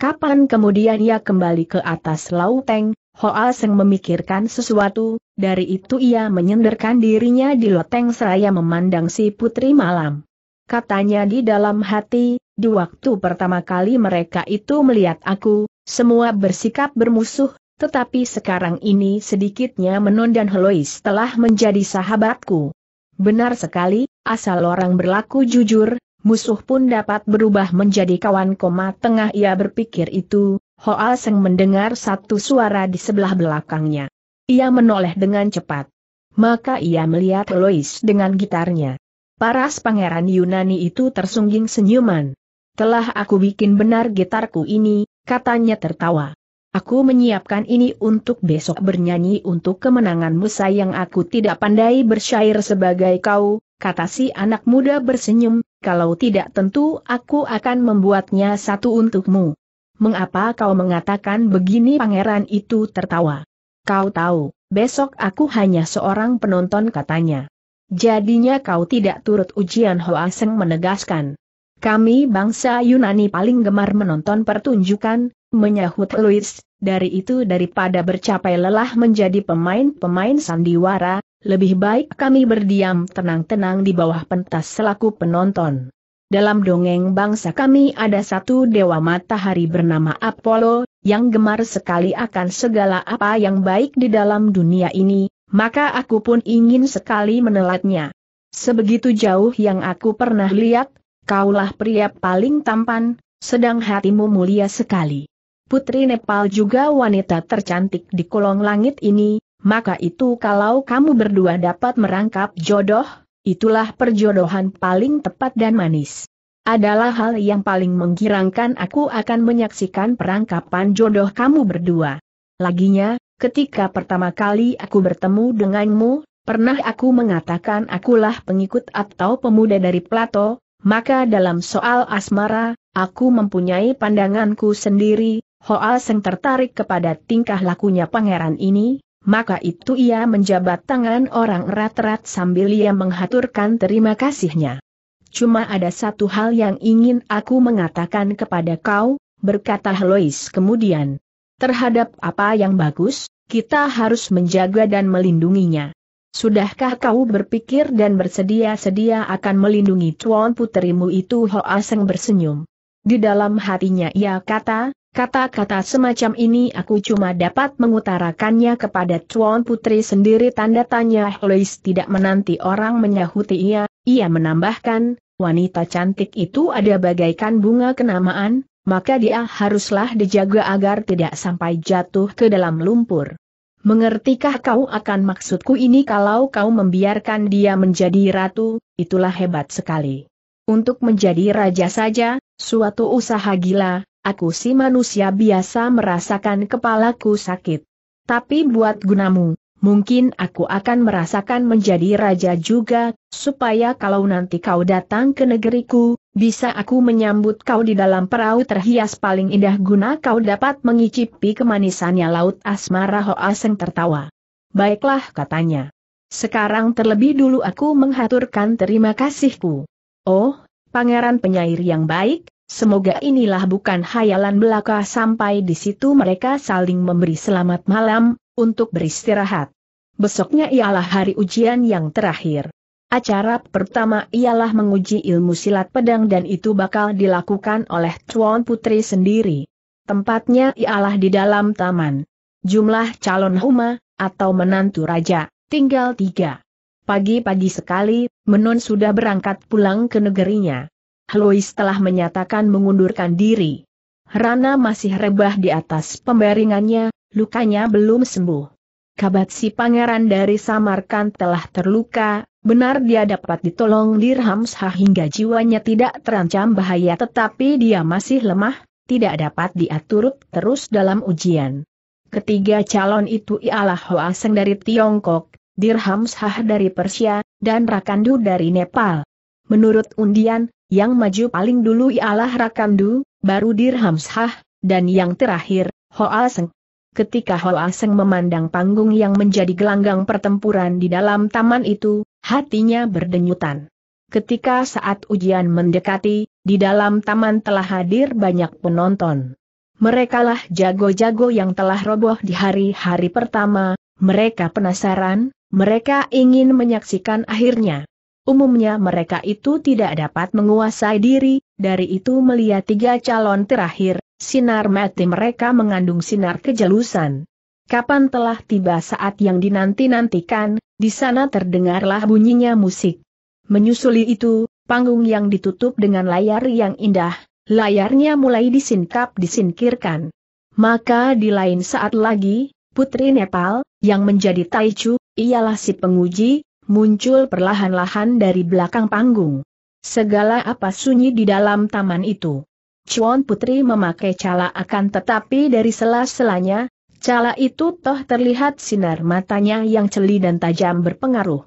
Kapan kemudian ia kembali ke atas lauteng, Hoa Seng memikirkan sesuatu, dari itu ia menyenderkan dirinya di loteng seraya memandang si putri malam. Katanya di dalam hati, di waktu pertama kali mereka itu melihat aku, semua bersikap bermusuh, tetapi sekarang ini sedikitnya Menon dan Helois telah menjadi sahabatku. Benar sekali, asal orang berlaku jujur, musuh pun dapat berubah menjadi kawan koma tengah ia berpikir itu, Hoal Seng mendengar satu suara di sebelah belakangnya. Ia menoleh dengan cepat. Maka ia melihat Helois dengan gitarnya. Paras pangeran Yunani itu tersungging senyuman. Telah aku bikin benar gitarku ini, katanya tertawa. Aku menyiapkan ini untuk besok bernyanyi untuk kemenanganmu sayang aku tidak pandai bersyair sebagai kau, kata si anak muda bersenyum, kalau tidak tentu aku akan membuatnya satu untukmu. Mengapa kau mengatakan begini pangeran itu tertawa? Kau tahu, besok aku hanya seorang penonton katanya. Jadinya kau tidak turut ujian Hoa menegaskan. Kami bangsa Yunani paling gemar menonton pertunjukan, menyahut Louis, dari itu daripada bercapai lelah menjadi pemain-pemain sandiwara, lebih baik kami berdiam tenang-tenang di bawah pentas selaku penonton. Dalam dongeng bangsa kami ada satu dewa matahari bernama Apollo, yang gemar sekali akan segala apa yang baik di dalam dunia ini, maka aku pun ingin sekali menelatnya. Sebegitu jauh yang aku pernah lihat, kaulah pria paling tampan, sedang hatimu mulia sekali. Putri Nepal juga wanita tercantik di kolong langit ini, maka itu kalau kamu berdua dapat merangkap jodoh, itulah perjodohan paling tepat dan manis. Adalah hal yang paling menggirangkan aku akan menyaksikan perangkapan jodoh kamu berdua. Laginya, ketika pertama kali aku bertemu denganmu, pernah aku mengatakan akulah pengikut atau pemuda dari Plato, maka dalam soal asmara, aku mempunyai pandanganku sendiri, Hoa Seng tertarik kepada tingkah lakunya pangeran ini, maka itu ia menjabat tangan orang erat-erat sambil ia menghaturkan terima kasihnya. Cuma ada satu hal yang ingin aku mengatakan kepada kau, berkata Lois kemudian. Terhadap apa yang bagus, kita harus menjaga dan melindunginya. Sudahkah kau berpikir dan bersedia-sedia akan melindungi tuan puterimu itu Hoa Seng bersenyum. Di dalam hatinya ia kata, Kata-kata semacam ini aku cuma dapat mengutarakannya kepada Tuan Putri sendiri tanda tanya Lois tidak menanti orang menyahuti ia, ia menambahkan, wanita cantik itu ada bagaikan bunga kenamaan, maka dia haruslah dijaga agar tidak sampai jatuh ke dalam lumpur. Mengertikah kau akan maksudku ini kalau kau membiarkan dia menjadi ratu, itulah hebat sekali. Untuk menjadi raja saja, suatu usaha gila, Aku si manusia biasa merasakan kepalaku sakit. Tapi buat gunamu, mungkin aku akan merasakan menjadi raja juga, supaya kalau nanti kau datang ke negeriku, bisa aku menyambut kau di dalam perahu terhias paling indah guna kau dapat mengicipi kemanisannya laut asmara Hoaseng tertawa. Baiklah katanya. Sekarang terlebih dulu aku menghaturkan terima kasihku. Oh, pangeran penyair yang baik, Semoga inilah bukan hayalan belaka sampai di situ mereka saling memberi selamat malam, untuk beristirahat. Besoknya ialah hari ujian yang terakhir. Acara pertama ialah menguji ilmu silat pedang dan itu bakal dilakukan oleh Tuan Putri sendiri. Tempatnya ialah di dalam taman. Jumlah calon huma, atau menantu raja, tinggal tiga. Pagi-pagi sekali, Menon sudah berangkat pulang ke negerinya. Louis telah menyatakan mengundurkan diri. Rana masih rebah di atas pembaringannya, lukanya belum sembuh. Kabat si pangeran dari Samarkan telah terluka, benar dia dapat ditolong Dirhamsha hingga jiwanya tidak terancam bahaya tetapi dia masih lemah, tidak dapat diatur terus dalam ujian. Ketiga calon itu ialah Hoaseng dari Tiongkok, Dirhamshah dari Persia, dan Rakandu dari Nepal. Menurut undian, yang maju paling dulu ialah Rakandu, baru Dirhamshah, dan yang terakhir, Hoa Seng. Ketika Hoa Seng memandang panggung yang menjadi gelanggang pertempuran di dalam taman itu, hatinya berdenyutan. Ketika saat ujian mendekati, di dalam taman telah hadir banyak penonton. Merekalah jago-jago yang telah roboh di hari-hari pertama, mereka penasaran, mereka ingin menyaksikan akhirnya. Umumnya mereka itu tidak dapat menguasai diri, dari itu melihat tiga calon terakhir, sinar mati mereka mengandung sinar kejelusan. Kapan telah tiba saat yang dinanti-nantikan, di sana terdengarlah bunyinya musik. Menyusuli itu, panggung yang ditutup dengan layar yang indah, layarnya mulai disingkap disingkirkan. Maka di lain saat lagi, Putri Nepal, yang menjadi Taichu, ialah si penguji, muncul perlahan-lahan dari belakang panggung. Segala apa sunyi di dalam taman itu. Cuan Putri memakai cala akan tetapi dari sela-selanya, cala itu toh terlihat sinar matanya yang celi dan tajam berpengaruh.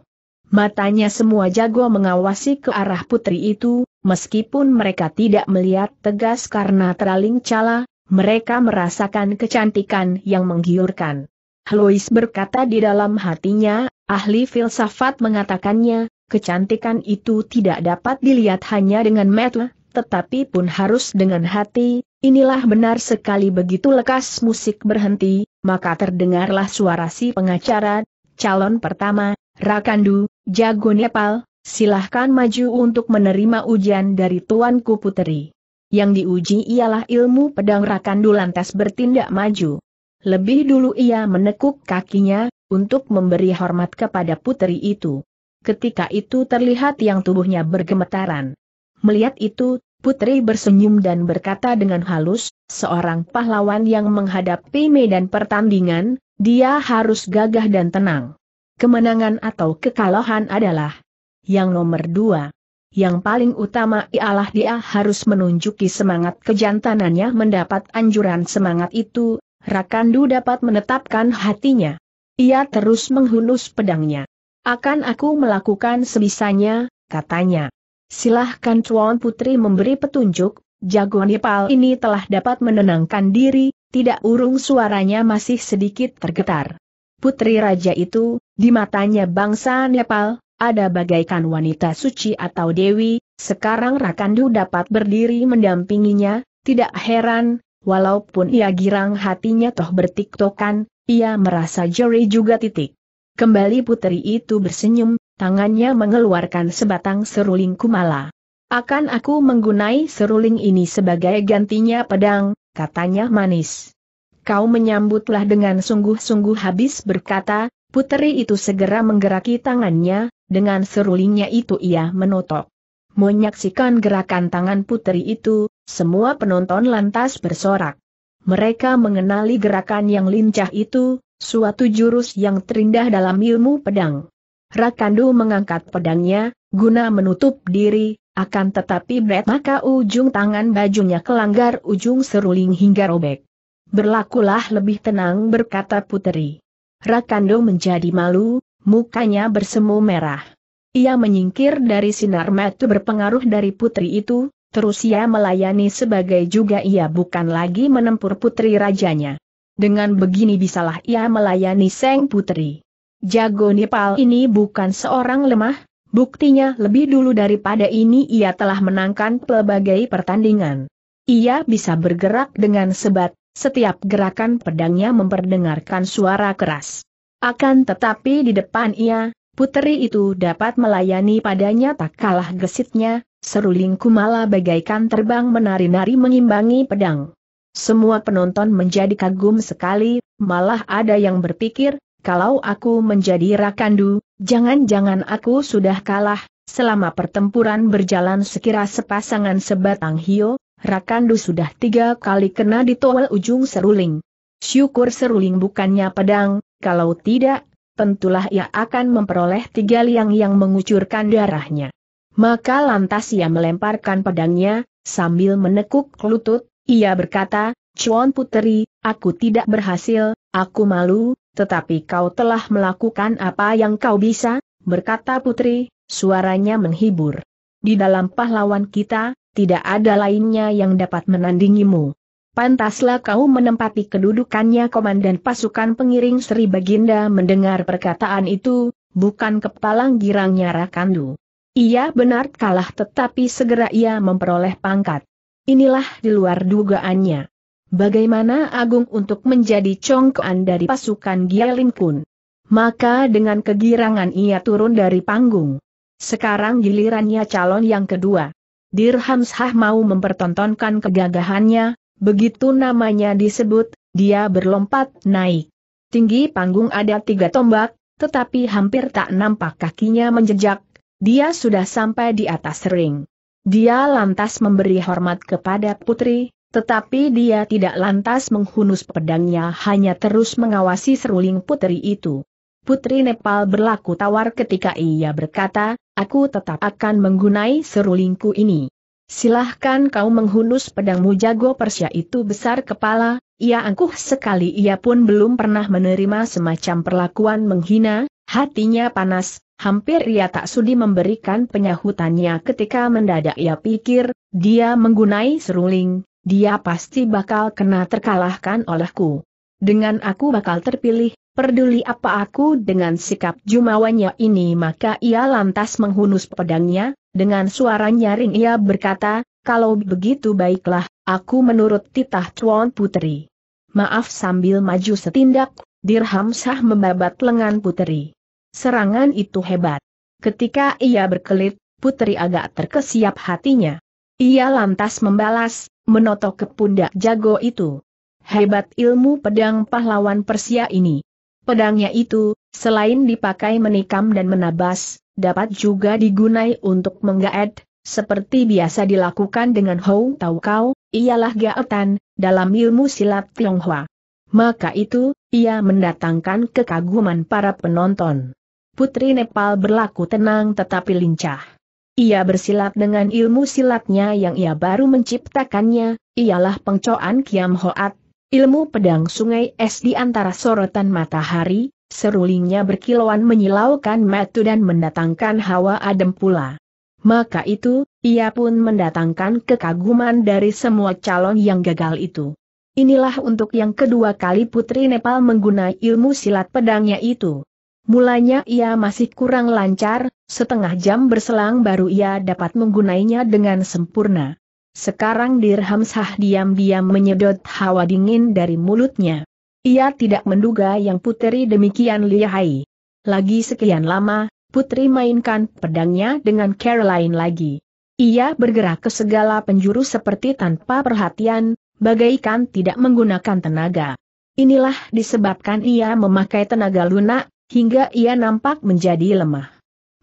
Matanya semua jago mengawasi ke arah putri itu, meskipun mereka tidak melihat tegas karena teraling cala, mereka merasakan kecantikan yang menggiurkan. Louis berkata di dalam hatinya, ahli filsafat mengatakannya, kecantikan itu tidak dapat dilihat hanya dengan mata, tetapi pun harus dengan hati, inilah benar sekali begitu lekas musik berhenti, maka terdengarlah suara si pengacara, calon pertama, Rakandu, jago Nepal, silahkan maju untuk menerima ujian dari Tuanku Puteri. Yang diuji ialah ilmu pedang Rakandu lantas bertindak maju. Lebih dulu ia menekuk kakinya, untuk memberi hormat kepada putri itu. Ketika itu terlihat yang tubuhnya bergemetaran. Melihat itu, putri bersenyum dan berkata dengan halus, seorang pahlawan yang menghadapi medan pertandingan, dia harus gagah dan tenang. Kemenangan atau kekalahan adalah yang nomor dua. Yang paling utama ialah dia harus menunjuki semangat kejantanannya mendapat anjuran semangat itu, Rakandu dapat menetapkan hatinya. Ia terus menghunus pedangnya. Akan aku melakukan sebisanya, katanya. Silahkan Chuan Putri memberi petunjuk, jagoan Nepal ini telah dapat menenangkan diri, tidak urung suaranya masih sedikit tergetar. Putri Raja itu, di matanya bangsa Nepal, ada bagaikan wanita suci atau dewi, sekarang Rakandu dapat berdiri mendampinginya, tidak heran, walaupun ia girang hatinya toh bertiktokan, ia merasa jeri juga titik. Kembali putri itu bersenyum, tangannya mengeluarkan sebatang seruling kumala. Akan aku menggunai seruling ini sebagai gantinya pedang, katanya manis. Kau menyambutlah dengan sungguh-sungguh habis berkata, putri itu segera menggeraki tangannya, dengan serulingnya itu ia menotok. Menyaksikan gerakan tangan putri itu, semua penonton lantas bersorak. Mereka mengenali gerakan yang lincah itu, suatu jurus yang terindah dalam ilmu pedang. Rakandu mengangkat pedangnya, guna menutup diri, akan tetapi bret maka ujung tangan bajunya kelanggar ujung seruling hingga robek. Berlakulah lebih tenang berkata puteri. Rakando menjadi malu, mukanya bersemu merah. Ia menyingkir dari sinar mata berpengaruh dari putri itu, terus ia melayani sebagai juga ia bukan lagi menempur putri rajanya. Dengan begini bisalah ia melayani Seng Putri. Jago Nepal ini bukan seorang lemah, buktinya lebih dulu daripada ini ia telah menangkan pelbagai pertandingan. Ia bisa bergerak dengan sebat, setiap gerakan pedangnya memperdengarkan suara keras. Akan tetapi di depan ia, Puteri itu dapat melayani padanya tak kalah gesitnya, seruling kumala bagaikan terbang menari-nari mengimbangi pedang. Semua penonton menjadi kagum sekali, malah ada yang berpikir, kalau aku menjadi Rakandu, jangan-jangan aku sudah kalah, selama pertempuran berjalan sekira sepasangan sebatang hio, Rakandu sudah tiga kali kena di ditowel ujung seruling. Syukur seruling bukannya pedang, kalau tidak tentulah ia akan memperoleh tiga liang yang mengucurkan darahnya. Maka lantas ia melemparkan pedangnya, sambil menekuk lutut, ia berkata, Cuan Puteri, aku tidak berhasil, aku malu, tetapi kau telah melakukan apa yang kau bisa, berkata Putri, suaranya menghibur. Di dalam pahlawan kita, tidak ada lainnya yang dapat menandingimu. Pantaslah kau menempati kedudukannya komandan pasukan pengiring Sri Baginda mendengar perkataan itu, bukan kepalang girangnya Rakandu. Ia benar kalah tetapi segera ia memperoleh pangkat. Inilah di luar dugaannya. Bagaimana Agung untuk menjadi congkoan dari pasukan Gialim Kun? Maka dengan kegirangan ia turun dari panggung. Sekarang gilirannya calon yang kedua. Dirhamshah mau mempertontonkan kegagahannya, Begitu namanya disebut, dia berlompat naik. Tinggi panggung ada tiga tombak, tetapi hampir tak nampak kakinya menjejak, dia sudah sampai di atas ring. Dia lantas memberi hormat kepada putri, tetapi dia tidak lantas menghunus pedangnya hanya terus mengawasi seruling putri itu. Putri Nepal berlaku tawar ketika ia berkata, aku tetap akan menggunai serulingku ini silahkan kau menghunus pedangmu jago Persia itu besar kepala, ia angkuh sekali ia pun belum pernah menerima semacam perlakuan menghina, hatinya panas, hampir ia tak sudi memberikan penyahutannya ketika mendadak ia pikir, dia menggunai seruling, dia pasti bakal kena terkalahkan olehku. Dengan aku bakal terpilih, Peduli apa aku dengan sikap jumawanya ini maka ia lantas menghunus pedangnya, dengan suara nyaring ia berkata, kalau begitu baiklah, aku menurut titah Tuan Putri. Maaf sambil maju setindak, Dirham sah membabat lengan Putri. Serangan itu hebat. Ketika ia berkelit, Putri agak terkesiap hatinya. Ia lantas membalas, menotok ke pundak jago itu. Hebat ilmu pedang pahlawan Persia ini. Pedangnya itu, selain dipakai menikam dan menabas, dapat juga digunai untuk menggaet, seperti biasa dilakukan dengan Hou Tau Kau, ialah gaetan, dalam ilmu silat Tionghoa. Maka itu, ia mendatangkan kekaguman para penonton. Putri Nepal berlaku tenang tetapi lincah. Ia bersilat dengan ilmu silatnya yang ia baru menciptakannya, ialah pengcoan Kiam Hoat, Ilmu pedang sungai es di antara sorotan matahari, serulingnya berkilauan menyilaukan matu dan mendatangkan hawa adem pula. Maka itu, ia pun mendatangkan kekaguman dari semua calon yang gagal itu. Inilah untuk yang kedua kali Putri Nepal menggunakan ilmu silat pedangnya itu. Mulanya ia masih kurang lancar, setengah jam berselang baru ia dapat menggunainya dengan sempurna. Sekarang Dirham Shah diam-diam menyedot hawa dingin dari mulutnya. Ia tidak menduga yang puteri demikian lihai. Lagi sekian lama, putri mainkan pedangnya dengan Caroline lagi. Ia bergerak ke segala penjuru seperti tanpa perhatian, bagaikan tidak menggunakan tenaga. Inilah disebabkan ia memakai tenaga lunak, hingga ia nampak menjadi lemah.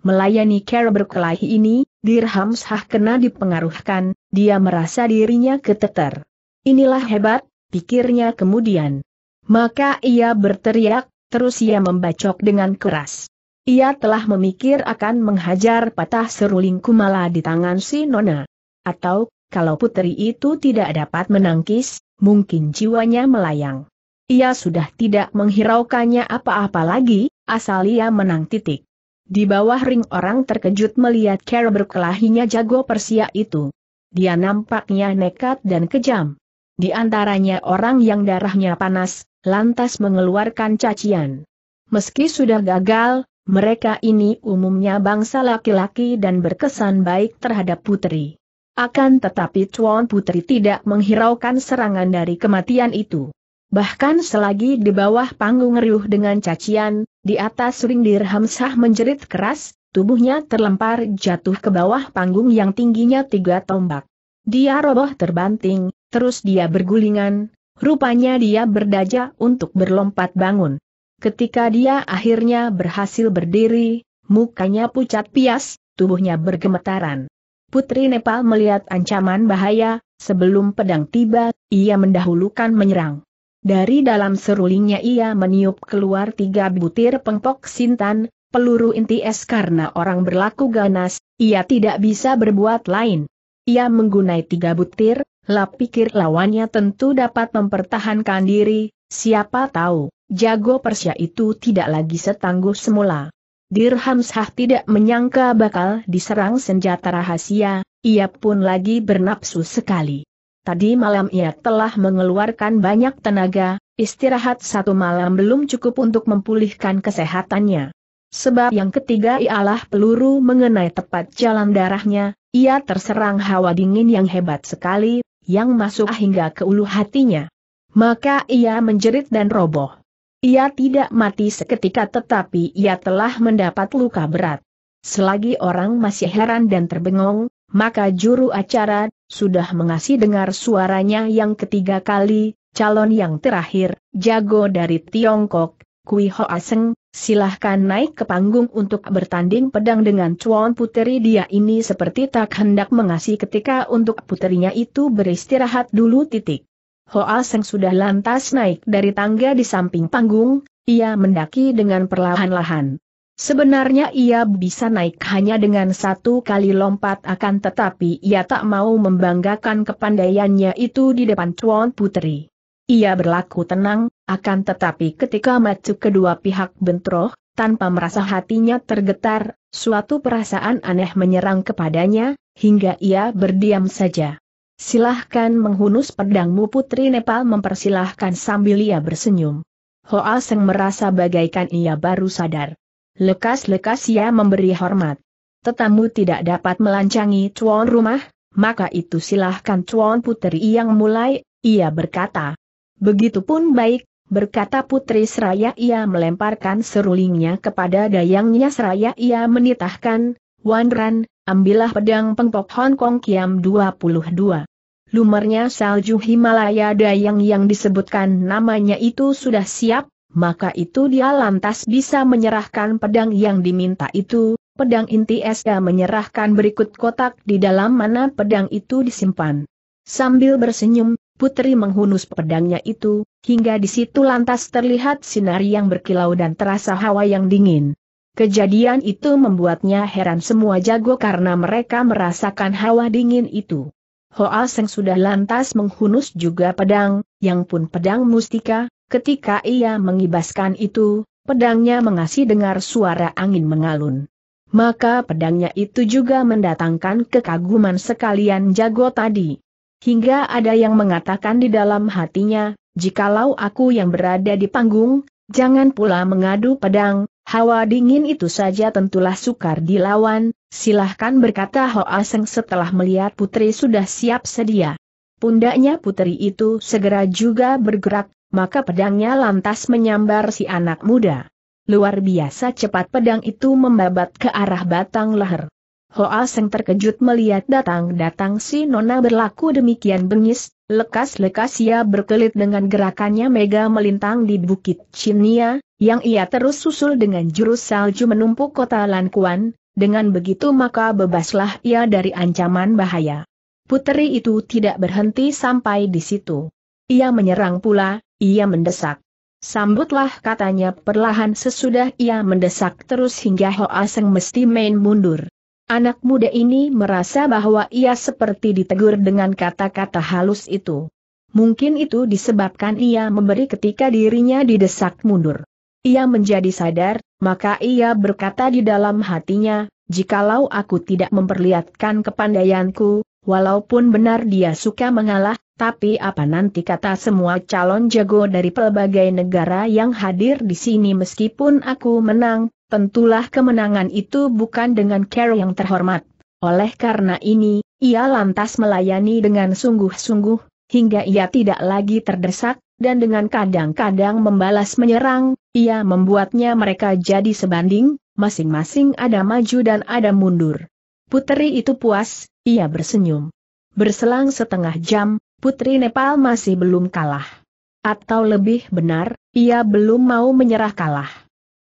Melayani Carol berkelahi ini, Dirham sah kena dipengaruhkan, dia merasa dirinya keteter. Inilah hebat, pikirnya kemudian. Maka ia berteriak, terus ia membacok dengan keras. Ia telah memikir akan menghajar patah seruling kumala di tangan si Nona. Atau, kalau putri itu tidak dapat menangkis, mungkin jiwanya melayang. Ia sudah tidak menghiraukannya apa-apa lagi, asal ia menang titik. Di bawah ring orang terkejut melihat cara berkelahinya jago Persia itu. Dia nampaknya nekat dan kejam. Di antaranya orang yang darahnya panas, lantas mengeluarkan cacian. Meski sudah gagal, mereka ini umumnya bangsa laki-laki dan berkesan baik terhadap putri. Akan tetapi Chuan Putri tidak menghiraukan serangan dari kematian itu. Bahkan selagi di bawah panggung riuh dengan cacian, di atas ring Dirhamsah menjerit keras, tubuhnya terlempar jatuh ke bawah panggung yang tingginya tiga tombak. Dia roboh terbanting, terus dia bergulingan, rupanya dia berdaja untuk berlompat bangun. Ketika dia akhirnya berhasil berdiri, mukanya pucat pias, tubuhnya bergemetaran. Putri Nepal melihat ancaman bahaya, sebelum pedang tiba, ia mendahulukan menyerang. Dari dalam serulingnya ia meniup keluar tiga butir pengpok sintan, peluru inti es karena orang berlaku ganas, ia tidak bisa berbuat lain. Ia menggunai tiga butir, lap pikir lawannya tentu dapat mempertahankan diri, siapa tahu, jago Persia itu tidak lagi setangguh semula. Dirham sah tidak menyangka bakal diserang senjata rahasia, ia pun lagi bernapsu sekali. Tadi malam ia telah mengeluarkan banyak tenaga, istirahat satu malam belum cukup untuk memulihkan kesehatannya. Sebab yang ketiga ialah peluru mengenai tepat jalan darahnya, ia terserang hawa dingin yang hebat sekali, yang masuk hingga ke ulu hatinya. Maka ia menjerit dan roboh. Ia tidak mati seketika tetapi ia telah mendapat luka berat. Selagi orang masih heran dan terbengong, maka juru acara sudah mengasih dengar suaranya yang ketiga kali, calon yang terakhir, jago dari Tiongkok, Kui Ho Aseng, silahkan naik ke panggung untuk bertanding pedang dengan cuan puteri dia ini seperti tak hendak mengasih ketika untuk puterinya itu beristirahat dulu titik. Ho Aseng sudah lantas naik dari tangga di samping panggung, ia mendaki dengan perlahan-lahan. Sebenarnya ia bisa naik hanya dengan satu kali lompat akan tetapi ia tak mau membanggakan kepandaiannya itu di depan Tuan Putri. Ia berlaku tenang, akan tetapi ketika macu kedua pihak bentroh, tanpa merasa hatinya tergetar, suatu perasaan aneh menyerang kepadanya, hingga ia berdiam saja. Silahkan menghunus pedangmu Putri Nepal mempersilahkan sambil ia bersenyum. Hoa Seng merasa bagaikan ia baru sadar Lekas-lekas ia memberi hormat. Tetamu tidak dapat melancangi tuan rumah, maka itu silahkan tuan putri yang mulai, ia berkata. Begitupun baik, berkata putri seraya ia melemparkan serulingnya kepada dayangnya seraya ia menitahkan, Wan Ran, ambillah pedang pengpok Hong Kong Kiam 22. Lumernya salju Himalaya dayang yang disebutkan namanya itu sudah siap, maka itu dia lantas bisa menyerahkan pedang yang diminta itu, pedang inti SK menyerahkan berikut kotak di dalam mana pedang itu disimpan. Sambil bersenyum, Putri menghunus pedangnya itu, hingga di situ lantas terlihat sinar yang berkilau dan terasa hawa yang dingin. Kejadian itu membuatnya heran semua jago karena mereka merasakan hawa dingin itu. Hoa Seng sudah lantas menghunus juga pedang, yang pun pedang mustika, Ketika ia mengibaskan itu, pedangnya mengasih dengar suara angin mengalun. Maka pedangnya itu juga mendatangkan kekaguman sekalian jago tadi. Hingga ada yang mengatakan di dalam hatinya, jikalau aku yang berada di panggung, jangan pula mengadu pedang, hawa dingin itu saja tentulah sukar dilawan, silahkan berkata Ho Aseng setelah melihat putri sudah siap sedia. Pundaknya putri itu segera juga bergerak, maka pedangnya lantas menyambar si anak muda. Luar biasa cepat pedang itu membabat ke arah batang leher. Hoa Seng terkejut melihat datang-datang si Nona berlaku demikian bengis, lekas-lekas ia berkelit dengan gerakannya mega melintang di Bukit Chinia, yang ia terus susul dengan jurus salju menumpuk kota Lankuan, dengan begitu maka bebaslah ia dari ancaman bahaya. Puteri itu tidak berhenti sampai di situ. Ia menyerang pula, ia mendesak. Sambutlah katanya perlahan sesudah ia mendesak terus hingga Hoa Seng mesti main mundur. Anak muda ini merasa bahwa ia seperti ditegur dengan kata-kata halus itu. Mungkin itu disebabkan ia memberi ketika dirinya didesak mundur. Ia menjadi sadar, maka ia berkata di dalam hatinya, jikalau aku tidak memperlihatkan kepandaianku, walaupun benar dia suka mengalah, tapi apa nanti kata semua calon jago dari pelbagai negara yang hadir di sini meskipun aku menang, tentulah kemenangan itu bukan dengan care yang terhormat. Oleh karena ini, ia lantas melayani dengan sungguh-sungguh, hingga ia tidak lagi terdesak, dan dengan kadang-kadang membalas menyerang, ia membuatnya mereka jadi sebanding, masing-masing ada maju dan ada mundur. Puteri itu puas, ia bersenyum. Berselang setengah jam, Putri Nepal masih belum kalah. Atau lebih benar, ia belum mau menyerah kalah.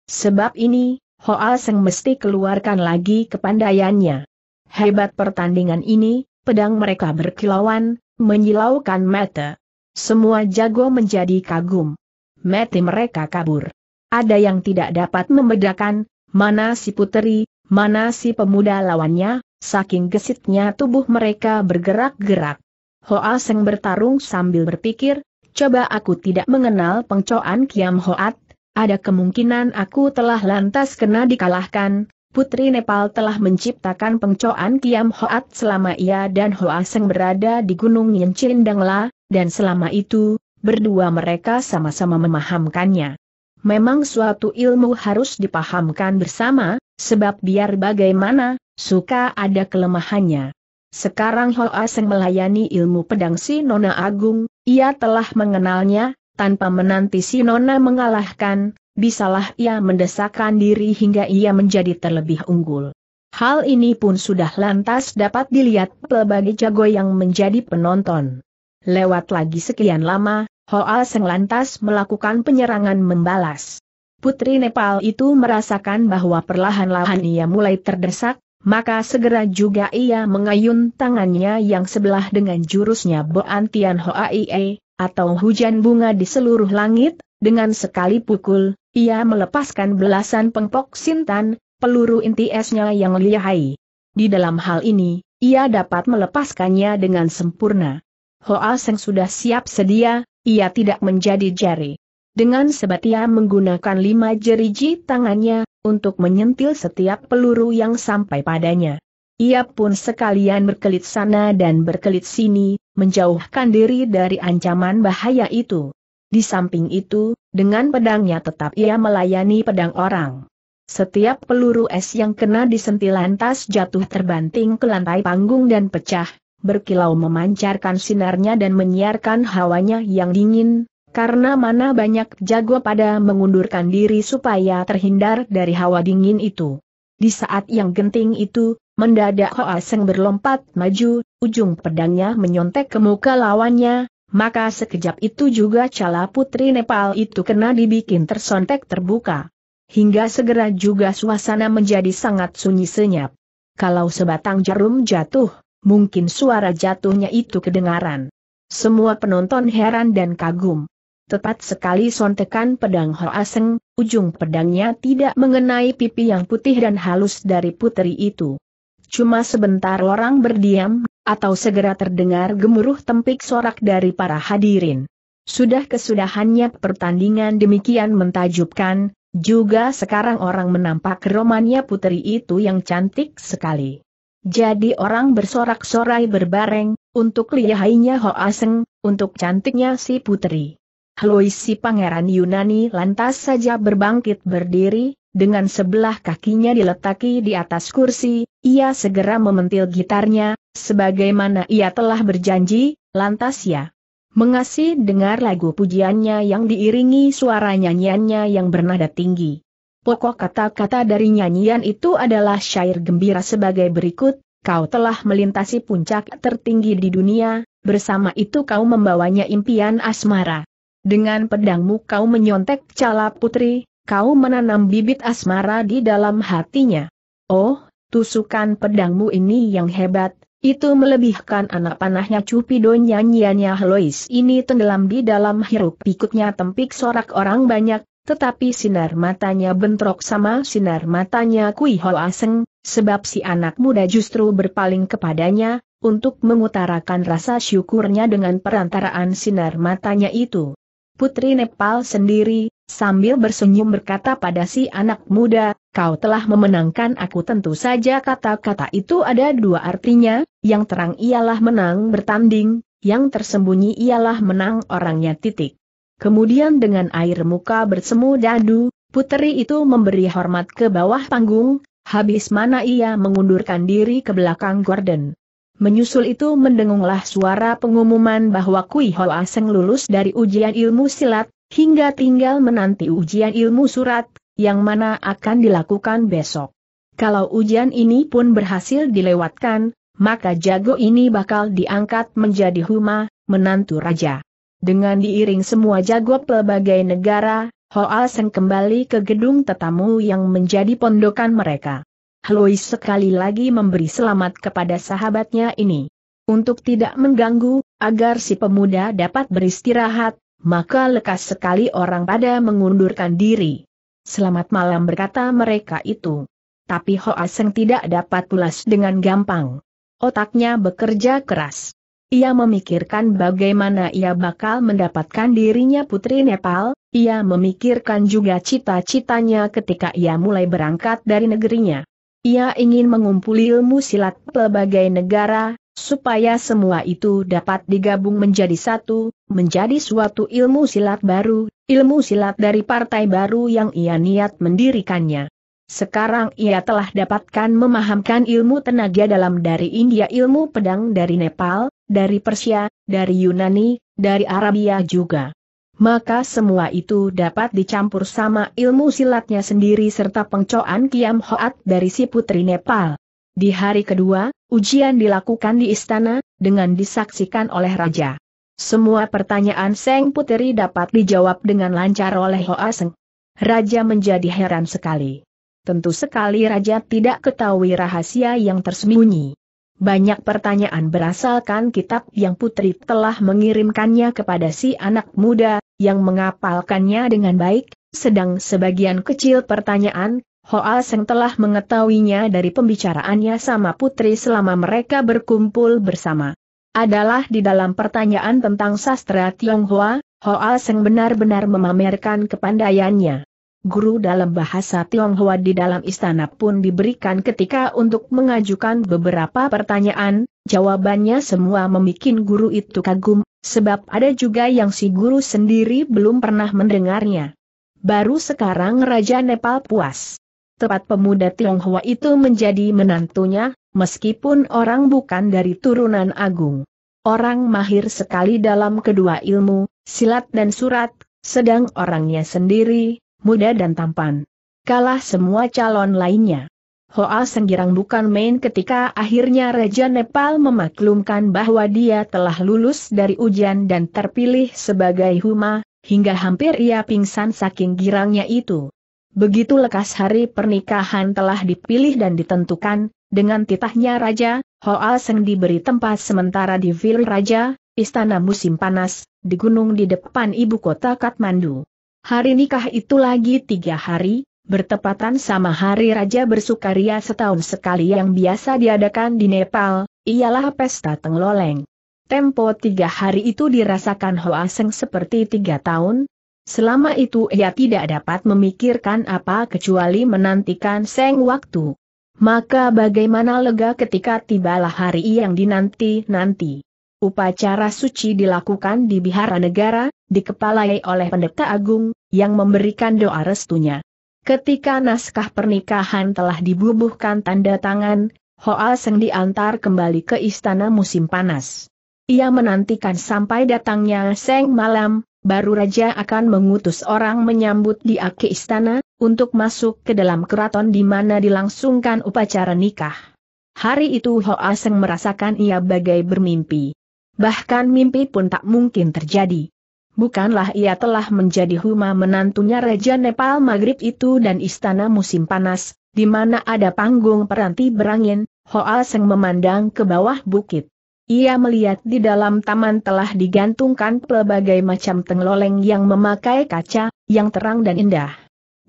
Sebab ini, Hoal Seng mesti keluarkan lagi kepandaiannya. Hebat pertandingan ini, pedang mereka berkilauan, menyilaukan mata. Semua jago menjadi kagum. Mati mereka kabur. Ada yang tidak dapat membedakan, mana si puteri, mana si pemuda lawannya, saking gesitnya tubuh mereka bergerak-gerak. Hoa Seng bertarung sambil berpikir, coba aku tidak mengenal pengcoan Kiam Hoat, ada kemungkinan aku telah lantas kena dikalahkan, Putri Nepal telah menciptakan pengcoan Kiam Hoat selama ia dan Hoa Seng berada di Gunung Yincin Dangla, dan selama itu, berdua mereka sama-sama memahamkannya. Memang suatu ilmu harus dipahamkan bersama, sebab biar bagaimana, suka ada kelemahannya. Sekarang Ho Aseng melayani ilmu pedang si Nona Agung, ia telah mengenalnya, tanpa menanti si Nona mengalahkan, bisalah ia mendesakkan diri hingga ia menjadi terlebih unggul. Hal ini pun sudah lantas dapat dilihat pelbagai jago yang menjadi penonton. Lewat lagi sekian lama, Hoa Seng lantas melakukan penyerangan membalas. Putri Nepal itu merasakan bahwa perlahan-lahan ia mulai terdesak, maka segera juga ia mengayun tangannya yang sebelah dengan jurusnya Boan Tian Ie, atau hujan bunga di seluruh langit, dengan sekali pukul, ia melepaskan belasan pengpok sintan, peluru inti esnya yang lihai. Di dalam hal ini, ia dapat melepaskannya dengan sempurna. Hoa Seng sudah siap sedia, ia tidak menjadi jari. Dengan sebat ia menggunakan lima jeriji tangannya, untuk menyentil setiap peluru yang sampai padanya. Ia pun sekalian berkelit sana dan berkelit sini, menjauhkan diri dari ancaman bahaya itu. Di samping itu, dengan pedangnya tetap ia melayani pedang orang. Setiap peluru es yang kena disentil lantas jatuh terbanting ke lantai panggung dan pecah, berkilau memancarkan sinarnya dan menyiarkan hawanya yang dingin, karena mana banyak jago pada mengundurkan diri supaya terhindar dari hawa dingin itu. Di saat yang genting itu, mendadak Hoa Seng berlompat maju, ujung pedangnya menyontek ke muka lawannya, maka sekejap itu juga cala putri Nepal itu kena dibikin tersontek terbuka. Hingga segera juga suasana menjadi sangat sunyi senyap. Kalau sebatang jarum jatuh, mungkin suara jatuhnya itu kedengaran. Semua penonton heran dan kagum. Tepat sekali sontekan pedang Hoaseng, ujung pedangnya tidak mengenai pipi yang putih dan halus dari putri itu. Cuma sebentar orang berdiam, atau segera terdengar gemuruh tempik sorak dari para hadirin. Sudah kesudahannya pertandingan demikian mentajubkan, juga sekarang orang menampak romannya putri itu yang cantik sekali. Jadi orang bersorak-sorai berbareng, untuk lihainya Ho Aseng, untuk cantiknya si putri. Haloisi pangeran Yunani lantas saja berbangkit berdiri, dengan sebelah kakinya diletaki di atas kursi, ia segera mementil gitarnya, sebagaimana ia telah berjanji, lantas ya. Mengasih dengar lagu pujiannya yang diiringi suara nyanyiannya yang bernada tinggi. Pokok kata-kata dari nyanyian itu adalah syair gembira sebagai berikut, kau telah melintasi puncak tertinggi di dunia, bersama itu kau membawanya impian asmara. Dengan pedangmu kau menyontek cala putri, kau menanam bibit asmara di dalam hatinya. Oh, tusukan pedangmu ini yang hebat, itu melebihkan anak panahnya Cupido nyanyiannya Lois ini tenggelam di dalam hiruk pikuknya tempik sorak orang banyak, tetapi sinar matanya bentrok sama sinar matanya Kui Ho Aseng, sebab si anak muda justru berpaling kepadanya, untuk mengutarakan rasa syukurnya dengan perantaraan sinar matanya itu. Putri Nepal sendiri, sambil bersenyum berkata pada si anak muda, kau telah memenangkan aku tentu saja kata-kata itu ada dua artinya, yang terang ialah menang bertanding, yang tersembunyi ialah menang orangnya titik. Kemudian dengan air muka bersemu dadu, putri itu memberi hormat ke bawah panggung, habis mana ia mengundurkan diri ke belakang Gordon. Menyusul itu mendengunglah suara pengumuman bahwa Kui Hoa Seng lulus dari ujian ilmu silat, hingga tinggal menanti ujian ilmu surat, yang mana akan dilakukan besok. Kalau ujian ini pun berhasil dilewatkan, maka jago ini bakal diangkat menjadi huma, menantu raja. Dengan diiring semua jago pelbagai negara, Hoa Seng kembali ke gedung tetamu yang menjadi pondokan mereka. Halois sekali lagi memberi selamat kepada sahabatnya ini. Untuk tidak mengganggu, agar si pemuda dapat beristirahat, maka lekas sekali orang pada mengundurkan diri. Selamat malam berkata mereka itu. Tapi Hoa Seng tidak dapat pulas dengan gampang. Otaknya bekerja keras. Ia memikirkan bagaimana ia bakal mendapatkan dirinya putri Nepal, ia memikirkan juga cita-citanya ketika ia mulai berangkat dari negerinya. Ia ingin mengumpuli ilmu silat pelbagai negara, supaya semua itu dapat digabung menjadi satu, menjadi suatu ilmu silat baru, ilmu silat dari partai baru yang ia niat mendirikannya. Sekarang ia telah dapatkan memahamkan ilmu tenaga dalam dari India ilmu pedang dari Nepal, dari Persia, dari Yunani, dari Arabia juga maka semua itu dapat dicampur sama ilmu silatnya sendiri serta pengcoan Kiam Hoat dari si putri Nepal. Di hari kedua, ujian dilakukan di istana, dengan disaksikan oleh raja. Semua pertanyaan Seng Putri dapat dijawab dengan lancar oleh Hoa Seng. Raja menjadi heran sekali. Tentu sekali raja tidak ketahui rahasia yang tersembunyi. Banyak pertanyaan berasalkan kitab yang putri telah mengirimkannya kepada si anak muda, yang mengapalkannya dengan baik, sedang sebagian kecil pertanyaan, Hoa Seng telah mengetahuinya dari pembicaraannya sama putri selama mereka berkumpul bersama. Adalah di dalam pertanyaan tentang sastra Tionghoa, Hoa Seng benar-benar memamerkan kepandaiannya guru dalam bahasa Tionghoa di dalam istana pun diberikan ketika untuk mengajukan beberapa pertanyaan, jawabannya semua membuat guru itu kagum, sebab ada juga yang si guru sendiri belum pernah mendengarnya. Baru sekarang Raja Nepal puas. Tepat pemuda Tionghoa itu menjadi menantunya, meskipun orang bukan dari turunan agung. Orang mahir sekali dalam kedua ilmu, silat dan surat, sedang orangnya sendiri, muda dan tampan. Kalah semua calon lainnya. Hoa Senggirang bukan main ketika akhirnya Raja Nepal memaklumkan bahwa dia telah lulus dari ujian dan terpilih sebagai Huma, hingga hampir ia pingsan saking girangnya itu. Begitu lekas hari pernikahan telah dipilih dan ditentukan, dengan titahnya Raja, Hoa Seng diberi tempat sementara di Vil Raja, Istana Musim Panas, di gunung di depan ibu kota Kathmandu. Hari nikah itu lagi tiga hari, bertepatan sama hari Raja Bersukaria setahun sekali yang biasa diadakan di Nepal, ialah pesta tengloleng. Tempo tiga hari itu dirasakan Hoa Seng seperti tiga tahun, selama itu ia tidak dapat memikirkan apa kecuali menantikan seng waktu. Maka bagaimana lega ketika tibalah hari yang dinanti-nanti. Upacara suci dilakukan di Bihara Negara, dikepalai oleh Pendeta Agung, yang memberikan doa restunya. Ketika naskah pernikahan telah dibubuhkan tanda tangan, Hoa Seng diantar kembali ke istana musim panas. Ia menantikan sampai datangnya Seng malam, baru Raja akan mengutus orang menyambut di ke istana, untuk masuk ke dalam keraton di mana dilangsungkan upacara nikah. Hari itu Hoa Seng merasakan ia bagai bermimpi bahkan mimpi pun tak mungkin terjadi. Bukanlah ia telah menjadi huma menantunya Raja Nepal Maghrib itu dan istana musim panas, di mana ada panggung peranti berangin, Hoa Seng memandang ke bawah bukit. Ia melihat di dalam taman telah digantungkan pelbagai macam tengloleng yang memakai kaca, yang terang dan indah.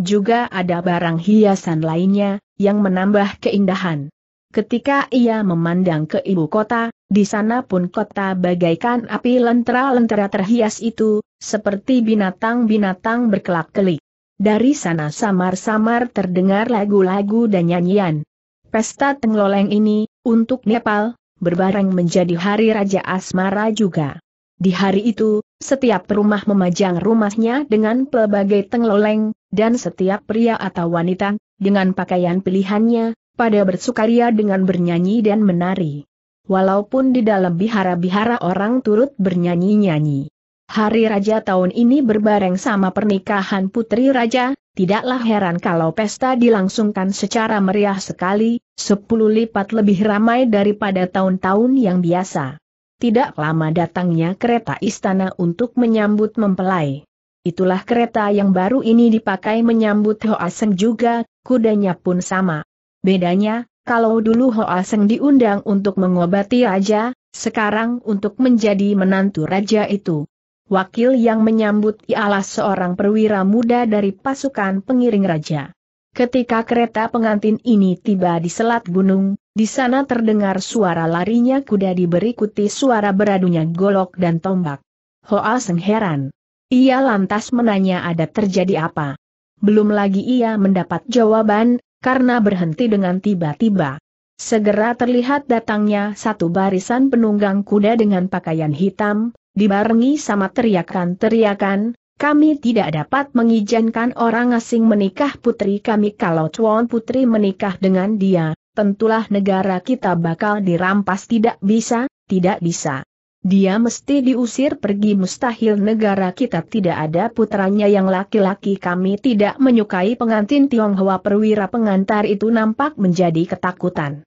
Juga ada barang hiasan lainnya, yang menambah keindahan. Ketika ia memandang ke ibu kota, di sana pun kota bagaikan api lentera-lentera terhias itu, seperti binatang-binatang berkelak-kelik. Dari sana samar-samar terdengar lagu-lagu dan nyanyian. Pesta tengloleng ini, untuk Nepal, berbareng menjadi hari Raja Asmara juga. Di hari itu, setiap rumah memajang rumahnya dengan pelbagai tengloleng, dan setiap pria atau wanita, dengan pakaian pilihannya, pada bersukaria dengan bernyanyi dan menari. Walaupun di dalam bihara-bihara orang turut bernyanyi-nyanyi. Hari Raja tahun ini berbareng sama pernikahan Putri Raja, tidaklah heran kalau pesta dilangsungkan secara meriah sekali, sepuluh lipat lebih ramai daripada tahun-tahun yang biasa. Tidak lama datangnya kereta istana untuk menyambut mempelai. Itulah kereta yang baru ini dipakai menyambut Hoaseng juga, kudanya pun sama. Bedanya, kalau dulu Hoa Seng diundang untuk mengobati raja, sekarang untuk menjadi menantu raja itu. Wakil yang menyambut ialah seorang perwira muda dari pasukan pengiring raja. Ketika kereta pengantin ini tiba di selat gunung, di sana terdengar suara larinya kuda diberikuti suara beradunya golok dan tombak. Hoa Seng heran. Ia lantas menanya ada terjadi apa. Belum lagi ia mendapat jawaban, karena berhenti dengan tiba-tiba. Segera terlihat datangnya satu barisan penunggang kuda dengan pakaian hitam, dibarengi sama teriakan-teriakan, kami tidak dapat mengizinkan orang asing menikah putri kami kalau cuan putri menikah dengan dia, tentulah negara kita bakal dirampas tidak bisa, tidak bisa. Dia mesti diusir pergi mustahil negara kita tidak ada putranya yang laki-laki kami tidak menyukai pengantin Tionghoa perwira pengantar itu nampak menjadi ketakutan.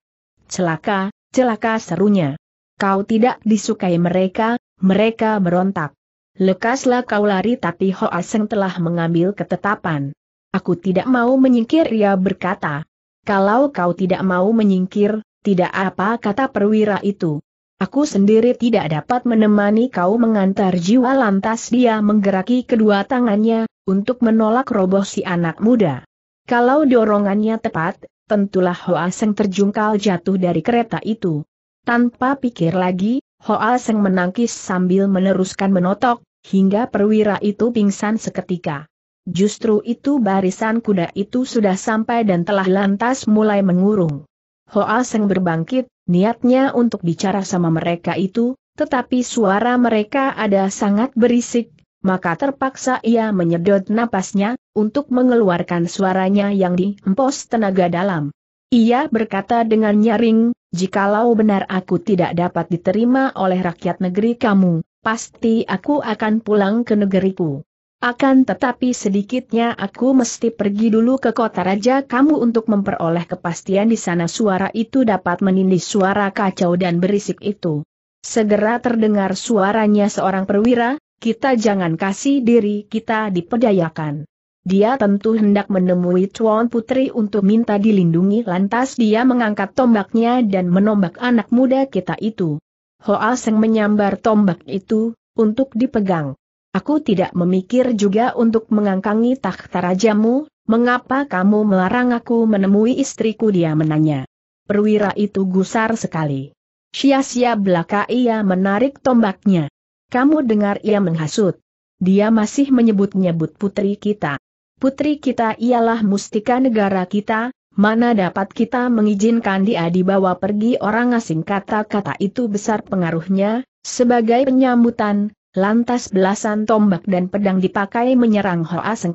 Celaka, celaka serunya. Kau tidak disukai mereka, mereka berontak. Lekaslah kau lari tapi ho aseng telah mengambil ketetapan. Aku tidak mau menyingkir ia berkata. Kalau kau tidak mau menyingkir, tidak apa kata perwira itu. Aku sendiri tidak dapat menemani kau mengantar jiwa lantas dia menggeraki kedua tangannya, untuk menolak roboh si anak muda. Kalau dorongannya tepat, tentulah Hoa Seng terjungkal jatuh dari kereta itu. Tanpa pikir lagi, Hoa Seng menangkis sambil meneruskan menotok, hingga perwira itu pingsan seketika. Justru itu barisan kuda itu sudah sampai dan telah lantas mulai mengurung. Hoa Seng berbangkit, Niatnya untuk bicara sama mereka itu, tetapi suara mereka ada sangat berisik, maka terpaksa ia menyedot napasnya, untuk mengeluarkan suaranya yang diempos tenaga dalam. Ia berkata dengan nyaring, jikalau benar aku tidak dapat diterima oleh rakyat negeri kamu, pasti aku akan pulang ke negeriku. Akan tetapi sedikitnya aku mesti pergi dulu ke kota raja kamu untuk memperoleh kepastian di sana suara itu dapat menindih suara kacau dan berisik itu. Segera terdengar suaranya seorang perwira, kita jangan kasih diri kita dipedayakan. Dia tentu hendak menemui Tuan Putri untuk minta dilindungi lantas dia mengangkat tombaknya dan menombak anak muda kita itu. Hoa Seng menyambar tombak itu, untuk dipegang. Aku tidak memikir juga untuk mengangkangi takhta rajamu, mengapa kamu melarang aku menemui istriku dia menanya. Perwira itu gusar sekali. Sia-sia belaka ia menarik tombaknya. Kamu dengar ia menghasut. Dia masih menyebut-nyebut putri kita. Putri kita ialah mustika negara kita, Mana dapat kita mengizinkan dia dibawa pergi orang asing kata-kata itu besar pengaruhnya, sebagai penyambutan, Lantas belasan tombak dan pedang dipakai menyerang Hoa Seng.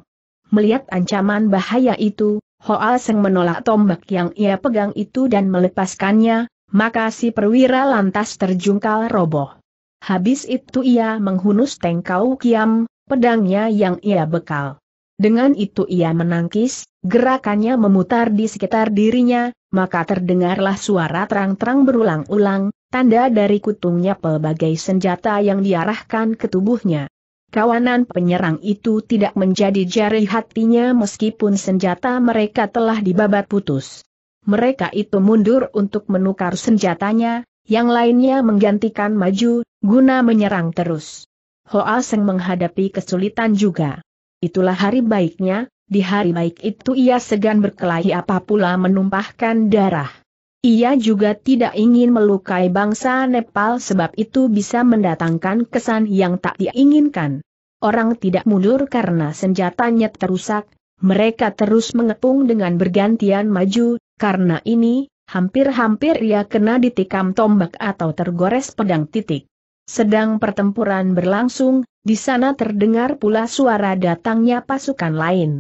Melihat ancaman bahaya itu, Hoa Seng menolak tombak yang ia pegang itu dan melepaskannya, maka si perwira lantas terjungkal roboh. Habis itu ia menghunus tengkau kiam, pedangnya yang ia bekal. Dengan itu ia menangkis, gerakannya memutar di sekitar dirinya, maka terdengarlah suara terang-terang berulang-ulang, tanda dari kutungnya pelbagai senjata yang diarahkan ke tubuhnya. Kawanan penyerang itu tidak menjadi jari hatinya meskipun senjata mereka telah dibabat putus. Mereka itu mundur untuk menukar senjatanya, yang lainnya menggantikan maju, guna menyerang terus. Hoa Seng menghadapi kesulitan juga. Itulah hari baiknya, di hari baik itu ia segan berkelahi apa pula menumpahkan darah. Ia juga tidak ingin melukai bangsa Nepal sebab itu bisa mendatangkan kesan yang tak diinginkan. Orang tidak mundur karena senjatanya terusak, mereka terus mengepung dengan bergantian maju, karena ini, hampir-hampir ia kena ditikam tombak atau tergores pedang titik. Sedang pertempuran berlangsung, di sana terdengar pula suara datangnya pasukan lain.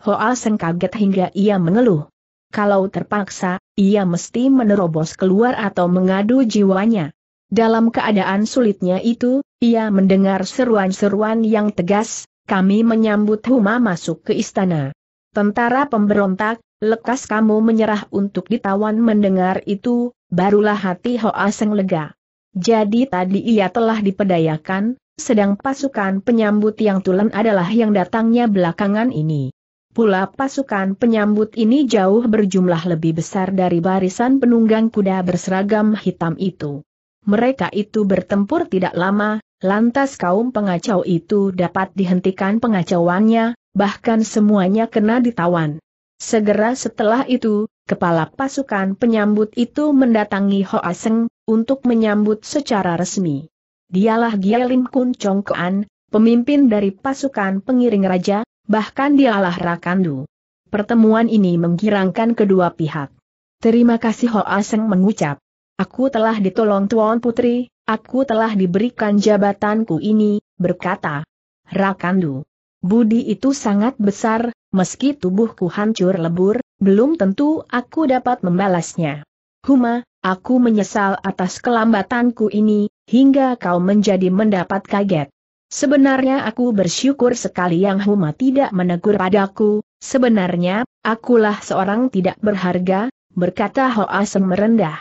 Hoa Seng kaget hingga ia mengeluh kalau terpaksa, ia mesti menerobos keluar atau mengadu jiwanya. Dalam keadaan sulitnya itu, ia mendengar seruan-seruan yang tegas, kami menyambut Huma masuk ke istana. Tentara pemberontak, lekas kamu menyerah untuk ditawan mendengar itu, barulah hati Hoa Seng lega. Jadi tadi ia telah dipedayakan, sedang pasukan penyambut yang tulen adalah yang datangnya belakangan ini pula pasukan penyambut ini jauh berjumlah lebih besar dari barisan penunggang kuda berseragam hitam itu. Mereka itu bertempur tidak lama, lantas kaum pengacau itu dapat dihentikan pengacauannya, bahkan semuanya kena ditawan. Segera setelah itu, kepala pasukan penyambut itu mendatangi Hoa Seng, untuk menyambut secara resmi. Dialah Gialim Kun Chongkoan, pemimpin dari pasukan pengiring raja, bahkan dialah Rakandu. Pertemuan ini menggirangkan kedua pihak. Terima kasih Ho Aseng mengucap. Aku telah ditolong Tuan Putri, aku telah diberikan jabatanku ini, berkata. Rakandu. Budi itu sangat besar, meski tubuhku hancur lebur, belum tentu aku dapat membalasnya. Huma, aku menyesal atas kelambatanku ini, hingga kau menjadi mendapat kaget. Sebenarnya aku bersyukur sekali yang Huma tidak menegur padaku, sebenarnya, akulah seorang tidak berharga, berkata Asem merendah.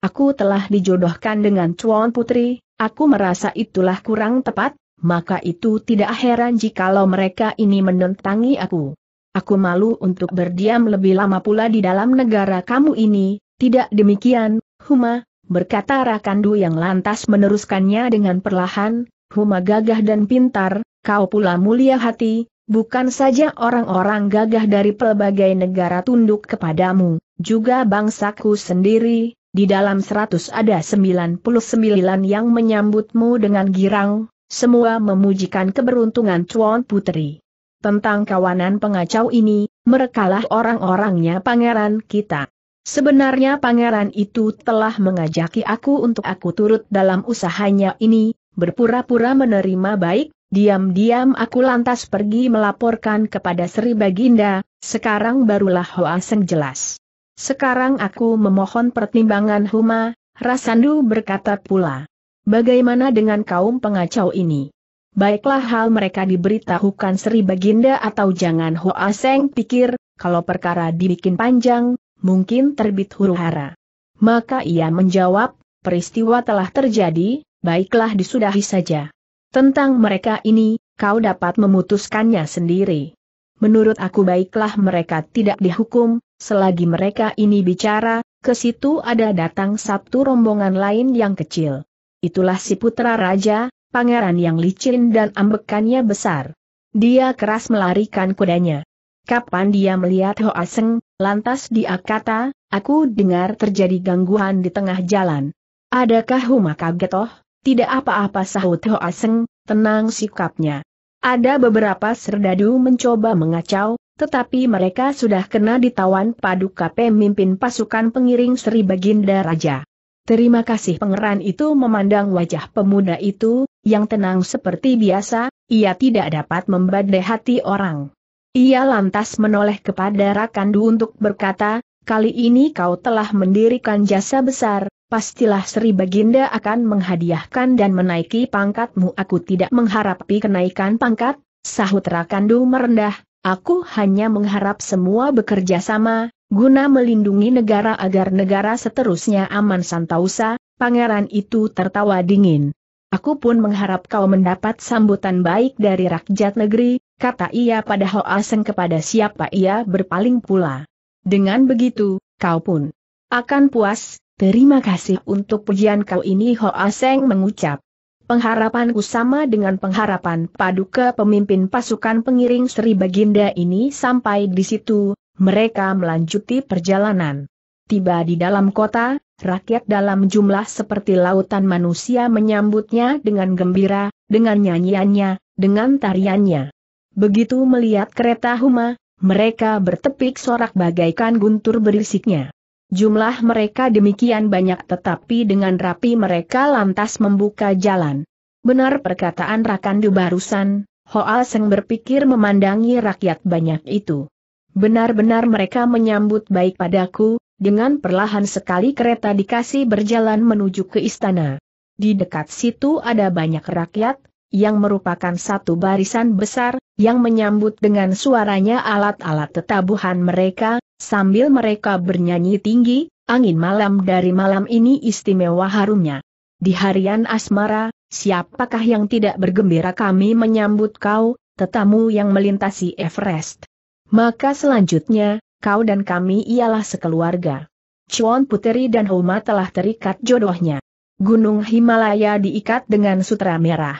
Aku telah dijodohkan dengan Chuan Putri, aku merasa itulah kurang tepat, maka itu tidak heran jikalau mereka ini menentangi aku. Aku malu untuk berdiam lebih lama pula di dalam negara kamu ini, tidak demikian, Huma, berkata Rakandu yang lantas meneruskannya dengan perlahan, Huma gagah dan pintar, kau pula mulia hati, bukan saja orang-orang gagah dari pelbagai negara tunduk kepadamu, juga bangsaku sendiri, di dalam seratus ada sembilan puluh sembilan yang menyambutmu dengan girang, semua memujikan keberuntungan Chuan Putri. Tentang kawanan pengacau ini, merekalah orang-orangnya pangeran kita. Sebenarnya pangeran itu telah mengajaki aku untuk aku turut dalam usahanya ini, berpura-pura menerima baik, diam-diam aku lantas pergi melaporkan kepada Sri Baginda, sekarang barulah Hoa Seng jelas. Sekarang aku memohon pertimbangan Huma, Rasandu berkata pula. Bagaimana dengan kaum pengacau ini? Baiklah hal mereka diberitahukan Sri Baginda atau jangan Hoa Seng pikir, kalau perkara dibikin panjang, mungkin terbit huru hara. Maka ia menjawab, peristiwa telah terjadi, baiklah disudahi saja. Tentang mereka ini, kau dapat memutuskannya sendiri. Menurut aku baiklah mereka tidak dihukum, selagi mereka ini bicara, ke situ ada datang satu rombongan lain yang kecil. Itulah si putra raja, pangeran yang licin dan ambekannya besar. Dia keras melarikan kudanya. Kapan dia melihat Ho Aseng, lantas dia kata, aku dengar terjadi gangguan di tengah jalan. Adakah Huma kaget oh? Tidak apa-apa sahut Hoa Seng, tenang sikapnya. Ada beberapa serdadu mencoba mengacau, tetapi mereka sudah kena ditawan paduka pemimpin pasukan pengiring Sri Baginda Raja. Terima kasih pengeran itu memandang wajah pemuda itu, yang tenang seperti biasa, ia tidak dapat membadai hati orang. Ia lantas menoleh kepada Rakandu untuk berkata, kali ini kau telah mendirikan jasa besar, pastilah Sri Baginda akan menghadiahkan dan menaiki pangkatmu. Aku tidak mengharapi kenaikan pangkat, sahut Rakandu merendah, aku hanya mengharap semua bekerja sama, guna melindungi negara agar negara seterusnya aman santausa, pangeran itu tertawa dingin. Aku pun mengharap kau mendapat sambutan baik dari rakyat negeri, kata ia pada Seng kepada siapa ia berpaling pula. Dengan begitu, kau pun akan puas, Terima kasih untuk pujian kau ini Hoa Seng mengucap. Pengharapanku sama dengan pengharapan paduka pemimpin pasukan pengiring Sri Baginda ini sampai di situ, mereka melanjuti perjalanan. Tiba di dalam kota, rakyat dalam jumlah seperti lautan manusia menyambutnya dengan gembira, dengan nyanyiannya, dengan tariannya. Begitu melihat kereta Huma, mereka bertepik sorak bagaikan guntur berisiknya. Jumlah mereka demikian banyak tetapi dengan rapi mereka lantas membuka jalan. Benar perkataan Rakandu barusan, Hoal Seng berpikir memandangi rakyat banyak itu. Benar-benar mereka menyambut baik padaku, dengan perlahan sekali kereta dikasih berjalan menuju ke istana. Di dekat situ ada banyak rakyat, yang merupakan satu barisan besar, yang menyambut dengan suaranya alat-alat tetabuhan mereka, sambil mereka bernyanyi tinggi, angin malam dari malam ini istimewa harumnya. Di harian asmara, siapakah yang tidak bergembira kami menyambut kau, tetamu yang melintasi Everest. Maka selanjutnya, kau dan kami ialah sekeluarga. Chuan Puteri dan Homa telah terikat jodohnya. Gunung Himalaya diikat dengan sutra merah.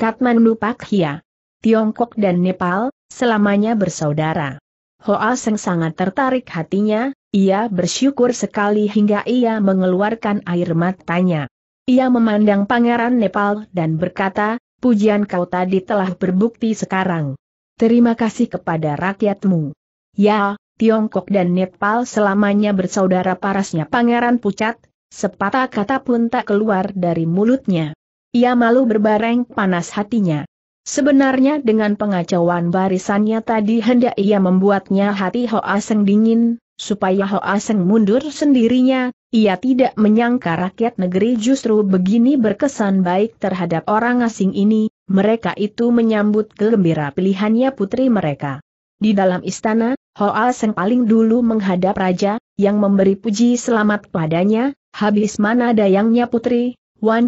Pak Hia. Tiongkok dan Nepal, selamanya bersaudara. Hoa Seng sangat tertarik hatinya, ia bersyukur sekali hingga ia mengeluarkan air matanya. Ia memandang pangeran Nepal dan berkata, pujian kau tadi telah berbukti sekarang. Terima kasih kepada rakyatmu. Ya, Tiongkok dan Nepal selamanya bersaudara parasnya pangeran pucat, sepatah kata pun tak keluar dari mulutnya. Ia malu berbareng panas hatinya. Sebenarnya dengan pengacauan barisannya tadi hendak ia membuatnya hati Hoa Seng dingin, supaya Hoa Seng mundur sendirinya, ia tidak menyangka rakyat negeri justru begini berkesan baik terhadap orang asing ini, mereka itu menyambut kegembira pilihannya putri mereka. Di dalam istana, Hoa Seng paling dulu menghadap raja, yang memberi puji selamat padanya, habis mana dayangnya putri, Wan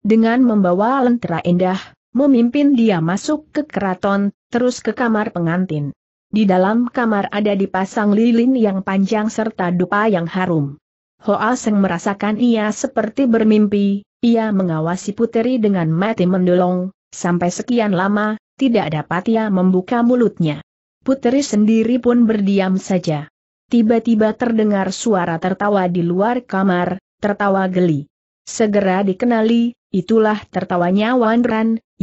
dengan membawa lentera indah, memimpin dia masuk ke keraton, terus ke kamar pengantin. Di dalam kamar ada dipasang lilin yang panjang serta dupa yang harum. Hoa Seng merasakan ia seperti bermimpi, ia mengawasi puteri dengan mati mendolong, sampai sekian lama, tidak dapat ia membuka mulutnya. Puteri sendiri pun berdiam saja. Tiba-tiba terdengar suara tertawa di luar kamar, tertawa geli. Segera dikenali, itulah tertawanya Wan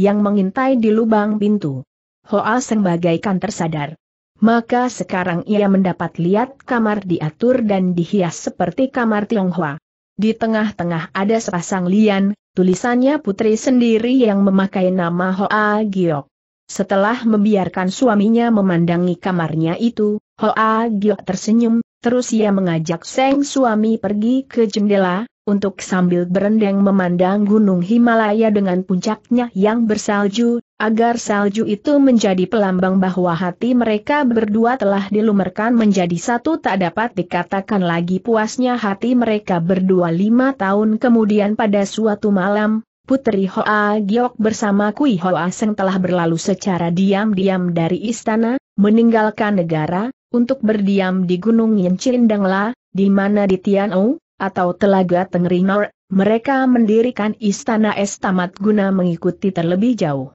yang mengintai di lubang pintu. Hoa Seng bagaikan tersadar. Maka sekarang ia mendapat lihat kamar diatur dan dihias seperti kamar Tionghoa. Di tengah-tengah ada sepasang lian, tulisannya putri sendiri yang memakai nama Hoa Giok. Setelah membiarkan suaminya memandangi kamarnya itu, Hoa Giok tersenyum, Terus ia mengajak sang suami pergi ke jendela, untuk sambil berendang memandang gunung Himalaya dengan puncaknya yang bersalju, agar salju itu menjadi pelambang bahwa hati mereka berdua telah dilumerkan menjadi satu tak dapat dikatakan lagi puasnya hati mereka berdua lima tahun kemudian pada suatu malam, Putri Hoa Giok bersama Kui Hoa Seng telah berlalu secara diam-diam dari istana, meninggalkan negara, untuk berdiam di Gunung Yincindangla, di mana di Tianou, atau Telaga Tengrinor, mereka mendirikan istana es guna mengikuti terlebih jauh.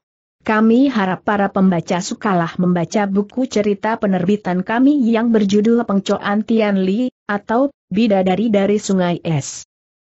Kami harap para pembaca sukalah membaca buku cerita penerbitan kami yang berjudul Pengcoan Tian atau Bidadari dari Sungai Es.